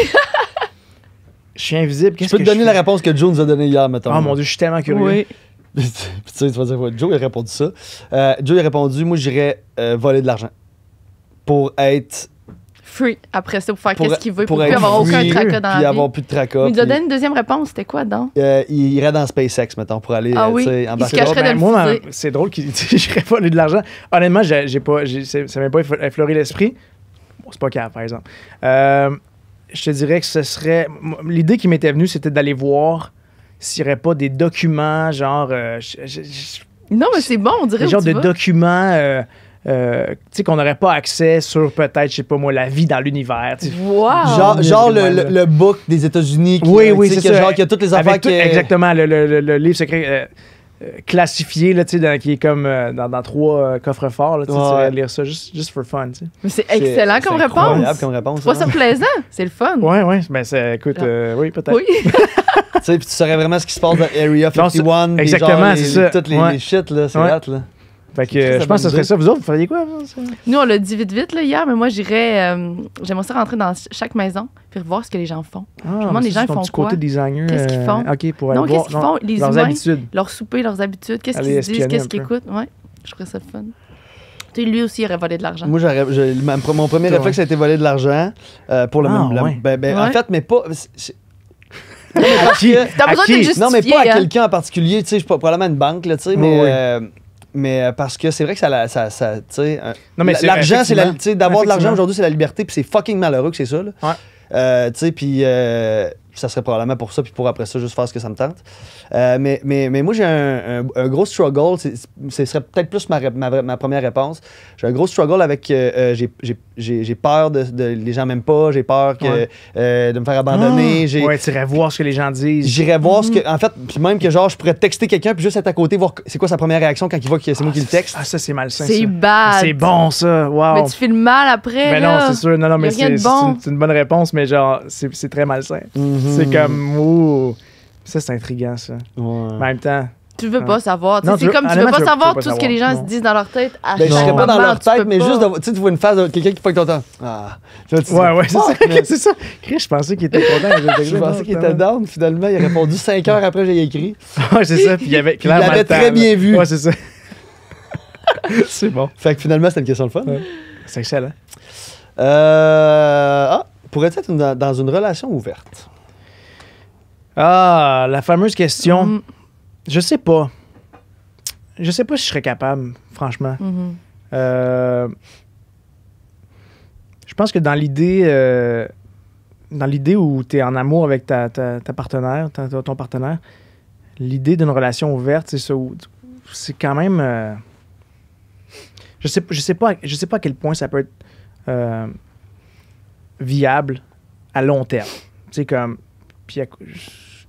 suis invisible. quest je peux te donner la réponse que Joe nous a donnée hier, mettons. Oh mon Dieu, je suis tellement curieux. Oui. *laughs* tu vas dire, ouais, Joe, il a répondu ça. Euh, Joe, il a répondu, moi, j'irais euh, voler de l'argent pour être free après ça pour faire qu'est-ce qu'il veut pour, ne plus avoir aucun tracas dans la vie. plus de tracas. Il nous a donné une deuxième réponse, c'était quoi donc euh, Il irait dans SpaceX mettons pour aller ah oui. en il se ben, Moi, c'est drôle qu'il *laughs* j'irais voler de l'argent. Honnêtement, j'ai pas ça m'a pas effleuré l'esprit. Bon, c'est pas grave, par exemple. je te dirais que ce serait l'idée qui m'était venue c'était d'aller voir s'il n'y aurait pas des documents, genre. Euh, non, mais c'est bon, on dirait. Des genres de documents. Euh, euh, tu sais, qu'on n'aurait pas accès sur peut-être, je sais pas moi, la vie dans l'univers. Wow. Genre, genre le, book des États-Unis. Qui, oui, oui, c'est Genre, qui a toutes les affaires Exactement, le, livre secret classifié là, dans, qui est comme dans, trois coffres forts. Tu lire ça juste, juste for fun. c'est excellent comme réponse. comme réponse. C'est pas ça hein. plaisant, c'est le fun. Oui, oui. mais écoute, ah. oui, peut-être. Oui. *laughs* tu sais, puis tu saurais vraiment ce qui se passe dans Area 51. exactement, c'est ça. Toutes les, shit, là, c'est là. Fait que je pense que ce serait ça. Vous autres, vous feriez quoi? Nous, on l'a dit vite, vite là, hier, mais moi, j'irais. Euh, j'aimerais ça rentrer dans chaque maison puis voir ce que les gens font. Ah, je me demande, les gens ils font quoi? Qu'est-ce qu'ils font? Euh, OK, pour aller non, qu'est-ce qu'ils font? Les leurs habitudes. Leurs souper, leurs habitudes. Qu'est-ce qu'ils disent? Qu'est-ce qu'ils écoutent? Ouais, je trouvais ça fun. Tu sais, lui aussi, il aurait volé de l'argent. Moi, mon premier réflexe, ça a été voler de l'argent euh, pour le ah, même. Ben, ben, en fait, mais pas. Non, mais Non, mais pas à hein. quelqu'un en particulier, tu sais, je probablement une banque, là, tu sais, mais. Euh, mais euh, parce que c'est vrai que ça, ça, ça tu sais, l'argent, c'est la, d'avoir de l'argent aujourd'hui, c'est la liberté, puis c'est fucking malheureux que c'est ça. Euh, tu sais, puis ça serait probablement pour ça, puis pour après ça, juste faire ce que ça me tente. Euh, mais, mais, mais, moi, j'ai un, gros struggle. Ce serait peut-être plus ma, ma, première réponse. J'ai un gros struggle avec. Euh, euh, j'ai peur de, Les gens m'aiment pas, j'ai peur que, de me faire abandonner. Ah! j'ai ouais, tu irais voir ce que les gens disent. J'irais voir ce que. Mm-hmm. En fait, puis même que genre, je pourrais texter quelqu'un, puis juste être à côté, voir c'est quoi sa première réaction quand il voit que c'est moi qui le ah, texte. Ah, ça, c'est malsain. C'est bad. C'est bon, ça. Wow. Mais tu fais le mal après. Mais non, c'est sûr. Non, non, mais c'est une, bonne réponse, mais genre, c'est très malsain. Mm-hmm. C'est mm. comme, ça c'est intriguant ça. Ouais. En même temps. Tu veux hein. pas savoir. C'est comme tu veux pas savoir tout ce que les gens se disent dans leur tête. À ben, je serais pas dans leur tête, mais juste, tu vois une face de quelqu'un qui fait ton temps. Ah. Ouais, ouais, ah, *laughs* c'est ça. Chris, je pensais qu'il était content. Je pensais qu'il était hein. down. Finalement, il a répondu 5 heures après j'ai écrit. *laughs* Ouais, c'est ça. Puis il avait *laughs* très bien vu. Ouais, c'est ça. c'est bon. Fait que finalement, c'était une question de fun. C'est excellent. Euh. Ah, Pourrais-tu être dans une relation ouverte? Ah, la fameuse question. Mm. Je sais pas. Je sais pas si je serais capable, franchement. Mm-hmm. Euh, je pense que dans l'idée. Euh, dans l'idée où tu es en amour avec ta, partenaire, ton partenaire, l'idée d'une relation ouverte, c'est ça. C'est quand même. Euh, je sais, je sais pas, je sais pas à quel point ça peut être viable à long terme. C'est comme. Puis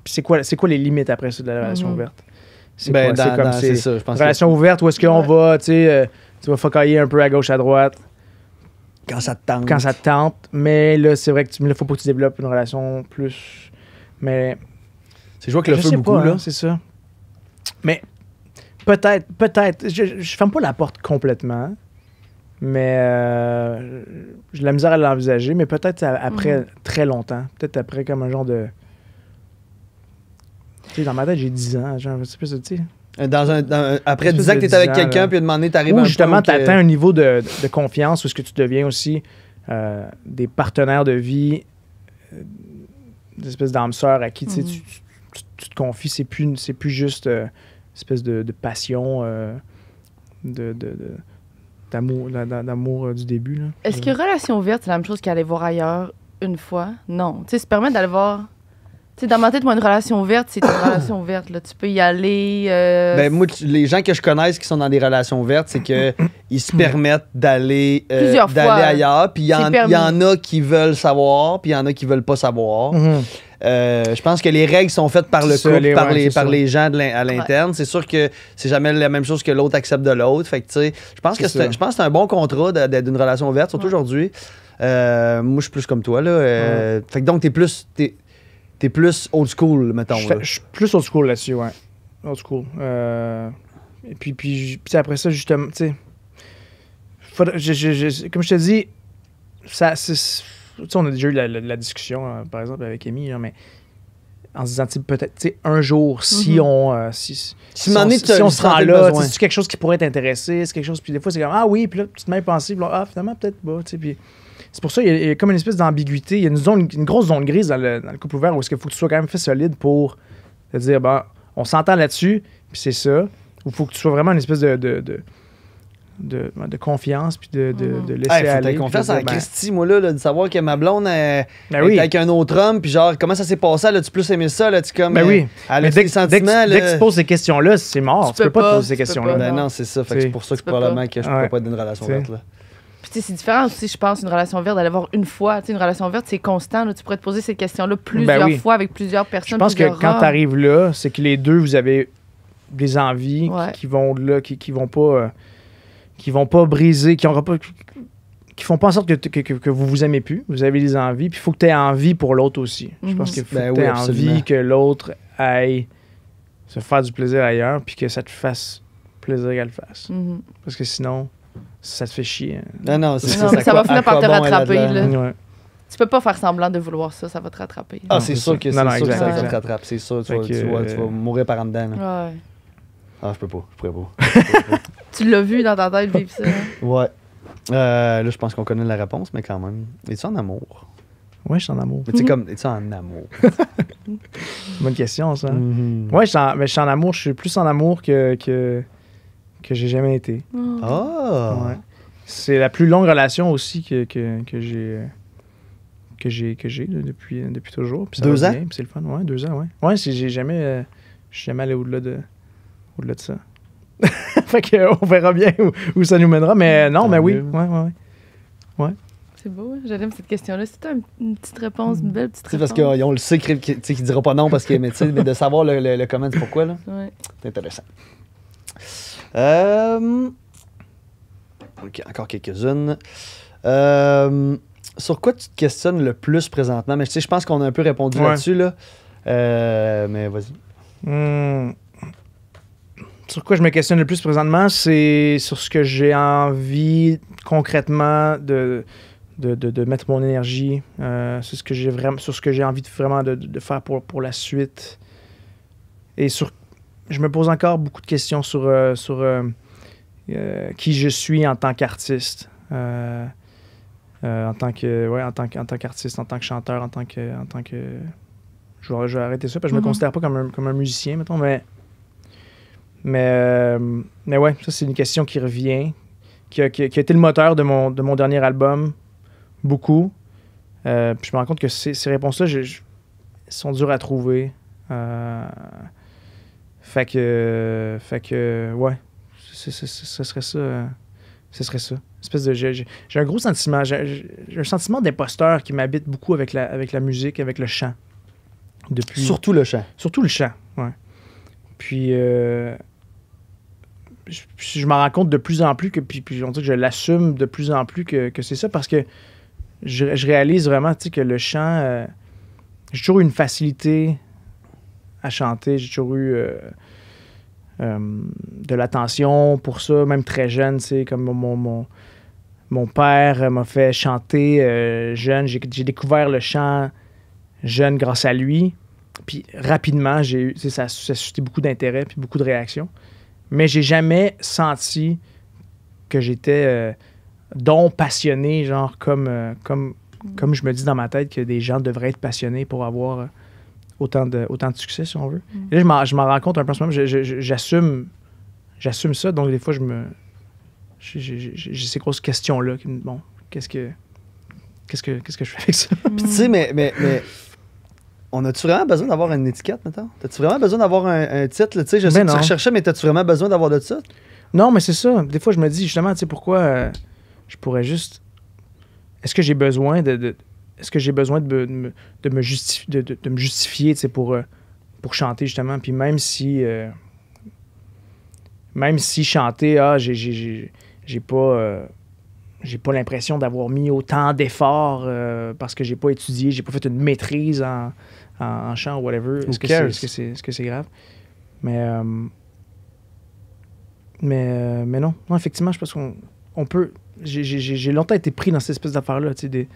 c'est quoi, c'est quoi les limites après ça de la relation mhm. ouverte? C'est ben, comme c'est ça, je pense Relation ouverte, où est-ce qu'on va, tu sais, euh, tu vas focailler un peu à gauche, à droite. Quand ça te tente. Quand ça te tente. Mais là, c'est vrai que tu, là, faut pas que tu développes une relation plus. Mais. C'est je vois que le feu beaucoup, là. Hein, c'est ça. Mais peut-être, peut-être. Je, je ferme pas la porte complètement. Mais euh, J'ai j'ai la misère à l'envisager, mais peut-être après mhm. très longtemps. Peut-être après comme un genre de dans ma tête, j'ai 10 ans. Genre, c'est tu euh, Dans euh, après 10 ans que tu es avec quelqu'un, puis demander un tu arrives Ou justement, tu atteins un niveau de, de confiance où ce que tu deviens aussi euh, des partenaires de vie, des espèces d'âmes sœurs à qui mm-hmm. tu, te confies. C'est plus, c'est plus juste une espèce de, passion, de, d'amour, d'amour du début. Est-ce que relation ouverte, c'est la même chose qu'aller voir ailleurs une fois? Non. Tu sais, se permettre d'aller voir dans ma tête, moi, une relation ouverte, c'est une relation ouverte. Là. Tu peux y aller. Euh, ben, moi, les gens que je connais qui sont dans des relations ouvertes, c'est qu'ils se permettent d'aller euh, ailleurs. Puis il y, en- a qui veulent savoir, puis il y en a qui veulent pas savoir. Mhm. Euh, je pense que les règles sont faites par le couple, par, les, gens à l'interne. C'est sûr que c'est jamais la même chose que l'autre accepte de l'autre. Fait que, je pense que C'est un- je pense un bon contrat d'une relation ouverte, surtout aujourd'hui. moi, je suis plus comme toi. Là. tu Fait que donc, t'es plus. T'es plus old school, mettons. Je suis plus old school là-dessus, ouais. Old school. Euh, et puis, puis, puis, après ça, justement, tu sais. Comme je te dis, ça. on a déjà eu la, discussion, euh, par exemple, avec Amy, hein, mais en se disant peut-être un jour si mhm. on euh, si, si, on, si on se rend là c'est quelque chose qui pourrait t'intéresser c'est quelque chose puis des fois c'est comme ah oui puis là tu te mets à penser là, ah finalement peut-être pas tu sais puis c'est pour ça qu'il y, a comme une espèce d'ambiguïté. Il y a une, zone, une grosse zone grise dans le, couple ouvert où est-ce qu'il faut que tu sois quand même fait solide pour te dire, ben, on s'entend là-dessus, puis c'est ça. Ou faut que tu sois vraiment une espèce de, de, de bah, confiance puis de, de, mm-hmm. laisser aller. confiance en ben Christie, moi, là, de savoir que ma blonde ben est avec un autre homme, puis genre, comment ça s'est passé, là, tu plus aimé ça, là, tu comme. Ben euh, oui. Elle, dès, que, dès, dès, que tu poses ces questions-là, c'est mort. Tu, peux, pas, te poser ces questions-là. non, c'est ça. c'est pour ça que probablement que je ne pourrais pas être dans une relation verte, là c'est différent aussi, je pense, une relation verte d'aller voir une fois. une relation verte, c'est constant. Là, tu pourrais te poser cette question là plusieurs ben fois avec plusieurs personnes. Je pense que quand tu arrives là, c'est que les deux, vous avez des envies qui, vont là, qui, qui vont pas. Euh, qui vont pas briser, qui ont pas qui font pas en sorte que, que, que, vous vous aimez plus, vous avez des envies, puis il faut que tu aies envie pour l'autre aussi. Je pense mhm. qu'il faut ben que tu aies envie que l'autre aille se faire du plaisir ailleurs, puis que ça te fasse plaisir qu'elle fasse. Mhm. Parce que sinon, ça te fait chier. Hein. Non, non, c'est ça. ça va finir par te rattraper. Tu peux pas faire semblant de vouloir ça, ça va te rattraper. Ah, c'est sûr que ça va te rattraper. C'est sûr, tu vas euh, mourir par en dedans. Ouais. Ah, je peux pas, je pourrais pas. *laughs* tu l'as vu dans ta tête vivre ça. Hein? Ouais. Euh, là, je pense qu'on connaît la réponse, mais quand même. Es-tu en amour? Ouais, je suis en amour. Mais tu comme, es-tu en amour? *laughs* Bonne question, ça. Mm-hmm. Ouais, je suis en amour. Je suis plus en amour que que j'ai jamais été. Oh. C'est la plus longue relation aussi que, que, que j'ai que j'ai que j'ai depuis depuis toujours. deux ans. C'est le fun, ouais, deux ans, ouais. Ouais, j'ai jamais euh, je suis jamais allé au-delà de au-delà de ça. *laughs* fait que on verra bien où, ça nous mènera, mais euh, non, mais oui, ouais, ouais, ouais. C'est beau, hein. j'aime cette question-là. C'est une petite réponse, une mm. belle petite réponse. parce qu'on le sait qu'il ne dira pas non parce qu'il est médecin, mais de savoir le, comment le pourquoi, là. Ouais. C'est intéressant. Euh, ok, encore quelques-unes. Euh, sur quoi tu te questionnes le plus présentement? Mais tu sais, je pense qu'on a un peu répondu là-dessus. Là. Euh, mais vas-y. Hmm. Sur quoi je me questionne le plus présentement, c'est sur ce que j'ai envie concrètement de, de, de, mettre mon énergie, sur ce que j'ai vraiment, sur ce que j'ai envie de, vraiment de, faire pour, pour la suite. Et sur je me pose encore beaucoup de questions sur, euh, sur euh, euh, qui je suis en tant qu'artiste. en tant que ouais, en tant tant qu'artiste, en tant que chanteur, en tant que en tant que je vais, arrêter ça parce que je me mm-hmm. considère pas comme un, comme un musicien mettons mais mais ouais, ça c'est une question qui revient qui a, qui a, été le moteur de mon de mon dernier album beaucoup. je me rends compte que ces, ces réponses-là sont dures à trouver. Euh, fait que. fait que. Ouais. Ce serait ça. Euh, ce serait ça. Espèce de. J'ai un gros sentiment. J'ai un sentiment d'imposteur qui m'habite beaucoup avec la, avec la musique, avec le chant. Depuis. Surtout le chant. Surtout le chant, ouais. Puis. Euh, je, je m'en rends compte de plus en plus que. Puis, puis que je l'assume de plus en plus que, c'est ça parce que je, réalise vraiment que le chant. Euh, j'ai toujours une facilité à chanter. J'ai toujours eu euh, euh, de l'attention pour ça, même très jeune, sais, comme mon, mon, père m'a fait chanter euh, jeune. J'ai découvert le chant jeune grâce à lui. Puis rapidement, j'ai eu, ça, ça a suscité beaucoup d'intérêt puis beaucoup de réactions. Mais j'ai jamais senti que j'étais donc passionné, genre comme, comme, comme je me dis dans ma tête que des gens devraient être passionnés pour avoir autant de, autant de succès, si on veut. Mm. Et là, je m'en rends compte un peu en ce moment. J'assume, j'assume ça. Donc, des fois, je me. J'ai ces grosses questions-là bon, qu'est-ce que. Qu'est-ce que, qu'est-ce que je fais avec ça? Puis tu sais, mais, on a-tu vraiment besoin d'avoir une étiquette, maintenant? T'as-tu vraiment besoin d'avoir un, titre? Tu je ben sais que tu recherchais, mais t'as-tu vraiment besoin d'avoir de ça? Non, mais c'est ça. Des fois, je me dis, justement, tu sais, pourquoi euh, je pourrais juste. Est-ce que j'ai besoin de est-ce que j'ai besoin de me, de me, de de, justifier pour, euh, pour chanter justement? Puis même si. Euh, même si chanter, ah, j'ai pas. Euh, j'ai pas l'impression d'avoir mis autant d'efforts parce que j'ai pas étudié, j'ai pas fait une maîtrise en, en, chant ou whatever. Est-ce que c'est grave? Mais, mais, mais non. non. effectivement, je pense qu'on peut. J'ai longtemps été pris dans cette espèce d'affaire-là, des,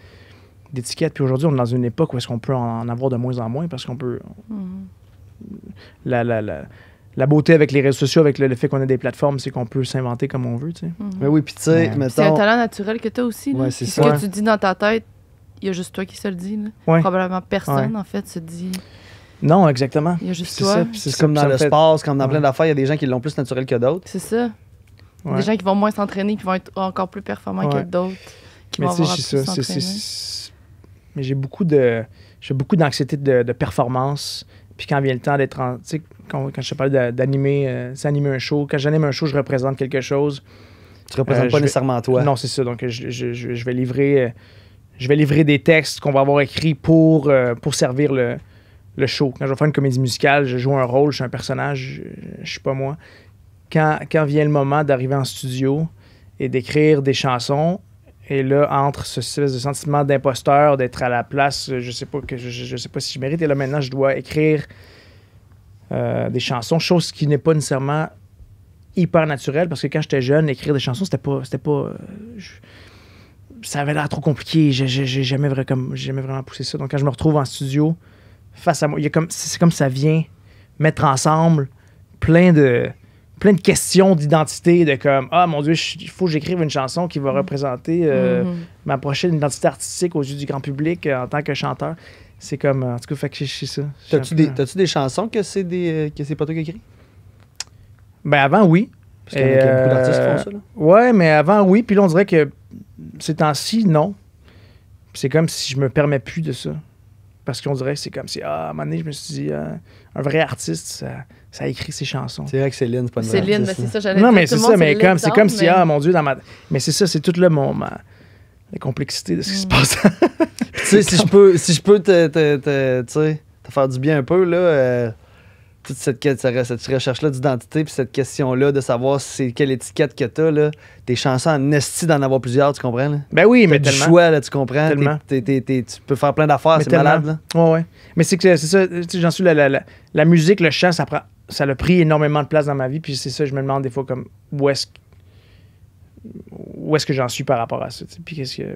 d'étiquettes. Puis aujourd'hui, on est dans une époque où est-ce qu'on peut en avoir de moins en moins parce qu'on peut. Mm-hmm. la, la, la, la, beauté avec les réseaux sociaux, avec le, fait qu'on a des plateformes, c'est qu'on peut s'inventer comme on veut. Tu sais. Mm-hmm. Mais oui, puis tu sais, ouais. C'est un talent naturel que tu as aussi. Ce que tu dis dans ta tête, il y a juste toi qui se le dis. Probablement personne, en fait, se dit. Non, exactement. Il y a juste toi. C'est comme dans le sport, comme dans plein d'affaires, il y a des gens qui l'ont plus naturel que d'autres. C'est ça. Des gens qui vont moins s'entraîner, qui vont être encore plus performants que d'autres. Mais c'est ça mais j'ai beaucoup de beaucoup d'anxiété de, performance. Puis quand vient le temps d'être en. Tu sais, quand, je te parle d'animer, euh, un show. Quand j'anime un show, je représente quelque chose. Tu représentes euh, pas nécessairement toi. Non, c'est ça. Donc je, vais livrer. Euh, je vais livrer des textes qu'on va avoir écrits pour, pour servir le, show. Quand je vais faire une comédie musicale, je joue un rôle, je suis un personnage, je, je suis pas moi. Quand, quand vient le moment d'arriver en studio et d'écrire des chansons, et là, entre ce, sentiment d'imposteur, d'être à la place, euh, je sais pas que je, sais pas si je mérite. Et là, maintenant, je dois écrire euh, des chansons, chose qui n'est pas nécessairement hyper naturelle, parce que quand j'étais jeune, écrire des chansons, c'était pas. C'était pas euh, ça avait l'air trop compliqué. J'ai, j'ai jamais, vrai, comme, jamais vraiment poussé ça. Donc, quand je me retrouve en studio, face à moi, il comme, c'est comme ça vient mettre ensemble plein de plein de questions d'identité, de comme Ah mon Dieu, il faut que j'écrive une chanson qui va représenter euh, mhm. ma prochaine identité artistique aux yeux du grand public euh, en tant que chanteur. C'est comme, euh, en tout cas, fait que ça. T'as-tu des, chansons que c'est des que c'est pas toi qui écris? Ben avant, oui. Parce qu'il y, a beaucoup d'artistes font ça. Ouais, mais avant, oui. Puis là, on dirait que ces temps-ci, non. C'est comme si je me permets plus de ça. Parce qu'on dirait que c'est comme si, ah, à un moment donné, je me suis dit, euh, un vrai artiste, ça, ça écrit ses chansons. C'est vrai que Céline, pas une vraie Céline, artiste, ben, c'est ça, j'allais Non, mais c'est ça, mais comme, c'est comme si, ah, mon Dieu, dans ma. Mais c'est ça, c'est tout le moment. La complexité de ce qui se mm. passe. tu sais, si je peux, si je peux te, faire du bien un peu, là. Euh, toute cette, cette recherche-là d'identité, puis cette question-là de savoir c'est quelle étiquette que t'as, là, t'es chanceux en esti d'en avoir plusieurs, tu comprends? Ben oui, mais du choix, tu comprends? Tellement. tu peux faire plein d'affaires, c'est malade, Ouais, ouais. Mais c'est que, c'est ça, j'en suis, la, musique, le chant, ça ça a pris énormément de place dans ma vie, puis c'est ça, je me demande des fois, comme, où est-ce est-ce que j'en suis par rapport à ça?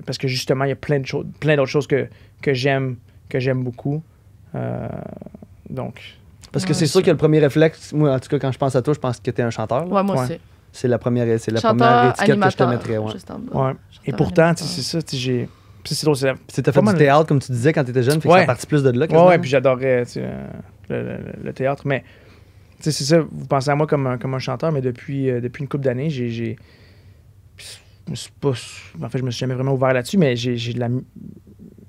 parce que justement, il y a plein, de plein d'autres choses que, que j'aime, que j'aime beaucoup. Euh, donc, parce que c'est sûr que le premier réflexe, moi, en tout cas, quand je pense à toi, je pense que tu es un chanteur. Ouais, moi aussi. C'est la première, c'est la première étiquette que je te mettrais. Ouais. ouais. Et pourtant, c'est ça, j'ai. C'est fait du théâtre, comme tu disais, quand tu étais jeune, fait que ça partit plus de là. Ouais, puis j'adorais euh, le, théâtre. Mais, c'est ça, vous pensez à moi comme un, un chanteur, mais euh, depuis, une couple d'années, j'ai. Pas... En fait, je me suis jamais vraiment ouvert là-dessus, mais j'ai de la.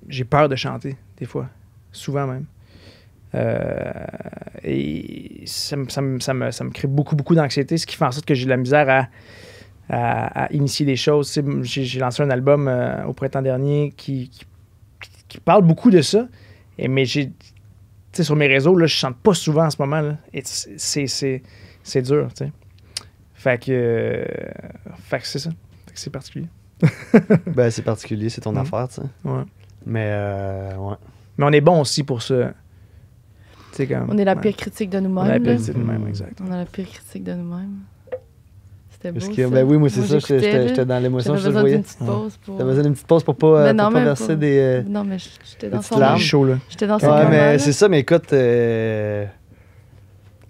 J'ai peur de chanter, des fois. Souvent même. Euh, et ça, me, crée beaucoup, beaucoup d'anxiété, ce qui fait en sorte que j'ai de la misère à, initier des choses. J'ai lancé un album euh, au printemps dernier qui, qui, parle beaucoup de ça, et, mais j'ai sur mes réseaux, là, je chante pas souvent en ce moment. et c'est dur, Fait que, euh, fait c'est ça. c'est particulier. *laughs* ben, c'est particulier, c'est ton mhm. affaire, tu Ouais. Mais, ouais. Mais on est bon aussi pour ça on est la pire critique de nous-mêmes. On est la pire critique de nous-mêmes, exact. On est la pire critique de nous-mêmes. C'était beau. Que, Ben oui, moi, c'est ça, j'étais dans l'émotion. J'avais besoin d'une petite Pour... besoin d'une petite pause pour pas, euh, pas verser des. Euh, non, mais j'étais dans son larmes. chaud, là. J'étais dans son Ouais, mais c'est ça, mais écoute. Euh,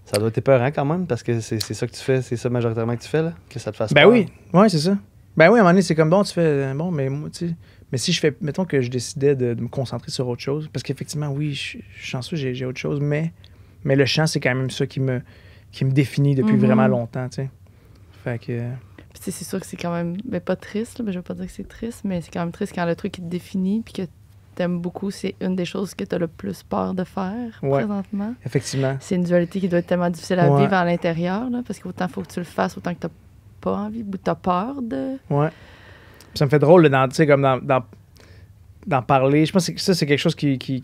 ça doit être épeurant quand même, parce que c'est ça que tu fais, c'est ça majoritairement que tu fais, là, que ça te fasse Ben oui, ouais, c'est ça. Ben oui, à un moment donné, c'est comme bon, tu fais bon, mais moi, tu sais mais si je fais, mettons que je décidais de, me concentrer sur autre chose, parce qu'effectivement, oui, je, suis chanceux, j'ai autre chose, mais, mais le chant, c'est quand même ça qui me, qui me définit depuis mhm. vraiment longtemps, tu sais. Fait que. c'est sûr que c'est quand même, ben, pas triste, mais je veux pas dire que c'est triste, mais c'est quand même triste quand le truc qui te définit, puis que t'aimes beaucoup, c'est une des choses que tu as le plus peur de faire présentement. Effectivement. C'est une dualité qui doit être tellement difficile à vivre à l'intérieur, parce qu'autant faut que tu le fasses, autant que tu pas envie, ou tu peur de ça me fait drôle d'en dans, parler. Je pense que ça, c'est quelque chose qui, qui,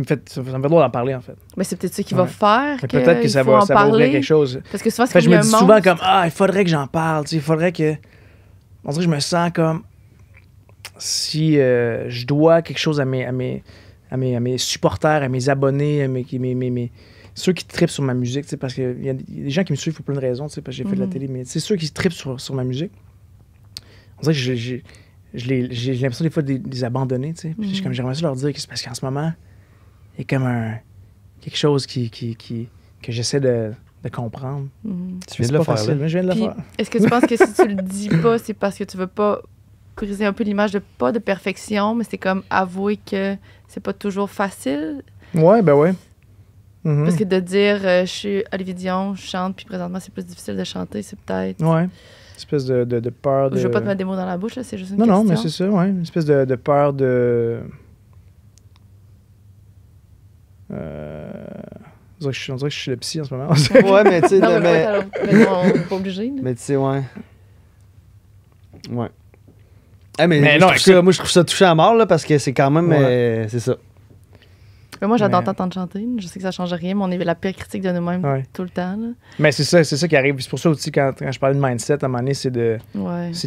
me fait. Ça me fait drôle d'en parler, en fait. Mais c'est peut-être ça qui va faire. Que peut-être que ça va, ça va ouvrir quelque chose. Parce que souvent, c'est Je me dis souvent comme Ah, il faudrait que j'en parle. Il faudrait que. On dirait que je me sens comme si euh, je dois quelque chose à mes, à mes, à mes, supporters, à mes abonnés, à mes, ceux qui tripent sur ma musique, parce qu'il y, a des gens qui me suivent pour plein de raisons, parce que j'ai fait de la mhm. télé, mais c'est ceux qui tripent sur ma musique on dirait que j'ai l'impression des fois de les, abandonner, tu sais. Mhm. j'aimerais leur dire que c'est parce qu'en ce moment, il y a comme un, quelque chose qui, que j'essaie de, comprendre. Mhm. Tu viens de le faire, mais je viens de le faire. Est-ce que tu penses que si tu le *laughs* dis pas, c'est parce que tu veux pas briser un peu l'image de pas de perfection, mais c'est comme avouer que c'est pas toujours facile? Ouais, ben ouais. Mhm. Parce que de dire euh, je suis Olivier Dion, je chante, puis présentement c'est plus difficile de chanter, c'est peut-être. Ouais espèce de, de, de peur de... Je veux pas te mettre des mots dans la bouche, c'est juste une question. Non, non, mais c'est ça, ouais. Une espèce de, de peur de... Euh... On dirait, que je, suis le psy en ce moment. *laughs* ouais, mais tu sais... Non, mais, mais... mais on pas obligé. Mais tu sais, ouais. Ouais. Eh, mais, moi, je trouve ça touché à mort, là, parce que c'est quand même... Euh, c'est ça. Mais moi, j'adore t'entendre chanter. Je sais que ça change rien, mais on est la pire critique de nous-mêmes tout le temps. Mais c'est ça, c'est ça qui arrive. C'est pour ça aussi, quand, je parlais de mindset, à un moment donné, c'est de,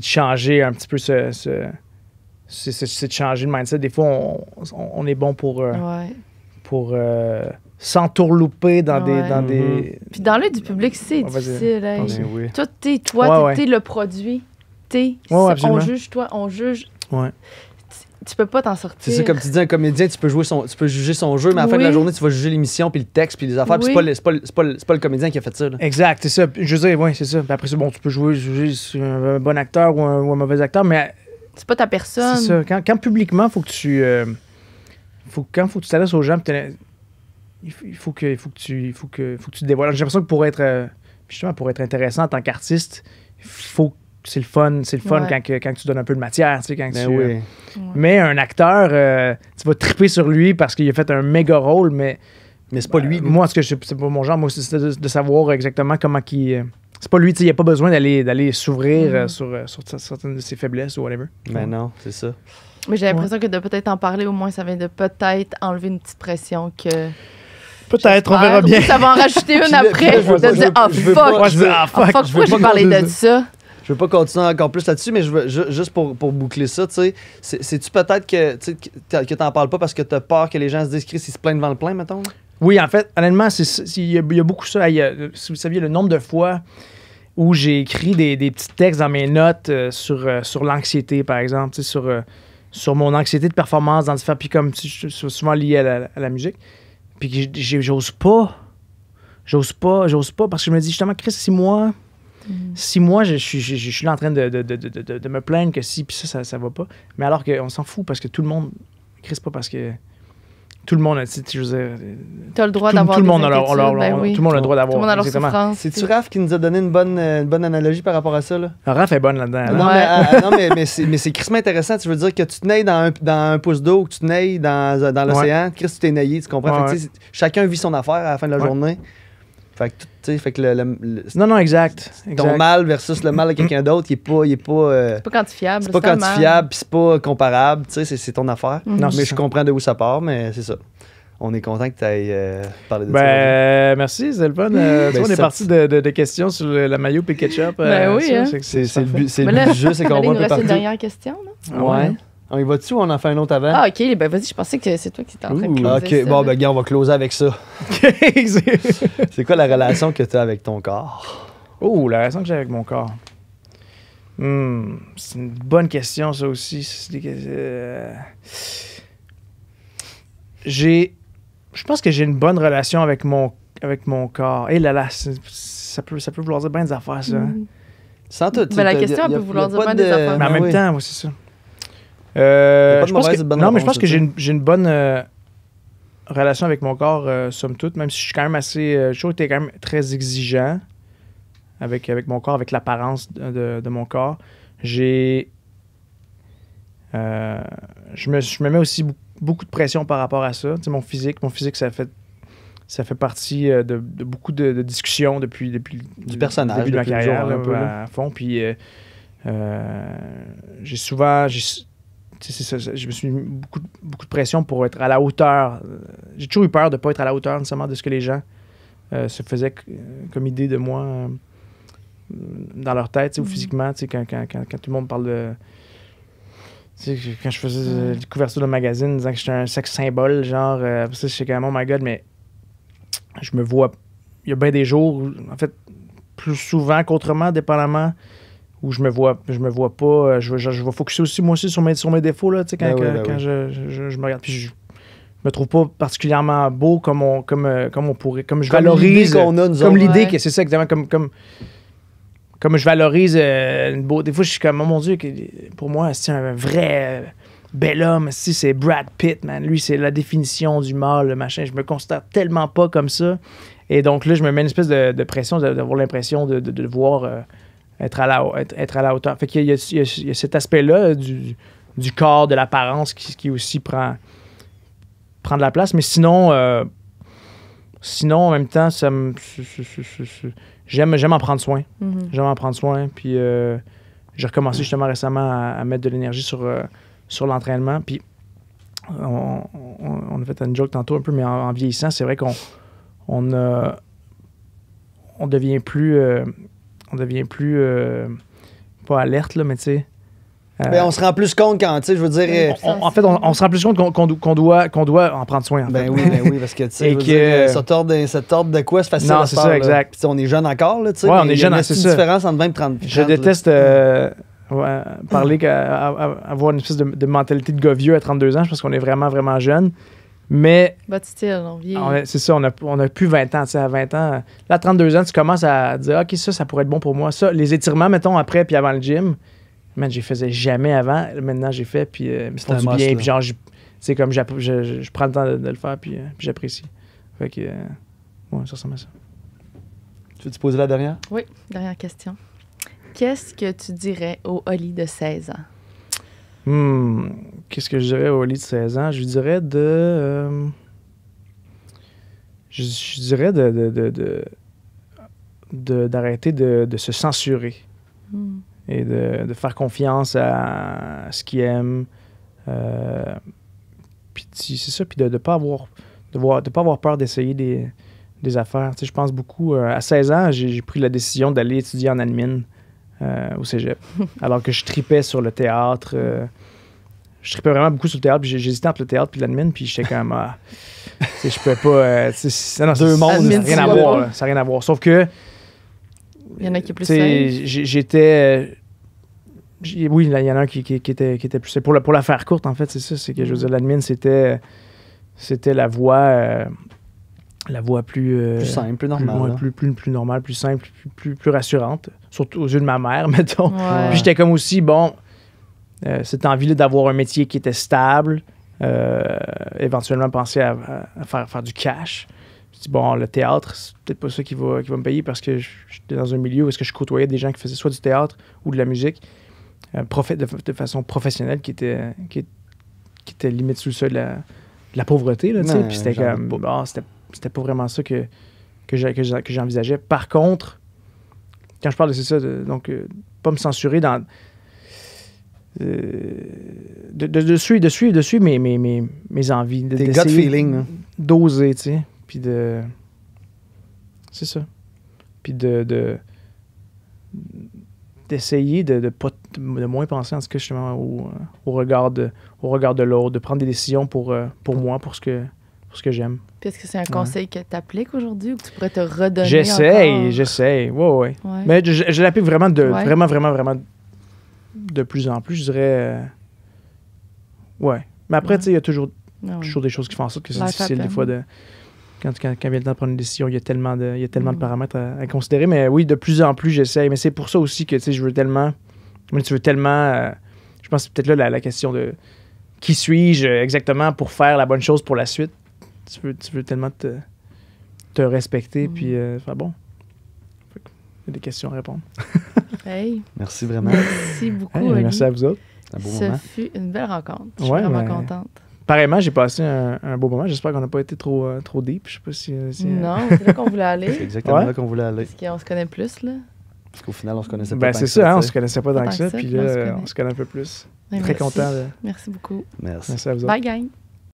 changer un petit peu ce. ce- c'est, de changer le mindset. Des fois, on, est bon pour, euh, pour euh, s'entourlouper dans des. Dans des... Mhm. Puis dans l'œil du public, c'est difficile. Ben toi, t'es toi, t'es- le produit. T'es. on juge toi, on juge tu peux pas t'en sortir. C'est comme tu dis, un comédien, tu peux, jouer son, tu peux juger son jeu, mais à la fin de la journée, tu vas juger l'émission, puis le texte, puis les affaires, puis c'est pas, pas, pas, le comédien qui a fait ça. Exact, c'est ça. Je veux dire, oui, c'est ça. après ça, bon, tu peux jouer, juger un bon acteur ou un, mauvais acteur, mais. C'est pas ta personne. C'est ça. Quand, quand, publiquement, faut que tu. Euh, faut, quand faut que tu t'adresses aux gens, il faut, il faut, que, faut, que tu, faut, que, faut tu te dévoiles. J'ai l'impression que pour être. Euh, pour être intéressant en tant qu'artiste, il faut que c'est le fun, c'est le fun quand, quand, tu donnes un peu de matière, tu sais, quand ben tu, euh, Mais un acteur, euh, tu vas triper sur lui parce qu'il a fait un méga rôle, mais. Mais c'est pas lui. Moi, ce que c'est pas mon genre, moi, c'est de, savoir exactement comment qui. Euh, c'est pas lui, tu sais, il a pas besoin d'aller, d'aller s'ouvrir mm. sur, sur, certaines de ses faiblesses ou whatever. Mais ben non, c'est ça. Mais j'ai l'impression que de peut-être en parler, au moins, ça vient de peut-être enlever une petite pression que. Peut-être, on verra bien. ça va en rajouter une après. Je, veux, de dire, ah, oh, fuck. je pourquoi de ça? je veux pas continuer encore plus là-dessus, mais je veux, juste pour, boucler ça, tu sais, c'est-tu peut-être que tu que t'en parles pas parce que tu as peur que les gens se disent ils se plaignent devant le plein, mettons? Oui, en fait, honnêtement, il y, a beaucoup ça. Euh, si vous saviez le nombre de fois où j'ai écrit des, petits textes dans mes notes euh, sur, euh, sur l'anxiété, par exemple, sur, sur mon anxiété de performance dans différents. Puis comme souvent lié à la, musique. Puis j'ose pas. J'ose pas. J'ose pas parce que je me dis justement, Chris, si moi Mm. Si moi, je, suis là en train de, me plaindre que si, puis ça, ça, ne va pas. Mais alors qu'on s'en fout parce que tout le monde. Crise pas parce que. Tout le monde a, tu je veux dire. Euh, le droit d'avoir. Tout, le monde a le droit d'avoir. Tout le monde C'est-tu Raph qui nous a donné une bonne, analogie par rapport à ça? Là? Ah, Raph est bonne là-dedans. Non, euh, mais, c'est crissement intéressant. Tu veux dire que tu te nailles dans un, pouce d'eau, que tu te nailles dans, l'océan, Chris, tu t'es naillé, tu comprends? chacun vit son affaire à la fin de la journée. Fait que, tu sais, fait que le, non, non, exact. Ton mal versus le mal de quelqu'un d'autre, il est pas. Il est pas euh, pas quantifiable. C'est pas quantifiable, c'est pas comparable. Tu sais, c'est ton affaire. Mhm. mais je comprends d'où ça part, mais c'est ça. On est content que tu ailles euh, parler de ça. Ben, merci, c'est euh, ben, on est, parti de, questions sur la mayo et ketchup. Ben hein. C'est le but, c'est qu'on *laughs* va une dernière question. Ah on y va-tu ou on en fait un autre avant? Ah, OK. Ben, vas-y, je pensais que c'est toi qui étais en train de OK. bon, ben, gars, on va closer avec ça. *laughs* c'est quoi la relation que tu as avec ton corps? Oh, la relation que j'ai avec mon corps. Hmm, c'est une bonne question, ça aussi. Euh, j'ai. Je pense que j'ai une bonne relation avec mon, avec mon corps. Et là là, ça peut, ça peut vouloir dire bien des affaires, ça. Hein. Sans doute. Mais ben, la question, elle peut vouloir dire bien de... des affaires. Mais en ben même temps, moi, c'est ça. Euh, je pense que, non, mais je pense que j'ai une, bonne euh, relation avec mon corps, euh, somme toute, même si je suis quand même assez. j'ai toujours été quand même très exigeant avec, avec mon corps, avec l'apparence de, de, mon corps. J'ai. je, me, je me mets aussi beaucoup de pression par rapport à ça. Tu mon physique, mon physique, ça fait ça fait partie de, beaucoup de, discussions depuis, depuis du personnage, début de ma carrière, à, fond. Puis j'ai souvent, je me suis mis beaucoup, de pression pour être à la hauteur. Euh, j'ai toujours eu peur de ne pas être à la hauteur nécessairement de ce que les gens euh, se faisaient euh, comme idée de moi dans leur tête ou mm-hmm. physiquement. Quand, tout le monde parle de. Quand je faisais des mm. couvertures de magazine disant que j'étais un sexe symbole, genre, ça, je quand même, oh my god, mais je me vois. Il y a bien des jours, en fait, plus souvent qu'autrement, dépendamment où je me vois je me vois pas euh, je, je, je vais focuser aussi moi aussi sur mes, sur mes défauts là, quand, ben ben quand je, je, me regarde puis je, me trouve pas particulièrement beau comme on comme euh, comme on pourrait comme je valorise comme l'idée euh, que c'est ça exactement comme comme comme je valorise une beau des fois je suis comme oh mon dieu pour moi c'est un vrai bel homme si c'est Brad Pitt man lui c'est la définition du mal le machin je me considère tellement pas comme ça et donc là je me mets une espèce de, pression d'avoir l'impression de, de, voir être à la, être, être à la hauteur. Fait qu'il y, a cet aspect-là du, du, corps, de l'apparence qui, qui, aussi prend, de la place. Mais sinon, euh, sinon en même temps, ça j'aime, j'aime en prendre soin. Mm-hmm. J'aime en prendre soin. Puis euh, j'ai recommencé justement récemment à, mettre de l'énergie sur, euh, sur l'entraînement. Puis on, a fait un joke tantôt un peu, mais en, vieillissant, c'est vrai qu'on on, on devient plus on devient plus. Euh, pas alerte, là, mais tu sais. Euh, ben, on se rend plus compte quand, tu sais, je veux dire. Euh, en fait, on, se rend plus compte qu'on doit, qu'on doit en prendre soin. En ben fait. oui, ben oui, parce que, tu sais, ça tord de quoi, c'est facile. Non, c'est ça, exact. on est jeune encore, tu sais. on est jeune, c'est ça. différence entre 20 et 30 Je déteste parler, qu'avoir avoir une espèce de, mentalité de gars vieux à 32 ans. Je pense qu'on est vraiment, vraiment jeune. Mais. Ah, c'est ça, on a, plus 20 ans. À 20 ans, là, à 32 ans, tu commences à dire ah, OK, ça, ça pourrait être bon pour moi. Ça, les étirements, mettons, après puis avant le gym, man, ne les faisais jamais avant. Maintenant, j'ai fait, puis euh, c'est bien. Puis genre, comme je, prends le temps de, le faire, euh, puis, j'apprécie. Fait que. Euh, ça ressemble à ça. Tu veux te poser la dernière? Oui, dernière question. Qu'est-ce que tu dirais au Holly de 16 ans? Hmm, qu'est-ce que je dirais au lit de 16 ans? Je lui dirais de. je, dirais de. d'arrêter de, se censurer hmm. et de, faire confiance à ce qu'il aime. Euh, c'est ça, puis de ne pas, avoir, de de pas avoir peur d'essayer des, affaires. Tu je pense beaucoup. Euh, à 16 ans, j'ai pris la décision d'aller étudier en admin. Euh, au cégep. *laughs* Alors que je tripais sur le théâtre. Euh, je tripais vraiment beaucoup sur le théâtre. J'hésitais entre le théâtre puis l'admin. Puis j'étais comme. Ah, je pouvais pas. Euh, c'est dans deux mondes. Ça n'a rien, à voir, rien à voir. Sauf que. Il y en a qui est plus J'étais. Oui, il y en a un qui, était, qui était plus. Pour, pour la faire courte, en fait, c'est ça. C'est que je veux dire, l'admin, c'était. C'était la voix la voix plus, plus simple, plus normale, plus, plus, plus, normale, plus simple, plus, plus, rassurante surtout aux yeux de ma mère, *laughs* mettons. Puis j'étais comme aussi, bon, euh, cette envie d'avoir un métier qui était stable, euh, éventuellement penser à, faire, faire, du cash. Je bon, le théâtre, c'est peut-être pas ça qui va, qui va me payer parce que j'étais dans un milieu où est-ce que je côtoyais des gens qui faisaient soit du théâtre ou de la musique euh, de, façon professionnelle qui était, qui, était limite sous le seuil de la, pauvreté. Là, puis c'était comme, bon, c'était pas vraiment ça que, que j'envisageais. Par contre, quand je parle de c'est ça, donc euh, pas me censurer dans. Euh, de, de, suivre, de suivre, de suivre mes, envies. De, hein. D'oser, tu sais. Puis de. C'est ça. Puis de. d'essayer de, de, de moins penser en ce cas justement au, euh, au regard de au regard de l'autre de prendre des décisions pour, pour moi pour ce que pour ce que j'aime est que c'est un conseil que tu appliques aujourd'hui ou que tu pourrais te redonner? J'essaye, j'essaie Oui, oui. Ouais. Mais je, l'applique vraiment, de, vraiment, vraiment, vraiment de plus en plus. Je dirais. Oui. Euh, ouais. Mais après, tu sais, il y a toujours, ah toujours des choses qui font en sorte que c'est difficile des fois de. Quand, quand, quand, vient le temps de prendre une décision, il y a tellement de, il y a tellement de mm. paramètres à, considérer. Mais oui, de plus en plus, j'essaye. Mais c'est pour ça aussi que je veux tellement. Mais tu veux tellement. Euh, je pense que c'est peut-être là la, question de qui suis-je exactement pour faire la bonne chose pour la suite tu veux, tu veux tellement te, te respecter, mm. puis euh, bon. Il y a des questions à répondre. *laughs* hey. Merci vraiment. Merci beaucoup. Merci à vous autres. Un beau moment. fut une belle rencontre. Je suis vraiment ben, contente pareillement, j'ai passé un, un, beau moment. J'espère qu'on n'a pas été trop, euh, trop deep. Je sais pas si. Euh, non, c'est là qu'on voulait *laughs* aller. c'est exactement là qu'on voulait aller. Parce qu'on se connaît plus, là. Parce qu'au final, on se connaissait pas. Ben, c'est ça, hein, on se connaissait pas dans que ça. Puis là, on se connaît un peu plus. Très content. Merci beaucoup. Merci. Merci à vous autres. Bye, gang.